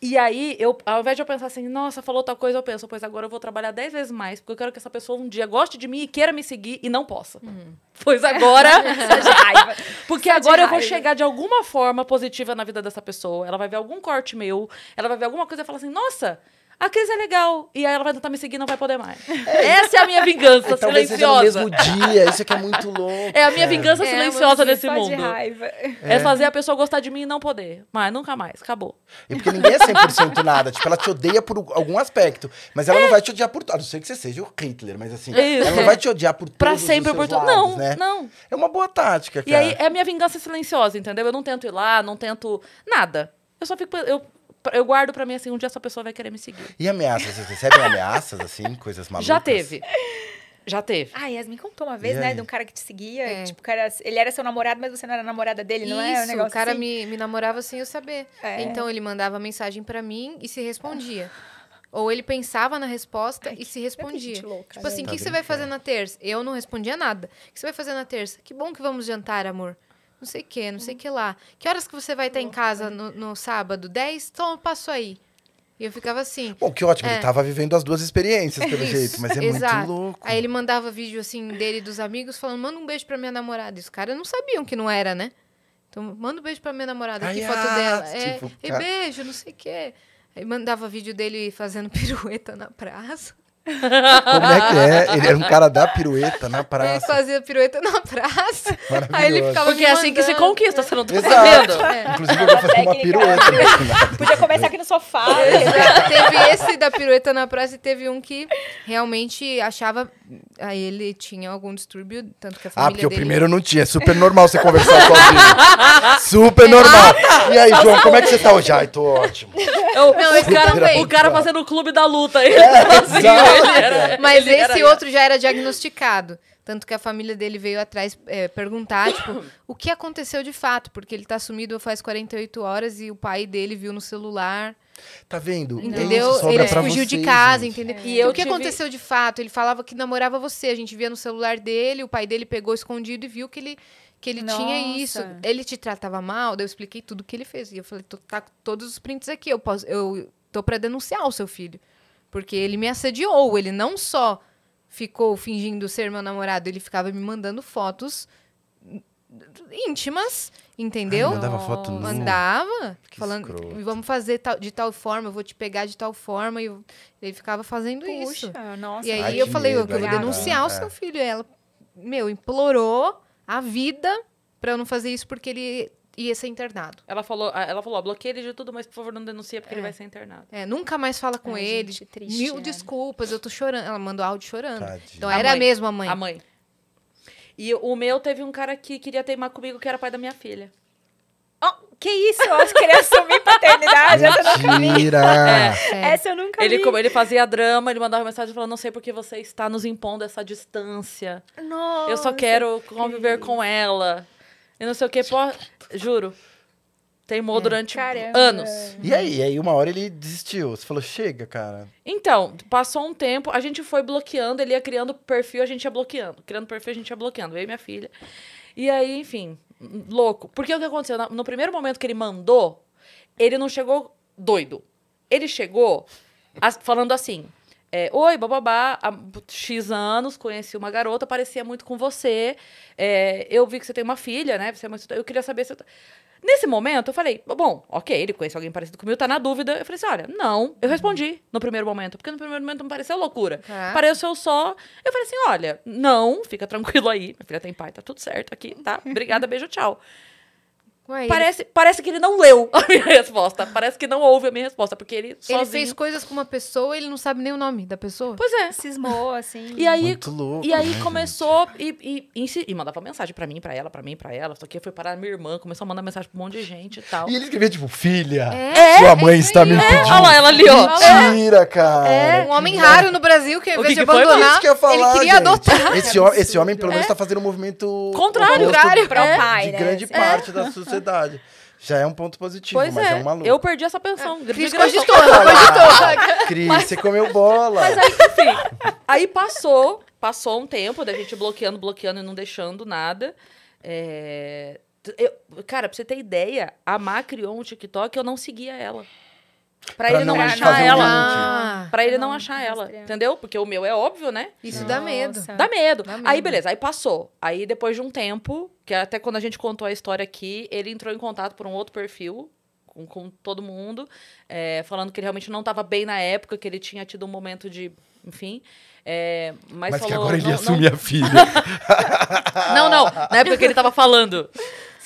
E aí, eu, ao invés de eu pensar assim, nossa, falou tal coisa, eu penso, pois agora eu vou trabalhar dez vezes mais, porque eu quero que essa pessoa um dia goste de mim e queira me seguir e não possa. Uhum. Pois agora. É porque é agora eu vou chegar de alguma forma positiva na vida dessa pessoa. Ela vai ver algum corte meu, ela vai ver alguma coisa e falar assim, nossa, a Cris é legal. E aí ela vai tentar me seguir e não vai poder mais. É. Essa é a minha vingança é, Talvez silenciosa. no mesmo dia, isso aqui é muito louco. É a minha é. vingança é, silenciosa nesse mundo. De raiva. É. é. fazer a pessoa gostar de mim e não poder. Mas nunca mais, acabou. E porque ninguém é 100% nada. Tipo, ela te odeia por algum aspecto. Mas ela não é. vai te odiar por. A não ser que você seja o Hitler, mas assim. Isso. Ela não vai te odiar por Pra sempre por tudo. Não, né? não. É uma boa tática, cara. E aí é a minha vingança silenciosa, entendeu? Eu não tento ir lá, não tento nada. Eu só fico. Eu eu guardo para mim assim, um dia essa pessoa vai querer me seguir. E ameaças? Vocês recebem ameaças, assim, coisas malucas? Já teve. Já teve. Ah, Yasmin contou uma vez, né? De um cara que te seguia. É. Tipo, cara, ele era seu namorado, mas você não era namorada dele, Isso, não é? é um o cara assim. me, me namorava sem eu saber. É. Então ele mandava mensagem para mim e se respondia. Ou ele pensava na resposta Ai, e se respondia. Louca, tipo assim, né? o que, tá que você vai fazer na terça? Eu não respondia nada. O que você vai fazer na terça? Que bom que vamos jantar, amor não sei o que, não sei o é. que lá. Que horas que você vai estar em casa né? no, no sábado? 10? Então eu passo aí. E eu ficava assim. Bom, que ótimo, é. ele tava vivendo as duas experiências, pelo Isso. jeito, mas é Exato. muito louco. Aí ele mandava vídeo assim dele dos amigos falando: manda um beijo pra minha namorada. E os caras não sabiam que não era, né? Então, manda um beijo pra minha namorada, Ai, aqui ah, foto dela. Tipo, é, e beijo, não sei o quê. Aí mandava vídeo dele fazendo pirueta na praça. Como é que é? Ele era um cara da pirueta na praça. Ele fazia pirueta na praça. Aí ele ficava Porque é assim que se conquista, você não tá Exato. sabendo. É. Inclusive, eu vou fazer uma pirueta. Né? Podia começar aqui no sofá. Teve esse da pirueta na praça e teve um que realmente achava Aí ele tinha algum distúrbio, tanto que a ah, família Ah, porque dele... o primeiro não tinha. É super normal você conversar sozinho. Super é, normal. Nada. E aí, João, como é que você tá é. hoje? Ai, tô ótimo. Eu, é não, o, é cara, o cara fazendo o clube da luta. Ele é, ele era, Mas ele esse era... outro já era diagnosticado. Tanto que a família dele veio atrás é, perguntar, tipo, o que aconteceu de fato? Porque ele tá sumido faz 48 horas e o pai dele viu no celular... Tá vendo? Entendeu? ele fugiu de casa, gente. entendeu? É. E o que tive... aconteceu de fato? Ele falava que namorava você, a gente via no celular dele, o pai dele pegou escondido e viu que ele que ele tinha isso. Ele te tratava mal, daí eu expliquei tudo que ele fez. E eu falei, tá todos os prints aqui, eu posso eu tô para denunciar o seu filho, porque ele me assediou, ele não só ficou fingindo ser meu namorado, ele ficava me mandando fotos íntimas, entendeu? Ai, mandava foto nua. Mandava, que falando, escroto. vamos fazer tal, de tal forma, eu vou te pegar de tal forma. E ele ficava fazendo Puxa, isso. Nossa. E aí Ai, eu falei, medo, eu, eu vou denunciar o é. seu filho. E ela, meu, implorou a vida para eu não fazer isso porque ele ia ser internado. Ela falou, ela falou, ah, bloqueia ele de tudo, mas por favor não denuncia porque é. ele vai ser internado. É, nunca mais fala com Ai, ele. Gente, triste, Mil é. desculpas, eu tô chorando. Ela mandou áudio chorando. Então a era mãe, mesmo a mãe. A mãe. E o meu teve um cara que queria teimar comigo que era pai da minha filha. Oh, que isso? Eu acho que ele assumir paternidade. Essa eu nunca vi. É. Essa eu nunca ele, vi. Ele fazia drama, ele mandava mensagem falando: Não sei porque você está nos impondo essa distância. Nossa. Eu só quero conviver com ela. E não sei o que. Pô, juro. Teimou é. durante Caramba. anos. E aí? E aí, uma hora ele desistiu. Você falou, chega, cara. Então, passou um tempo, a gente foi bloqueando, ele ia criando perfil, a gente ia bloqueando. Criando perfil, a gente ia bloqueando. Veio minha filha. E aí, enfim, louco. Porque o que aconteceu? No primeiro momento que ele mandou, ele não chegou doido. Ele chegou falando assim. É, Oi, bababá, há X anos conheci uma garota, parecia muito com você. É, eu vi que você tem uma filha, né? Você é muito... Eu queria saber se. Eu... Nesse momento, eu falei, bom, ok, ele conhece alguém parecido comigo, tá na dúvida. Eu falei assim, olha, não. Eu respondi no primeiro momento, porque no primeiro momento não pareceu loucura. Tá. Pareceu só... Eu falei assim, olha, não, fica tranquilo aí. Minha filha tem pai, tá tudo certo aqui, tá? Obrigada, beijo, tchau. Ué, parece, ele... parece que ele não leu a minha resposta. Parece que não ouve a minha resposta, porque ele sozinho... Ele fez coisas com uma pessoa ele não sabe nem o nome da pessoa. Pois é. Cismou, assim. E aí, Muito louco, e aí né, começou e, e, e, e, mandava mensagem pra mim, pra ela, pra mim, pra ela. Só que foi parar minha irmã, começou a mandar mensagem pra um monte de gente e tal. E ele escrevia, tipo, filha, é, sua é mãe é, está me pedindo. Olha lá, ela ali, ó. Mentira, é. cara. É, um homem raro no Brasil que, ao invés de abandonar, que falar, ele queria gente. adotar. Esse, esse homem, pelo é. menos, está fazendo um movimento... Contrário. Contrário. Pra o pai, De grande parte da sociedade sociedade. Já é um ponto positivo, pois mas é. é uma Eu perdi essa pensão. É. Cris cogitou, cogitou. Ah, Cris, mas... você comeu bola. Mas aí, enfim, aí passou, passou um tempo da gente bloqueando, bloqueando e não deixando nada. É... Eu, cara, pra você ter ideia, a Má criou um TikTok eu não seguia ela. Pra, pra ele não, não achar ela. Um ah, pra ele não, não achar ela. Estranho. Entendeu? Porque o meu é óbvio, né? Isso dá medo. Dá medo. Dá medo. Aí, beleza. Aí passou. Aí, depois de um tempo, que é até quando a gente contou a história aqui, ele entrou em contato por um outro perfil com, com todo mundo, é, falando que ele realmente não estava bem na época, que ele tinha tido um momento de. Enfim. É, mas, mas falou, que agora ele não, assume não... a filha. não, não. Na época que ele estava falando.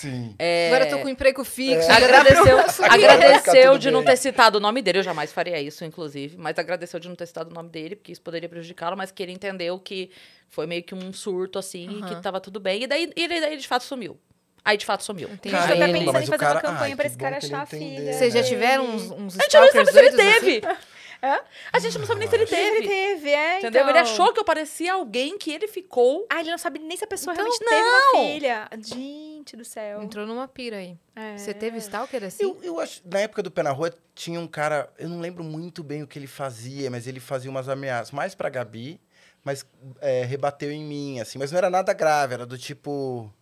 Sim. É... Agora eu tô com um emprego fixo. É. Agradeceu, agradeceu de não ter citado o nome dele. Eu jamais faria isso, inclusive. Mas agradeceu de não ter citado o nome dele, porque isso poderia prejudicá-lo. Mas que ele entendeu que foi meio que um surto, assim, uhum. que tava tudo bem. E daí ele, daí, de fato, sumiu. Aí de fato sumiu. Entendi. Cara, eu tô pensando em fazer cara, uma campanha ai, ah, pra esse cara achar a filha. Vocês já tiveram uns, uns A gente não sabe se ele teve. Assim? É? A gente não sabe nem se ele teve. Ele teve, é. Entendeu? Então... Ele achou que eu parecia alguém que ele ficou. Ah, ele não sabe nem se a pessoa então, realmente não. teve uma filha. Gente do céu. Entrou numa pira aí. É. Você teve stalker assim? Eu, eu acho. Na época do Pé na Rua tinha um cara. Eu não lembro muito bem o que ele fazia, mas ele fazia umas ameaças mais pra Gabi, mas é, rebateu em mim, assim. Mas não era nada grave, era do tipo.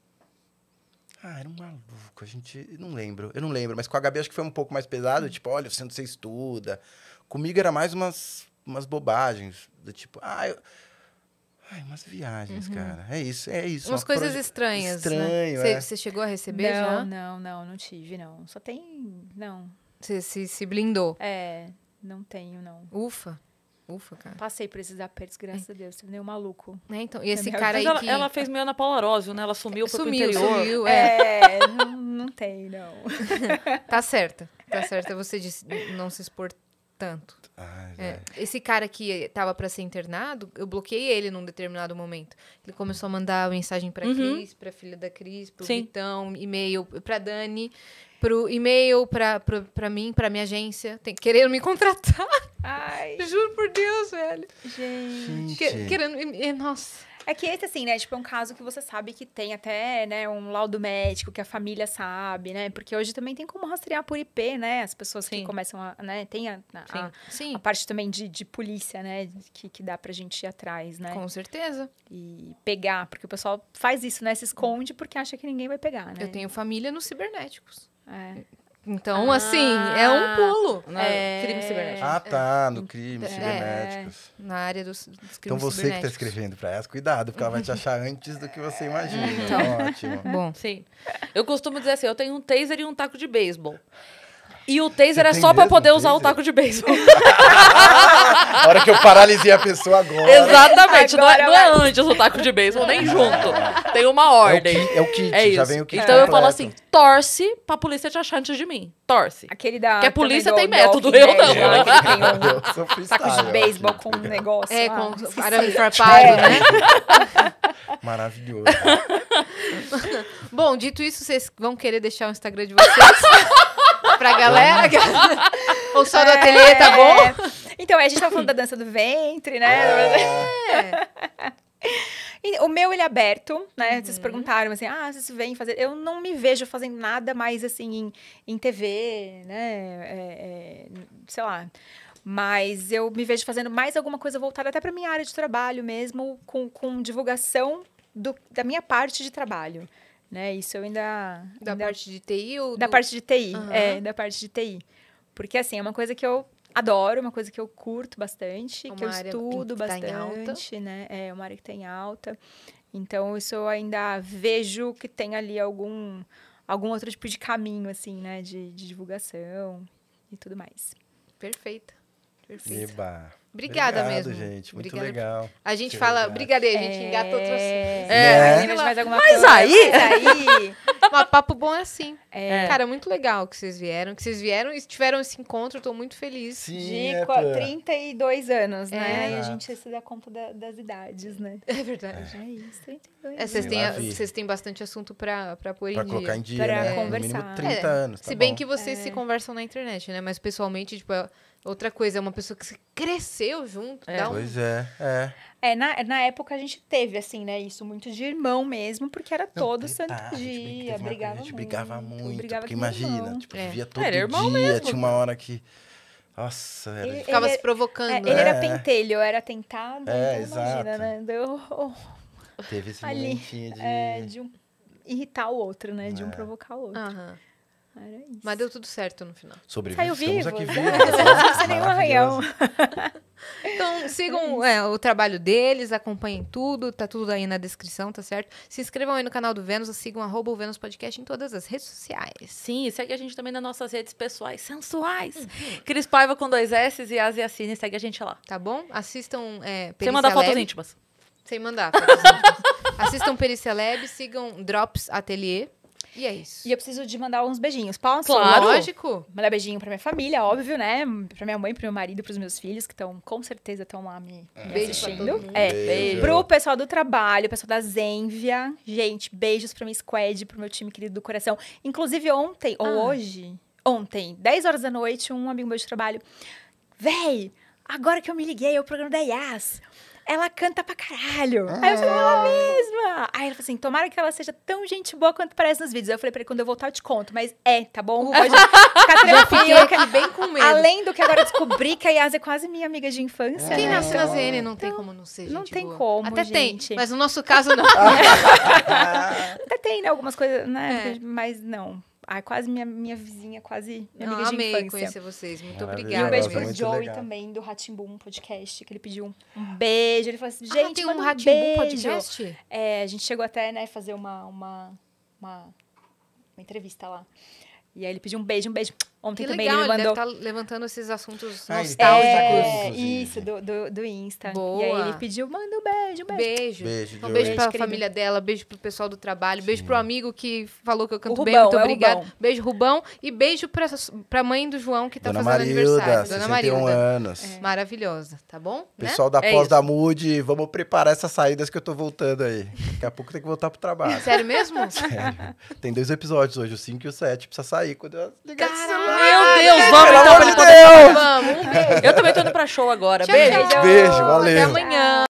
Ah, era um maluco. A gente. Não lembro. Eu não lembro. Mas com a Gabi acho que foi um pouco mais pesado. Hum. Tipo, olha, você não se estuda. Comigo era mais umas, umas bobagens, do tipo, ah, eu... Ai, umas viagens, uhum. cara. É isso, é isso. Umas, coisas pro... estranhas. Né? Estranho, né? Você é. chegou a receber não, já? Não, não, não tive, não. Só tem. Não. Você se, se blindou? É, não tenho, não. Ufa. Ufa, cara. Passei por esses apertos, graças é. a Deus. Terminei um maluco. É, então. E esse cara aí. Ela, que... ela fez meio Ana Paula Arósio, né? Ela sumiu, foi sumiu, pro interior. Sumiu, é. é não, não tem, não. tá certa. Tá certa. Você disse não se exportar tanto. Ai, é. Esse cara que tava para ser internado, eu bloqueei ele num determinado momento. Ele começou a mandar mensagem pra uhum. Cris, pra filha da Cris, pro Sim. Vitão, e-mail pra Dani, pro e-mail pra, pra, pra mim, pra minha agência. Tem, querendo me contratar. Ai. Juro por Deus, velho. Gente. Que, querendo. Nossa. É que esse, assim, né? Tipo, é um caso que você sabe que tem até, né? Um laudo médico que a família sabe, né? Porque hoje também tem como rastrear por IP, né? As pessoas Sim. que começam a, né? Tem a, a, a, a parte também de, de polícia, né? Que, que dá pra gente ir atrás, né? Com certeza. E pegar, porque o pessoal faz isso, né? Se esconde porque acha que ninguém vai pegar, né? Eu tenho família nos cibernéticos. É. Então, ah, assim, é um ah, pulo. No é... crime cibernético. Ah, tá, no é. crime é, na área dos, dos então, crimes Então você que está escrevendo para essa, cuidado, porque ela vai te achar antes do que você imagina. Então, Ótimo. Bom. Sim. Eu costumo dizer assim, eu tenho um taser e um taco de beisebol. E o taser é só para poder usar o taco de beisebol. hora que eu paralisei a pessoa agora. Exatamente. É, agora não, é, não é antes o taco de beisebol, nem junto. Tem uma ordem. É o kit, é, o kit, é já vem o kit Então completo. eu falo assim, torce pra polícia te achar antes de mim. Torce. Aquele da... Porque a polícia tem método, eu não. É, tem um de beisebol com um negócio. É, com arame farpado, né? Maravilhoso. Bom, dito isso, vocês vão querer deixar o Instagram de vocês? pra galera? Ou só do ateliê, é. tá bom? Então, a gente tava falando da dança do ventre, né? É. O meu, ele é aberto, né? Uhum. Vocês perguntaram assim, ah, vocês vêm fazer... Eu não me vejo fazendo nada mais, assim, em, em TV, né? É, é, sei lá. Mas eu me vejo fazendo mais alguma coisa voltada até para minha área de trabalho mesmo, com, com divulgação do, da minha parte de trabalho. Né? Isso eu ainda... Da ainda... parte de TI ou... Da do... parte de TI, uhum. é, da parte de TI. Porque, assim, é uma coisa que eu adoro, uma coisa que eu curto bastante, é uma que eu estudo que tá alta né? É, é uma área que tem tá alta. Então, isso eu ainda vejo que tem ali algum, algum outro tipo de caminho, assim, né? De, de divulgação e tudo mais. Perfeita. perfeito Eba. Obrigada Obrigado, mesmo. gente. Muito Obrigada. legal. A gente que fala, obrigada, a gente é... engata outras. É, é. Mais alguma mas coisa, aí. Mas aí. mas papo bom é assim. É. Cara, muito legal que vocês vieram. Que vocês vieram e tiveram esse encontro, Estou tô muito feliz. Sim, De é, pô. 32 anos, né? É. E a gente se dá conta da, das idades, né? É verdade. É, isso, 32 é, anos. Vocês têm, vocês têm bastante assunto pra, pra pôr pra em dia. Pra colocar em dia, pra né? conversar. No 30 é. anos. Tá se bem bom. que vocês se é. conversam na internet, né? Mas pessoalmente, tipo. Eu, Outra coisa, é uma pessoa que cresceu junto. É. Um... Pois é, é. É, na, na época a gente teve, assim, né, isso muito de irmão mesmo, porque era não, todo santo dia, brigava, muito. A gente brigava muito. Brigava porque imagina, irmão. tipo, é. via todo era irmão dia, mesmo. tinha uma hora que... Nossa, era... Ele, ficava ele, se provocando. É, ele né? é. era pentelho, eu era tentado, é, então imagina, né? Deu... Teve esse Ali, momentinho de... É, de um irritar o outro, né? De um é. provocar o outro. Aham. Era isso. Mas deu tudo certo no final. Sobrevivemos, Saiu vivo. aqui né? vivos. Sem nenhum arranhão. Então, sigam é, o trabalho deles, acompanhem tudo, tá tudo aí na descrição, tá certo? Se inscrevam aí no canal do Vênus, sigam arroba o Vênus Podcast em todas as redes sociais. Sim, segue a gente também nas nossas redes pessoais, sensuais. Uhum. Cris Paiva com dois S e Asia Cine, segue a gente lá. Tá bom? Assistam é, Sem mandar fotos íntimas. Sem mandar fotos íntimas. Assistam Perícia Lab, sigam Drops Atelier e é isso. E eu preciso de mandar uns beijinhos. Palmas claro. Lógico. Mandar beijinho pra minha família, óbvio, né? Pra minha mãe, pro meu marido, pros meus filhos, que estão, com certeza, estão lá me é. assistindo. É. Beijo. Pro pessoal do trabalho, pessoal da Zenvia. Gente, beijos pra minha squad, pro meu time querido do coração. Inclusive, ontem, ah. ou hoje, ontem, 10 horas da noite, um amigo meu de trabalho. Véi, agora que eu me liguei, é o programa da IAS ela canta pra caralho. É. Aí eu falei, ela mesma. Aí ela falou assim, tomara que ela seja tão gente boa quanto parece nos vídeos. Aí eu falei pra ele, quando eu voltar eu te conto. Mas é, tá bom? Pode ficar tranquila. bem com medo. Além do que agora descobri que a Yas é quase minha amiga de infância. Quem né? nasceu nasce na ZN então, não tem como não ser gente Não tem boa. como, Até gente. tem, mas no nosso caso não. Até tem, né? Algumas coisas, né? É. Mas não. Ai, quase minha, minha vizinha, quase minha Não, amiga de amei infância. conhecer vocês, muito obrigada. E um beijo pro Joey legal. também, do Ratimbum Podcast, que ele pediu um, ah. beijo. Ele falou assim, ah, gente, ah, tem um, um Ratimbum Podcast? É, a gente chegou até, né, fazer uma, uma, uma, uma entrevista lá. E aí ele pediu um beijo, um beijo. Ontem que também legal, ele me mandou. Ele deve tá levantando esses assuntos ah, tá nostálgicos. Tá é, isso, do, do, do Insta. Boa. E aí ele pediu, manda um beijo, um beijo. Beijo. beijo um beijo, pra família dela, beijo pro pessoal do trabalho, Sim. beijo pro amigo que falou que eu canto Rubão, bem, muito é obrigada. Beijo, Rubão. E beijo pra, pra mãe do João que tá Dona fazendo Marilda, aniversário. Dona Marilda, anos. É. Maravilhosa, tá bom? Né? Pessoal né? da é Pós é da Mood, vamos preparar essas saídas que eu tô voltando aí. Daqui a pouco tem que voltar pro trabalho. Sério mesmo? Sério. Tem dois episódios hoje, o 5 e o 7. Precisa sair quando eu ligar meu Deus, vamos então pra ele poder. Vamos, um beijo. Eu também tô indo pra show agora. Tchau, beijo. Tchau. Beijo, valeu. Até amanhã.